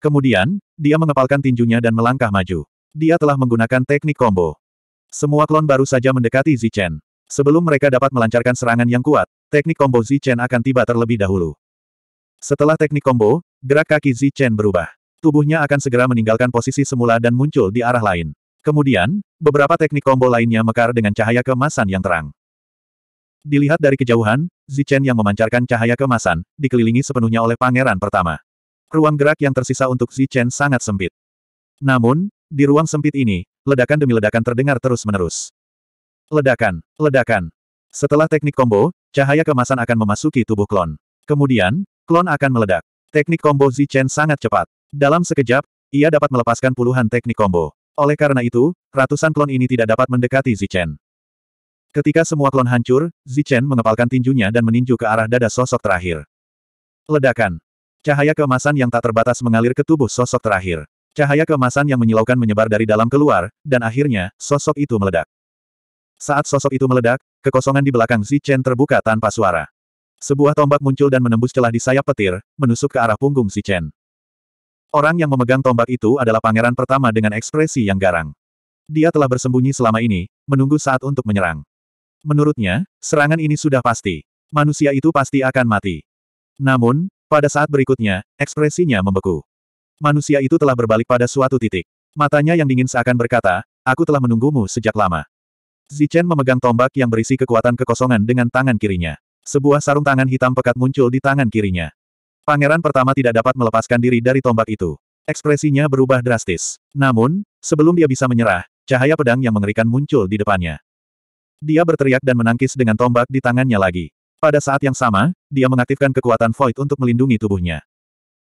Kemudian, dia mengepalkan tinjunya dan melangkah maju. Dia telah menggunakan teknik combo. Semua klon baru saja mendekati Zichen. Sebelum mereka dapat melancarkan serangan yang kuat, teknik combo Zichen akan tiba terlebih dahulu. Setelah teknik combo, gerak kaki Zi Chen berubah. Tubuhnya akan segera meninggalkan posisi semula dan muncul di arah lain. Kemudian, beberapa teknik combo lainnya mekar dengan cahaya kemasan yang terang. Dilihat dari kejauhan, Zi Chen yang memancarkan cahaya kemasan, dikelilingi sepenuhnya oleh pangeran pertama. Ruang gerak yang tersisa untuk Zi Chen sangat sempit. Namun, di ruang sempit ini, ledakan demi ledakan terdengar terus-menerus. Ledakan, ledakan. Setelah teknik combo, cahaya kemasan akan memasuki tubuh klon. Kemudian, Klon akan meledak. Teknik combo Zichen sangat cepat. Dalam sekejap, ia dapat melepaskan puluhan teknik combo. Oleh karena itu, ratusan klon ini tidak dapat mendekati Zichen. Ketika semua klon hancur, Zichen mengepalkan tinjunya dan meninju ke arah dada sosok terakhir. Ledakan. Cahaya keemasan yang tak terbatas mengalir ke tubuh sosok terakhir. Cahaya keemasan yang menyilaukan menyebar dari dalam keluar, dan akhirnya, sosok itu meledak. Saat sosok itu meledak, kekosongan di belakang Zichen terbuka tanpa suara. Sebuah tombak muncul dan menembus celah di sayap petir, menusuk ke arah punggung si Chen. Orang yang memegang tombak itu adalah pangeran pertama dengan ekspresi yang garang. Dia telah bersembunyi selama ini, menunggu saat untuk menyerang. Menurutnya, serangan ini sudah pasti. Manusia itu pasti akan mati. Namun, pada saat berikutnya, ekspresinya membeku. Manusia itu telah berbalik pada suatu titik. Matanya yang dingin seakan berkata, aku telah menunggumu sejak lama. Zichen memegang tombak yang berisi kekuatan kekosongan dengan tangan kirinya. Sebuah sarung tangan hitam pekat muncul di tangan kirinya. Pangeran pertama tidak dapat melepaskan diri dari tombak itu. Ekspresinya berubah drastis. Namun, sebelum dia bisa menyerah, cahaya pedang yang mengerikan muncul di depannya. Dia berteriak dan menangkis dengan tombak di tangannya lagi. Pada saat yang sama, dia mengaktifkan kekuatan Void untuk melindungi tubuhnya.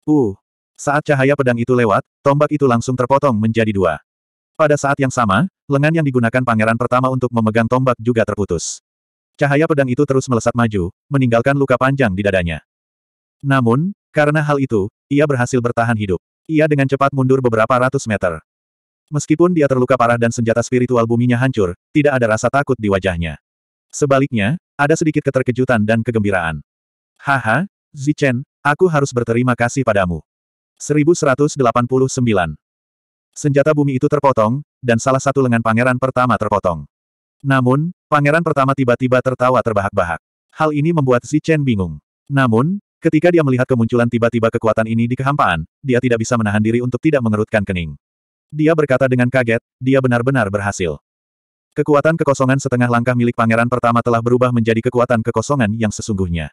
Uh! Saat cahaya pedang itu lewat, tombak itu langsung terpotong menjadi dua. Pada saat yang sama, lengan yang digunakan pangeran pertama untuk memegang tombak juga terputus. Cahaya pedang itu terus melesat maju, meninggalkan luka panjang di dadanya. Namun, karena hal itu, ia berhasil bertahan hidup. Ia dengan cepat mundur beberapa ratus meter. Meskipun dia terluka parah dan senjata spiritual buminya hancur, tidak ada rasa takut di wajahnya. Sebaliknya, ada sedikit keterkejutan dan kegembiraan. Haha, Zichen, aku harus berterima kasih padamu. 1189. Senjata bumi itu terpotong, dan salah satu lengan pangeran pertama terpotong. Namun, pangeran pertama tiba-tiba tertawa terbahak-bahak. Hal ini membuat Si Chen bingung. Namun, ketika dia melihat kemunculan tiba-tiba kekuatan ini di kehampaan, dia tidak bisa menahan diri untuk tidak mengerutkan kening. Dia berkata dengan kaget, dia benar-benar berhasil. Kekuatan kekosongan setengah langkah milik pangeran pertama telah berubah menjadi kekuatan kekosongan yang sesungguhnya.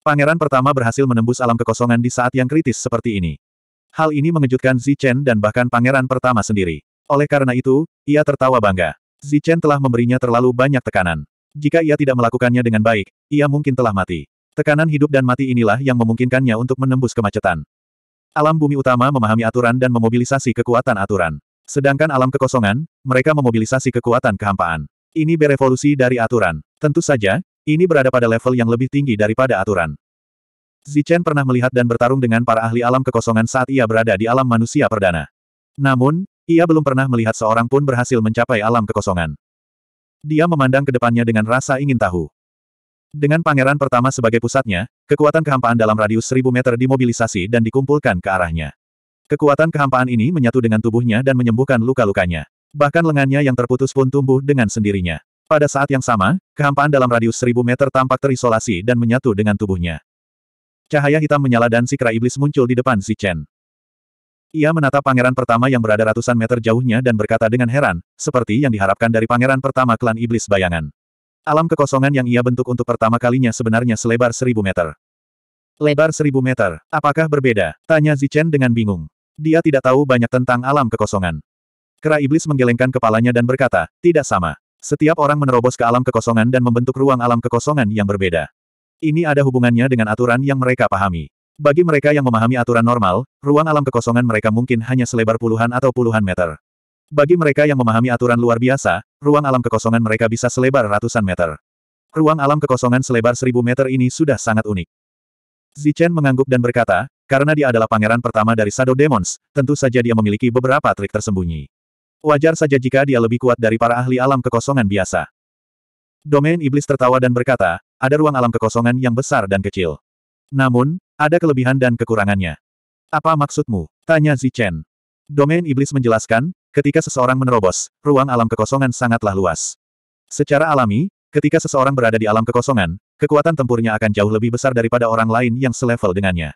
Pangeran pertama berhasil menembus alam kekosongan di saat yang kritis seperti ini. Hal ini mengejutkan Zi Chen dan bahkan pangeran pertama sendiri. Oleh karena itu, ia tertawa bangga. Zichen telah memberinya terlalu banyak tekanan. Jika ia tidak melakukannya dengan baik, ia mungkin telah mati. Tekanan hidup dan mati inilah yang memungkinkannya untuk menembus kemacetan. Alam bumi utama memahami aturan dan memobilisasi kekuatan aturan. Sedangkan alam kekosongan, mereka memobilisasi kekuatan kehampaan. Ini berevolusi dari aturan. Tentu saja, ini berada pada level yang lebih tinggi daripada aturan. Zichen pernah melihat dan bertarung dengan para ahli alam kekosongan saat ia berada di alam manusia perdana. Namun, ia belum pernah melihat seorang pun berhasil mencapai alam kekosongan. Dia memandang ke depannya dengan rasa ingin tahu. Dengan pangeran pertama sebagai pusatnya, kekuatan kehampaan dalam radius seribu meter dimobilisasi dan dikumpulkan ke arahnya. Kekuatan kehampaan ini menyatu dengan tubuhnya dan menyembuhkan luka-lukanya. Bahkan lengannya yang terputus pun tumbuh dengan sendirinya. Pada saat yang sama, kehampaan dalam radius seribu meter tampak terisolasi dan menyatu dengan tubuhnya. Cahaya hitam menyala dan si kera iblis muncul di depan si Chen. Ia menatap pangeran pertama yang berada ratusan meter jauhnya dan berkata dengan heran, seperti yang diharapkan dari pangeran pertama klan iblis bayangan. Alam kekosongan yang ia bentuk untuk pertama kalinya sebenarnya selebar seribu meter. Lebar seribu meter, apakah berbeda? Tanya Zichen dengan bingung. Dia tidak tahu banyak tentang alam kekosongan. Kera iblis menggelengkan kepalanya dan berkata, tidak sama. Setiap orang menerobos ke alam kekosongan dan membentuk ruang alam kekosongan yang berbeda. Ini ada hubungannya dengan aturan yang mereka pahami. Bagi mereka yang memahami aturan normal, ruang alam kekosongan mereka mungkin hanya selebar puluhan atau puluhan meter. Bagi mereka yang memahami aturan luar biasa, ruang alam kekosongan mereka bisa selebar ratusan meter. Ruang alam kekosongan selebar seribu meter ini sudah sangat unik. Zichen mengangguk dan berkata, karena dia adalah pangeran pertama dari Shadow Demons, tentu saja dia memiliki beberapa trik tersembunyi. Wajar saja jika dia lebih kuat dari para ahli alam kekosongan biasa. Domain Iblis tertawa dan berkata, ada ruang alam kekosongan yang besar dan kecil. Namun, ada kelebihan dan kekurangannya. Apa maksudmu? Tanya Zichen. Domain Iblis menjelaskan, ketika seseorang menerobos, ruang alam kekosongan sangatlah luas. Secara alami, ketika seseorang berada di alam kekosongan, kekuatan tempurnya akan jauh lebih besar daripada orang lain yang selevel dengannya.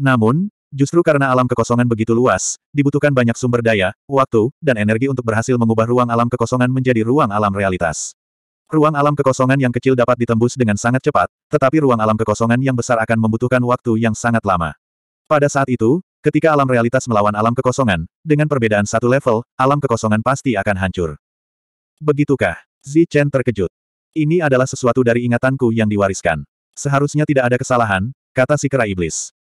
Namun, Justru karena alam kekosongan begitu luas, dibutuhkan banyak sumber daya, waktu, dan energi untuk berhasil mengubah ruang alam kekosongan menjadi ruang alam realitas. Ruang alam kekosongan yang kecil dapat ditembus dengan sangat cepat, tetapi ruang alam kekosongan yang besar akan membutuhkan waktu yang sangat lama. Pada saat itu, ketika alam realitas melawan alam kekosongan, dengan perbedaan satu level, alam kekosongan pasti akan hancur. Begitukah? Zi Chen terkejut. Ini adalah sesuatu dari ingatanku yang diwariskan. Seharusnya tidak ada kesalahan, kata si kera iblis.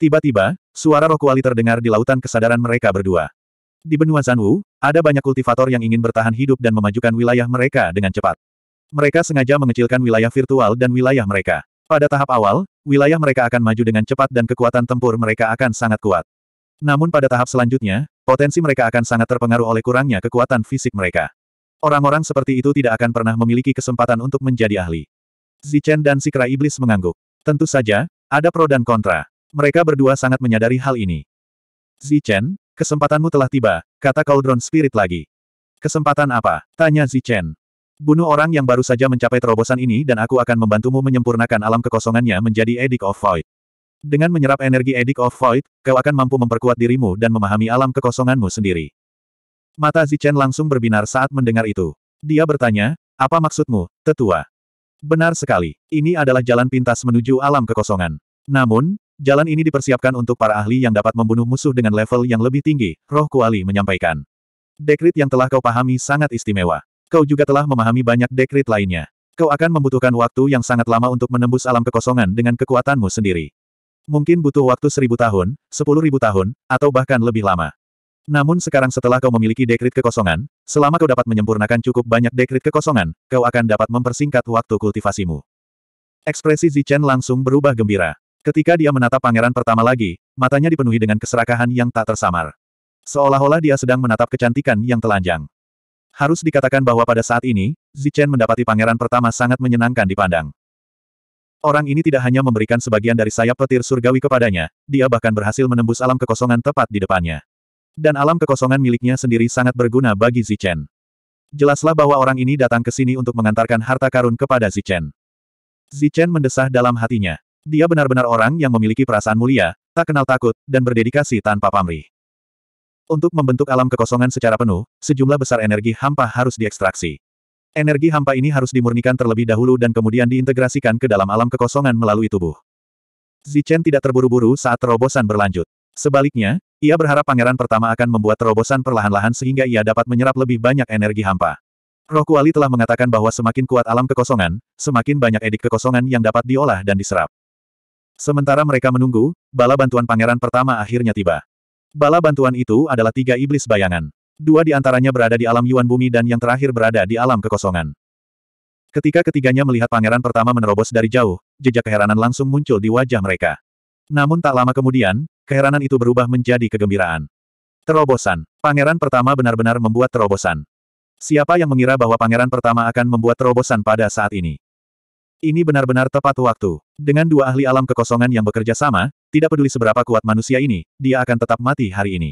Tiba-tiba, suara roh kuali terdengar di lautan kesadaran mereka berdua. Di benua Zanwu, ada banyak kultivator yang ingin bertahan hidup dan memajukan wilayah mereka dengan cepat. Mereka sengaja mengecilkan wilayah virtual dan wilayah mereka. Pada tahap awal, wilayah mereka akan maju dengan cepat dan kekuatan tempur mereka akan sangat kuat. Namun pada tahap selanjutnya, potensi mereka akan sangat terpengaruh oleh kurangnya kekuatan fisik mereka. Orang-orang seperti itu tidak akan pernah memiliki kesempatan untuk menjadi ahli. Zichen dan Sikra Iblis mengangguk. Tentu saja, ada pro dan kontra. Mereka berdua sangat menyadari hal ini. Zichen, kesempatanmu telah tiba, kata Cauldron Spirit lagi. Kesempatan apa? Tanya Zichen. Bunuh orang yang baru saja mencapai terobosan ini dan aku akan membantumu menyempurnakan alam kekosongannya menjadi Edict of Void. Dengan menyerap energi Edict of Void, kau akan mampu memperkuat dirimu dan memahami alam kekosonganmu sendiri. Mata Zichen langsung berbinar saat mendengar itu. Dia bertanya, apa maksudmu, tetua? Benar sekali, ini adalah jalan pintas menuju alam kekosongan. Namun, jalan ini dipersiapkan untuk para ahli yang dapat membunuh musuh dengan level yang lebih tinggi, roh kuali menyampaikan. Dekrit yang telah kau pahami sangat istimewa kau juga telah memahami banyak dekrit lainnya. Kau akan membutuhkan waktu yang sangat lama untuk menembus alam kekosongan dengan kekuatanmu sendiri. Mungkin butuh waktu seribu tahun, sepuluh ribu tahun, atau bahkan lebih lama. Namun sekarang setelah kau memiliki dekrit kekosongan, selama kau dapat menyempurnakan cukup banyak dekrit kekosongan, kau akan dapat mempersingkat waktu kultivasimu. Ekspresi Zichen langsung berubah gembira. Ketika dia menatap pangeran pertama lagi, matanya dipenuhi dengan keserakahan yang tak tersamar. Seolah-olah dia sedang menatap kecantikan yang telanjang. Harus dikatakan bahwa pada saat ini, Zichen mendapati pangeran pertama sangat menyenangkan dipandang. Orang ini tidak hanya memberikan sebagian dari sayap petir surgawi kepadanya, dia bahkan berhasil menembus alam kekosongan tepat di depannya. Dan alam kekosongan miliknya sendiri sangat berguna bagi Zichen. Jelaslah bahwa orang ini datang ke sini untuk mengantarkan harta karun kepada Zichen. Zichen mendesah dalam hatinya. Dia benar-benar orang yang memiliki perasaan mulia, tak kenal takut, dan berdedikasi tanpa pamrih. Untuk membentuk alam kekosongan secara penuh, sejumlah besar energi hampa harus diekstraksi. Energi hampa ini harus dimurnikan terlebih dahulu dan kemudian diintegrasikan ke dalam alam kekosongan melalui tubuh. Zichen tidak terburu-buru saat terobosan berlanjut. Sebaliknya, ia berharap pangeran pertama akan membuat terobosan perlahan-lahan sehingga ia dapat menyerap lebih banyak energi hampa. Roh Kuali telah mengatakan bahwa semakin kuat alam kekosongan, semakin banyak edik kekosongan yang dapat diolah dan diserap. Sementara mereka menunggu, bala bantuan pangeran pertama akhirnya tiba. Bala bantuan itu adalah tiga iblis bayangan. Dua di antaranya berada di alam Yuan Bumi dan yang terakhir berada di alam kekosongan. Ketika ketiganya melihat pangeran pertama menerobos dari jauh, jejak keheranan langsung muncul di wajah mereka. Namun tak lama kemudian, keheranan itu berubah menjadi kegembiraan. Terobosan. Pangeran pertama benar-benar membuat terobosan. Siapa yang mengira bahwa pangeran pertama akan membuat terobosan pada saat ini? Ini benar-benar tepat waktu. Dengan dua ahli alam kekosongan yang bekerja sama, tidak peduli seberapa kuat manusia ini, dia akan tetap mati hari ini.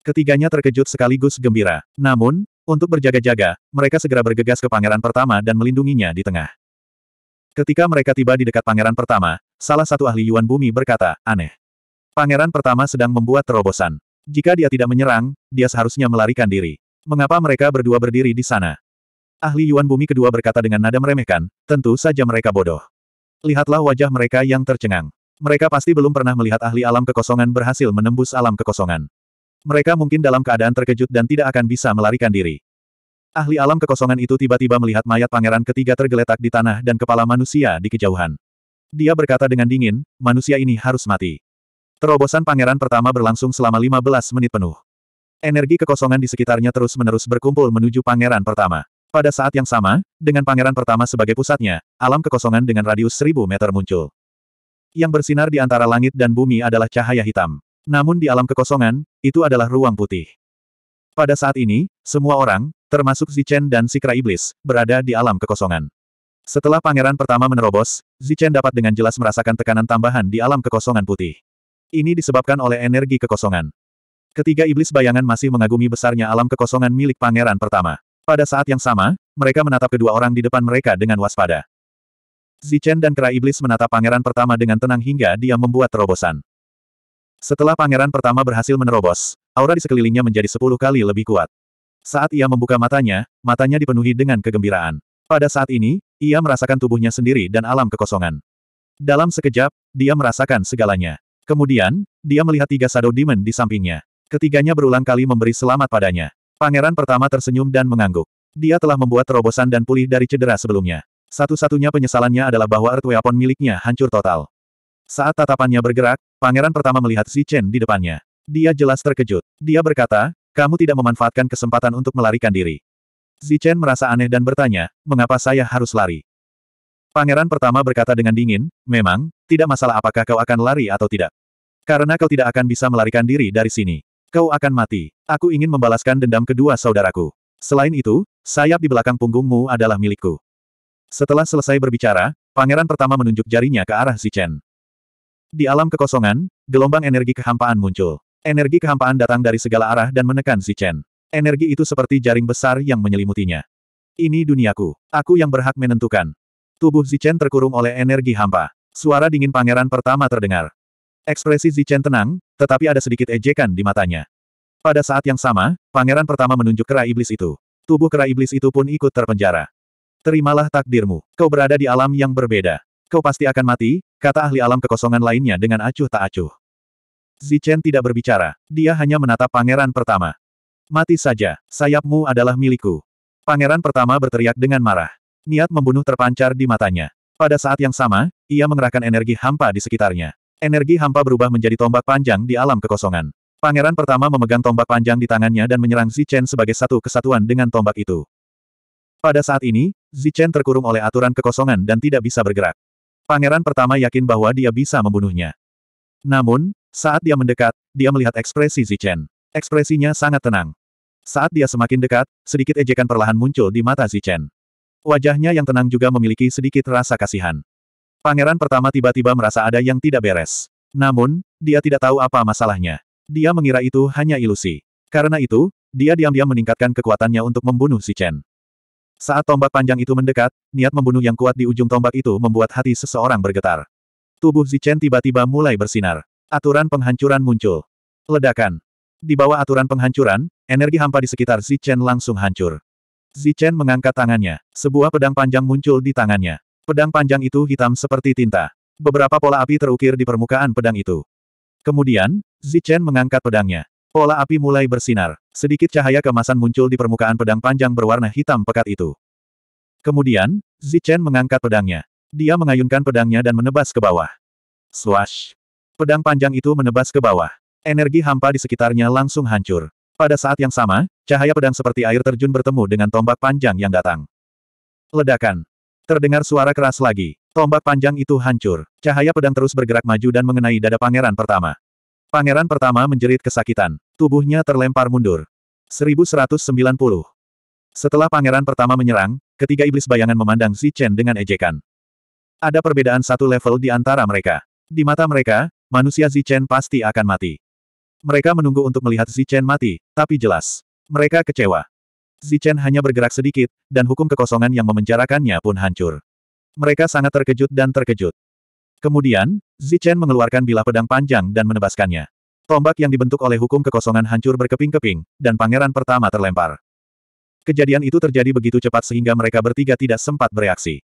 Ketiganya terkejut sekaligus gembira. Namun, untuk berjaga-jaga, mereka segera bergegas ke pangeran pertama dan melindunginya di tengah. Ketika mereka tiba di dekat pangeran pertama, salah satu ahli Yuan Bumi berkata, aneh. Pangeran pertama sedang membuat terobosan. Jika dia tidak menyerang, dia seharusnya melarikan diri. Mengapa mereka berdua berdiri di sana? Ahli Yuan Bumi kedua berkata dengan nada meremehkan, tentu saja mereka bodoh. Lihatlah wajah mereka yang tercengang. Mereka pasti belum pernah melihat ahli alam kekosongan berhasil menembus alam kekosongan. Mereka mungkin dalam keadaan terkejut dan tidak akan bisa melarikan diri. Ahli alam kekosongan itu tiba-tiba melihat mayat pangeran ketiga tergeletak di tanah dan kepala manusia di kejauhan. Dia berkata dengan dingin, manusia ini harus mati. Terobosan pangeran pertama berlangsung selama 15 menit penuh. Energi kekosongan di sekitarnya terus-menerus berkumpul menuju pangeran pertama. Pada saat yang sama, dengan pangeran pertama sebagai pusatnya, alam kekosongan dengan radius seribu meter muncul. Yang bersinar di antara langit dan bumi adalah cahaya hitam. Namun di alam kekosongan, itu adalah ruang putih. Pada saat ini, semua orang, termasuk Zichen dan Sikra Iblis, berada di alam kekosongan. Setelah pangeran pertama menerobos, Zichen dapat dengan jelas merasakan tekanan tambahan di alam kekosongan putih. Ini disebabkan oleh energi kekosongan. Ketiga iblis bayangan masih mengagumi besarnya alam kekosongan milik pangeran pertama. Pada saat yang sama, mereka menatap kedua orang di depan mereka dengan waspada. Zichen dan Kera Iblis menatap pangeran pertama dengan tenang hingga dia membuat terobosan. Setelah pangeran pertama berhasil menerobos, aura di sekelilingnya menjadi sepuluh kali lebih kuat. Saat ia membuka matanya, matanya dipenuhi dengan kegembiraan. Pada saat ini, ia merasakan tubuhnya sendiri dan alam kekosongan. Dalam sekejap, dia merasakan segalanya. Kemudian, dia melihat tiga Shadow Demon di sampingnya. Ketiganya berulang kali memberi selamat padanya. Pangeran pertama tersenyum dan mengangguk. Dia telah membuat terobosan dan pulih dari cedera sebelumnya. Satu-satunya penyesalannya adalah bahwa Earth Weapon miliknya hancur total. Saat tatapannya bergerak, pangeran pertama melihat Xi Chen di depannya. Dia jelas terkejut. Dia berkata, kamu tidak memanfaatkan kesempatan untuk melarikan diri. Xi Chen merasa aneh dan bertanya, mengapa saya harus lari? Pangeran pertama berkata dengan dingin, memang, tidak masalah apakah kau akan lari atau tidak. Karena kau tidak akan bisa melarikan diri dari sini. Kau akan mati. Aku ingin membalaskan dendam kedua saudaraku. Selain itu, sayap di belakang punggungmu adalah milikku. Setelah selesai berbicara, pangeran pertama menunjuk jarinya ke arah Zichen. Di alam kekosongan, gelombang energi kehampaan muncul. Energi kehampaan datang dari segala arah dan menekan Zichen. Energi itu seperti jaring besar yang menyelimutinya. Ini duniaku. Aku yang berhak menentukan. Tubuh Zichen terkurung oleh energi hampa. Suara dingin pangeran pertama terdengar. Ekspresi Zichen tenang, tetapi ada sedikit ejekan di matanya. Pada saat yang sama, pangeran pertama menunjuk kera iblis itu. Tubuh kera iblis itu pun ikut terpenjara. Terimalah takdirmu, kau berada di alam yang berbeda. Kau pasti akan mati, kata ahli alam kekosongan lainnya dengan acuh tak acuh. Zichen tidak berbicara, dia hanya menatap pangeran pertama. Mati saja, sayapmu adalah milikku. Pangeran pertama berteriak dengan marah. Niat membunuh terpancar di matanya. Pada saat yang sama, ia mengerahkan energi hampa di sekitarnya. Energi hampa berubah menjadi tombak panjang di alam kekosongan. Pangeran pertama memegang tombak panjang di tangannya dan menyerang Zichen sebagai satu kesatuan dengan tombak itu. Pada saat ini, Zichen terkurung oleh aturan kekosongan dan tidak bisa bergerak. Pangeran pertama yakin bahwa dia bisa membunuhnya. Namun, saat dia mendekat, dia melihat ekspresi Zichen. Ekspresinya sangat tenang. Saat dia semakin dekat, sedikit ejekan perlahan muncul di mata Zichen. Wajahnya yang tenang juga memiliki sedikit rasa kasihan. Pangeran pertama tiba-tiba merasa ada yang tidak beres. Namun, dia tidak tahu apa masalahnya. Dia mengira itu hanya ilusi. Karena itu, dia diam-diam meningkatkan kekuatannya untuk membunuh si Chen. Saat tombak panjang itu mendekat, niat membunuh yang kuat di ujung tombak itu membuat hati seseorang bergetar. Tubuh Zichen tiba-tiba mulai bersinar. Aturan penghancuran muncul. Ledakan. Di bawah aturan penghancuran, energi hampa di sekitar Zichen langsung hancur. Zichen mengangkat tangannya. Sebuah pedang panjang muncul di tangannya. Pedang panjang itu hitam seperti tinta. Beberapa pola api terukir di permukaan pedang itu. Kemudian, Zichen mengangkat pedangnya. Pola api mulai bersinar. Sedikit cahaya kemasan muncul di permukaan pedang panjang berwarna hitam pekat itu. Kemudian, Zichen mengangkat pedangnya. Dia mengayunkan pedangnya dan menebas ke bawah. Swash! Pedang panjang itu menebas ke bawah. Energi hampa di sekitarnya langsung hancur. Pada saat yang sama, cahaya pedang seperti air terjun bertemu dengan tombak panjang yang datang. Ledakan. Terdengar suara keras lagi. Tombak panjang itu hancur. Cahaya pedang terus bergerak maju dan mengenai dada pangeran pertama. Pangeran pertama menjerit kesakitan. Tubuhnya terlempar mundur. 1190. Setelah pangeran pertama menyerang, ketiga iblis bayangan memandang Xi Chen dengan ejekan. Ada perbedaan satu level di antara mereka. Di mata mereka, manusia Xi Chen pasti akan mati. Mereka menunggu untuk melihat Xi Chen mati, tapi jelas. Mereka kecewa. Zichen hanya bergerak sedikit, dan hukum kekosongan yang memenjarakannya pun hancur. Mereka sangat terkejut dan terkejut. Kemudian, Zichen mengeluarkan bilah pedang panjang dan menebaskannya. Tombak yang dibentuk oleh hukum kekosongan hancur berkeping-keping, dan pangeran pertama terlempar. Kejadian itu terjadi begitu cepat sehingga mereka bertiga tidak sempat bereaksi.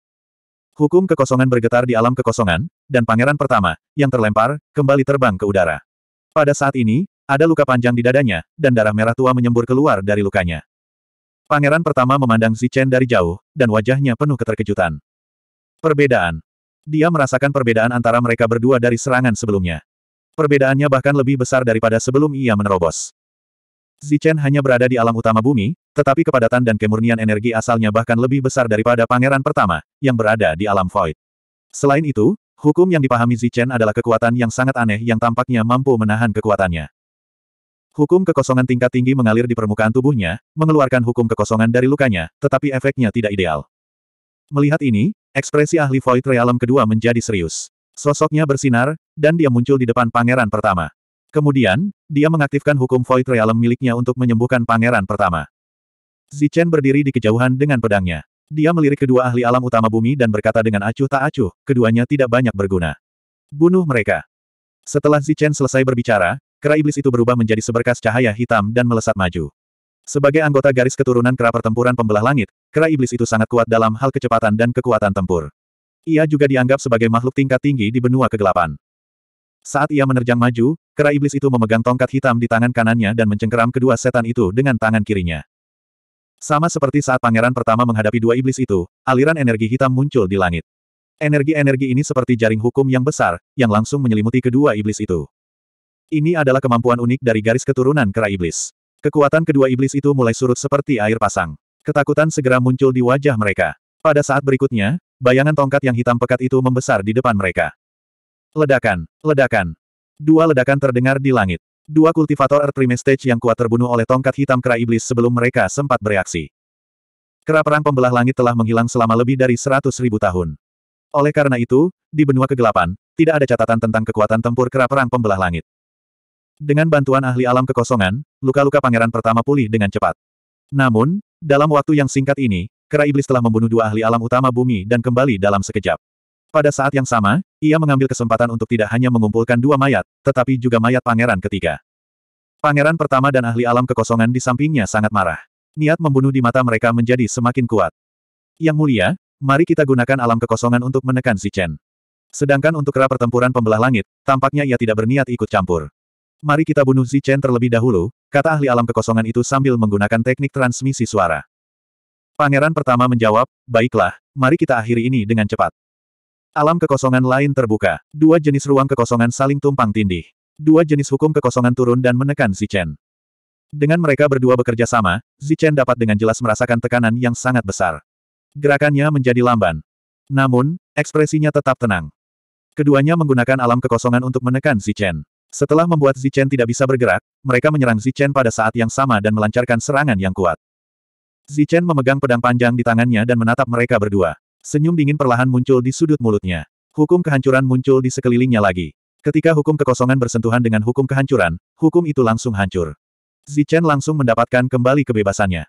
Hukum kekosongan bergetar di alam kekosongan, dan pangeran pertama, yang terlempar, kembali terbang ke udara. Pada saat ini, ada luka panjang di dadanya, dan darah merah tua menyembur keluar dari lukanya. Pangeran pertama memandang Zichen dari jauh, dan wajahnya penuh keterkejutan. Perbedaan. Dia merasakan perbedaan antara mereka berdua dari serangan sebelumnya. Perbedaannya bahkan lebih besar daripada sebelum ia menerobos. Zichen hanya berada di alam utama bumi, tetapi kepadatan dan kemurnian energi asalnya bahkan lebih besar daripada pangeran pertama, yang berada di alam void. Selain itu, hukum yang dipahami Zichen adalah kekuatan yang sangat aneh yang tampaknya mampu menahan kekuatannya. Hukum kekosongan tingkat tinggi mengalir di permukaan tubuhnya, mengeluarkan hukum kekosongan dari lukanya, tetapi efeknya tidak ideal. Melihat ini, ekspresi ahli Void Realm kedua menjadi serius. Sosoknya bersinar, dan dia muncul di depan pangeran pertama. Kemudian, dia mengaktifkan hukum Void Realm miliknya untuk menyembuhkan pangeran pertama. Zichen berdiri di kejauhan dengan pedangnya. Dia melirik kedua ahli alam utama bumi dan berkata dengan acuh tak acuh, keduanya tidak banyak berguna. Bunuh mereka. Setelah Zichen selesai berbicara, Kera iblis itu berubah menjadi seberkas cahaya hitam dan melesat maju. Sebagai anggota garis keturunan kera pertempuran pembelah langit, kera iblis itu sangat kuat dalam hal kecepatan dan kekuatan tempur. Ia juga dianggap sebagai makhluk tingkat tinggi di benua kegelapan. Saat ia menerjang maju, kera iblis itu memegang tongkat hitam di tangan kanannya dan mencengkeram kedua setan itu dengan tangan kirinya. Sama seperti saat pangeran pertama menghadapi dua iblis itu, aliran energi hitam muncul di langit. Energi-energi ini seperti jaring hukum yang besar, yang langsung menyelimuti kedua iblis itu. Ini adalah kemampuan unik dari garis keturunan kera iblis. Kekuatan kedua iblis itu mulai surut seperti air pasang. Ketakutan segera muncul di wajah mereka. Pada saat berikutnya, bayangan tongkat yang hitam pekat itu membesar di depan mereka. Ledakan, ledakan. Dua ledakan terdengar di langit. Dua kultivator Earth Prime Stage yang kuat terbunuh oleh tongkat hitam kera iblis sebelum mereka sempat bereaksi. Kera perang pembelah langit telah menghilang selama lebih dari seratus ribu tahun. Oleh karena itu, di benua kegelapan, tidak ada catatan tentang kekuatan tempur kera perang pembelah langit. Dengan bantuan ahli alam kekosongan, luka-luka pangeran pertama pulih dengan cepat. Namun, dalam waktu yang singkat ini, Kera Iblis telah membunuh dua ahli alam utama bumi dan kembali dalam sekejap. Pada saat yang sama, ia mengambil kesempatan untuk tidak hanya mengumpulkan dua mayat, tetapi juga mayat pangeran ketiga. Pangeran pertama dan ahli alam kekosongan di sampingnya sangat marah. Niat membunuh di mata mereka menjadi semakin kuat. Yang mulia, mari kita gunakan alam kekosongan untuk menekan si Chen. Sedangkan untuk kera pertempuran pembelah langit, tampaknya ia tidak berniat ikut campur. Mari kita bunuh Zichen terlebih dahulu, kata ahli alam kekosongan itu sambil menggunakan teknik transmisi suara. Pangeran pertama menjawab, baiklah, mari kita akhiri ini dengan cepat. Alam kekosongan lain terbuka. Dua jenis ruang kekosongan saling tumpang tindih. Dua jenis hukum kekosongan turun dan menekan Zichen. Dengan mereka berdua bekerja sama, Zichen dapat dengan jelas merasakan tekanan yang sangat besar. Gerakannya menjadi lamban. Namun, ekspresinya tetap tenang. Keduanya menggunakan alam kekosongan untuk menekan Zichen. Setelah membuat Zichen tidak bisa bergerak, mereka menyerang Zichen pada saat yang sama dan melancarkan serangan yang kuat. Zichen memegang pedang panjang di tangannya dan menatap mereka berdua. Senyum dingin perlahan muncul di sudut mulutnya. Hukum kehancuran muncul di sekelilingnya lagi. Ketika hukum kekosongan bersentuhan dengan hukum kehancuran, hukum itu langsung hancur. Zichen langsung mendapatkan kembali kebebasannya.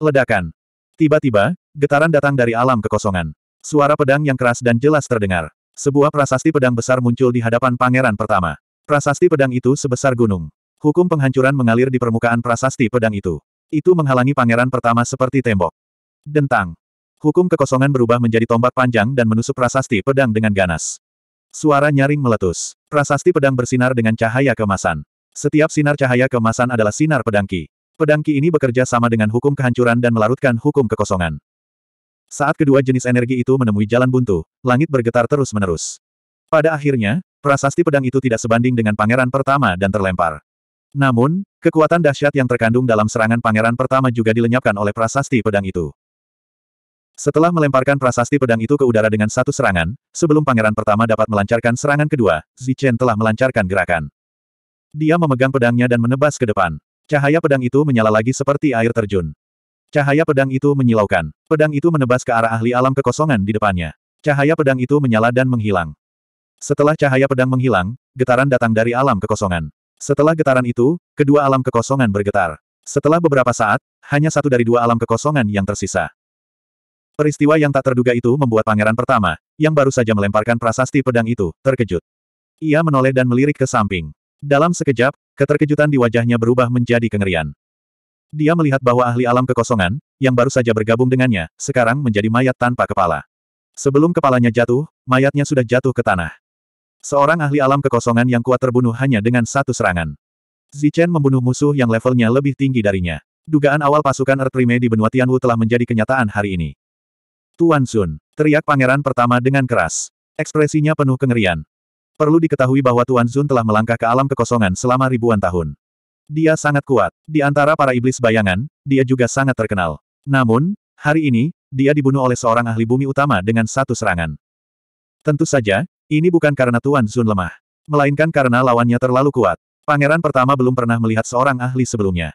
Ledakan. Tiba-tiba, getaran datang dari alam kekosongan. Suara pedang yang keras dan jelas terdengar. Sebuah prasasti pedang besar muncul di hadapan pangeran pertama. Prasasti pedang itu sebesar gunung. Hukum penghancuran mengalir di permukaan prasasti pedang itu. Itu menghalangi pangeran pertama seperti tembok. Dentang. Hukum kekosongan berubah menjadi tombak panjang dan menusuk prasasti pedang dengan ganas. Suara nyaring meletus. Prasasti pedang bersinar dengan cahaya kemasan. Setiap sinar cahaya kemasan adalah sinar pedangki pedangki ini bekerja sama dengan hukum kehancuran dan melarutkan hukum kekosongan. Saat kedua jenis energi itu menemui jalan buntu, langit bergetar terus-menerus. Pada akhirnya, Prasasti pedang itu tidak sebanding dengan pangeran pertama dan terlempar. Namun, kekuatan dahsyat yang terkandung dalam serangan pangeran pertama juga dilenyapkan oleh prasasti pedang itu. Setelah melemparkan prasasti pedang itu ke udara dengan satu serangan, sebelum pangeran pertama dapat melancarkan serangan kedua, Zichen telah melancarkan gerakan. Dia memegang pedangnya dan menebas ke depan. Cahaya pedang itu menyala lagi seperti air terjun. Cahaya pedang itu menyilaukan. Pedang itu menebas ke arah ahli alam kekosongan di depannya. Cahaya pedang itu menyala dan menghilang. Setelah cahaya pedang menghilang, getaran datang dari alam kekosongan. Setelah getaran itu, kedua alam kekosongan bergetar. Setelah beberapa saat, hanya satu dari dua alam kekosongan yang tersisa. Peristiwa yang tak terduga itu membuat pangeran pertama, yang baru saja melemparkan prasasti pedang itu, terkejut. Ia menoleh dan melirik ke samping. Dalam sekejap, keterkejutan di wajahnya berubah menjadi kengerian. Dia melihat bahwa ahli alam kekosongan, yang baru saja bergabung dengannya, sekarang menjadi mayat tanpa kepala. Sebelum kepalanya jatuh, mayatnya sudah jatuh ke tanah. Seorang ahli alam kekosongan yang kuat terbunuh hanya dengan satu serangan. Zichen membunuh musuh yang levelnya lebih tinggi darinya. Dugaan awal pasukan Ertrime di benua Tianwu telah menjadi kenyataan hari ini. Tuan Sun, teriak pangeran pertama dengan keras. Ekspresinya penuh kengerian. Perlu diketahui bahwa Tuan Sun telah melangkah ke alam kekosongan selama ribuan tahun. Dia sangat kuat. Di antara para iblis bayangan, dia juga sangat terkenal. Namun, hari ini, dia dibunuh oleh seorang ahli bumi utama dengan satu serangan. Tentu saja, ini bukan karena Tuan Zun lemah. Melainkan karena lawannya terlalu kuat. Pangeran pertama belum pernah melihat seorang ahli sebelumnya.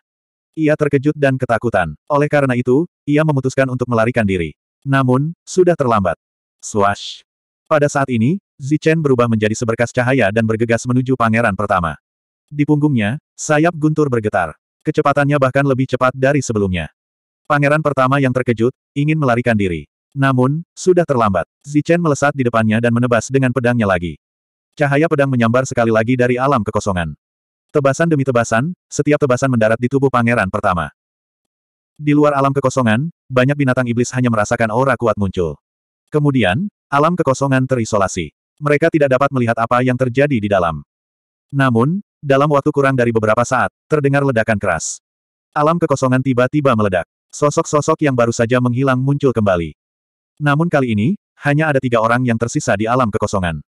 Ia terkejut dan ketakutan. Oleh karena itu, ia memutuskan untuk melarikan diri. Namun, sudah terlambat. Swash. Pada saat ini, Zichen berubah menjadi seberkas cahaya dan bergegas menuju pangeran pertama. Di punggungnya, sayap guntur bergetar. Kecepatannya bahkan lebih cepat dari sebelumnya. Pangeran pertama yang terkejut, ingin melarikan diri. Namun, sudah terlambat. Zichen melesat di depannya dan menebas dengan pedangnya lagi. Cahaya pedang menyambar sekali lagi dari alam kekosongan. Tebasan demi tebasan, setiap tebasan mendarat di tubuh pangeran pertama. Di luar alam kekosongan, banyak binatang iblis hanya merasakan aura kuat muncul. Kemudian, alam kekosongan terisolasi. Mereka tidak dapat melihat apa yang terjadi di dalam. Namun, dalam waktu kurang dari beberapa saat, terdengar ledakan keras. Alam kekosongan tiba-tiba meledak. Sosok-sosok yang baru saja menghilang muncul kembali. Namun kali ini, hanya ada tiga orang yang tersisa di alam kekosongan.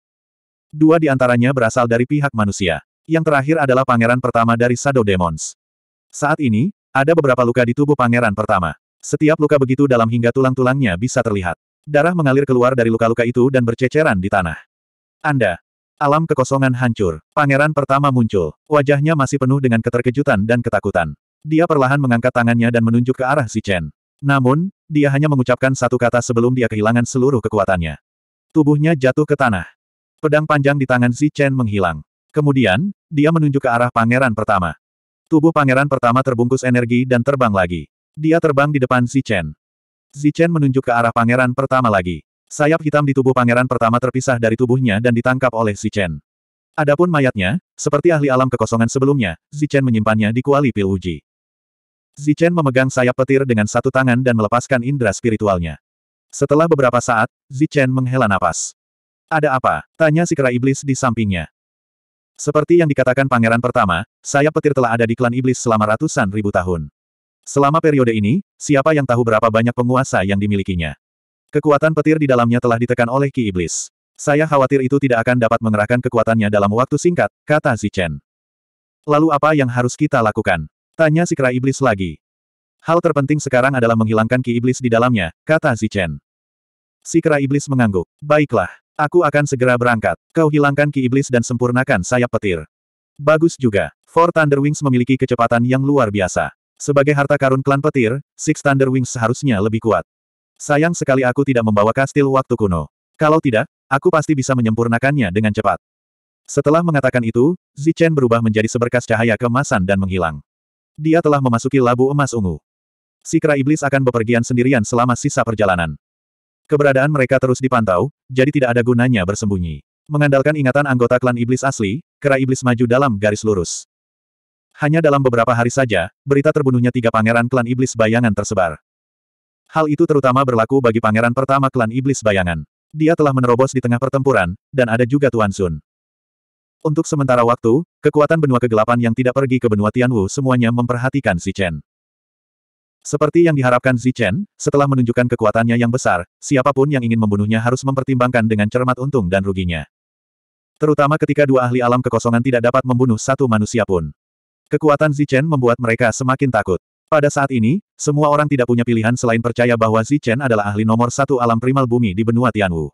Dua di antaranya berasal dari pihak manusia. Yang terakhir adalah pangeran pertama dari Shadow Demons. Saat ini, ada beberapa luka di tubuh pangeran pertama. Setiap luka begitu dalam hingga tulang-tulangnya bisa terlihat. Darah mengalir keluar dari luka-luka itu dan berceceran di tanah. Anda. Alam kekosongan hancur. Pangeran pertama muncul. Wajahnya masih penuh dengan keterkejutan dan ketakutan. Dia perlahan mengangkat tangannya dan menunjuk ke arah si Chen. Namun, dia hanya mengucapkan satu kata sebelum dia kehilangan seluruh kekuatannya. Tubuhnya jatuh ke tanah. Pedang panjang di tangan Zi Chen menghilang. Kemudian, dia menunjuk ke arah pangeran pertama. Tubuh pangeran pertama terbungkus energi dan terbang lagi. Dia terbang di depan Zi Chen. Zi Chen menunjuk ke arah pangeran pertama lagi. Sayap hitam di tubuh pangeran pertama terpisah dari tubuhnya dan ditangkap oleh Zi Chen. Adapun mayatnya, seperti ahli alam kekosongan sebelumnya, Zi Chen menyimpannya di kuali pil uji. Zichen memegang sayap petir dengan satu tangan dan melepaskan indera spiritualnya. Setelah beberapa saat, Zichen menghela napas. Ada apa? Tanya si kera iblis di sampingnya. Seperti yang dikatakan pangeran pertama, sayap petir telah ada di klan iblis selama ratusan ribu tahun. Selama periode ini, siapa yang tahu berapa banyak penguasa yang dimilikinya. Kekuatan petir di dalamnya telah ditekan oleh Ki Iblis. Saya khawatir itu tidak akan dapat mengerahkan kekuatannya dalam waktu singkat, kata Zichen. Lalu apa yang harus kita lakukan? Tanya si kera iblis lagi. Hal terpenting sekarang adalah menghilangkan ki iblis di dalamnya, kata Zichen. Si kera iblis mengangguk. Baiklah, aku akan segera berangkat. Kau hilangkan ki iblis dan sempurnakan sayap petir. Bagus juga. Four Thunder Wings memiliki kecepatan yang luar biasa. Sebagai harta karun klan petir, Six Thunder Wings seharusnya lebih kuat. Sayang sekali aku tidak membawa kastil waktu kuno. Kalau tidak, aku pasti bisa menyempurnakannya dengan cepat. Setelah mengatakan itu, Zichen berubah menjadi seberkas cahaya kemasan dan menghilang. Dia telah memasuki labu emas ungu. Si kera iblis akan bepergian sendirian selama sisa perjalanan. Keberadaan mereka terus dipantau, jadi tidak ada gunanya bersembunyi. Mengandalkan ingatan anggota klan iblis asli, kera iblis maju dalam garis lurus. Hanya dalam beberapa hari saja, berita terbunuhnya tiga pangeran klan iblis bayangan tersebar. Hal itu terutama berlaku bagi pangeran pertama klan iblis bayangan. Dia telah menerobos di tengah pertempuran, dan ada juga Tuan Sun. Untuk sementara waktu, kekuatan benua kegelapan yang tidak pergi ke benua Tianwu semuanya memperhatikan Zichen. Seperti yang diharapkan Zichen, setelah menunjukkan kekuatannya yang besar, siapapun yang ingin membunuhnya harus mempertimbangkan dengan cermat untung dan ruginya. Terutama ketika dua ahli alam kekosongan tidak dapat membunuh satu manusia pun. Kekuatan Zichen membuat mereka semakin takut. Pada saat ini, semua orang tidak punya pilihan selain percaya bahwa Zichen adalah ahli nomor satu alam primal bumi di benua Tianwu.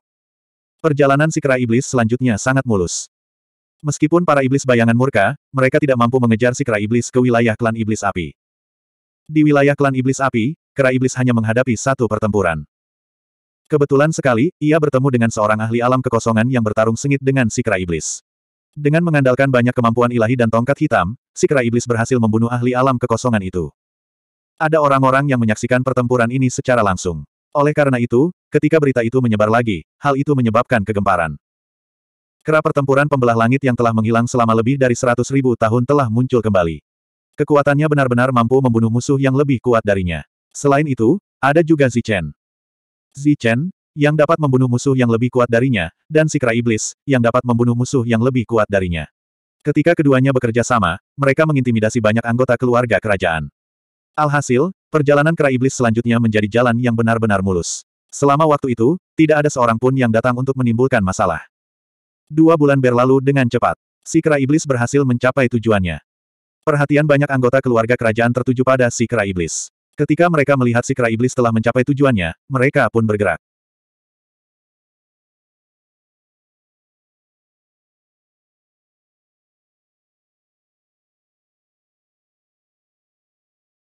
Perjalanan si kera iblis selanjutnya sangat mulus. Meskipun para iblis bayangan murka, mereka tidak mampu mengejar si kera iblis ke wilayah klan iblis api. Di wilayah klan iblis api, kera iblis hanya menghadapi satu pertempuran. Kebetulan sekali, ia bertemu dengan seorang ahli alam kekosongan yang bertarung sengit dengan si kera iblis. Dengan mengandalkan banyak kemampuan ilahi dan tongkat hitam, si kera iblis berhasil membunuh ahli alam kekosongan itu. Ada orang-orang yang menyaksikan pertempuran ini secara langsung. Oleh karena itu, ketika berita itu menyebar lagi, hal itu menyebabkan kegemparan. Kera pertempuran pembelah langit yang telah menghilang selama lebih dari seratus ribu tahun telah muncul kembali. Kekuatannya benar-benar mampu membunuh musuh yang lebih kuat darinya. Selain itu, ada juga Zichen. Zichen, yang dapat membunuh musuh yang lebih kuat darinya, dan si kera iblis, yang dapat membunuh musuh yang lebih kuat darinya. Ketika keduanya bekerja sama, mereka mengintimidasi banyak anggota keluarga kerajaan. Alhasil, perjalanan kera iblis selanjutnya menjadi jalan yang benar-benar mulus. Selama waktu itu, tidak ada seorang pun yang datang untuk menimbulkan masalah. Dua bulan berlalu dengan cepat. Si Kera Iblis berhasil mencapai tujuannya. Perhatian banyak anggota keluarga kerajaan tertuju pada si Kera Iblis. Ketika mereka melihat si Kera Iblis telah mencapai tujuannya, mereka pun bergerak.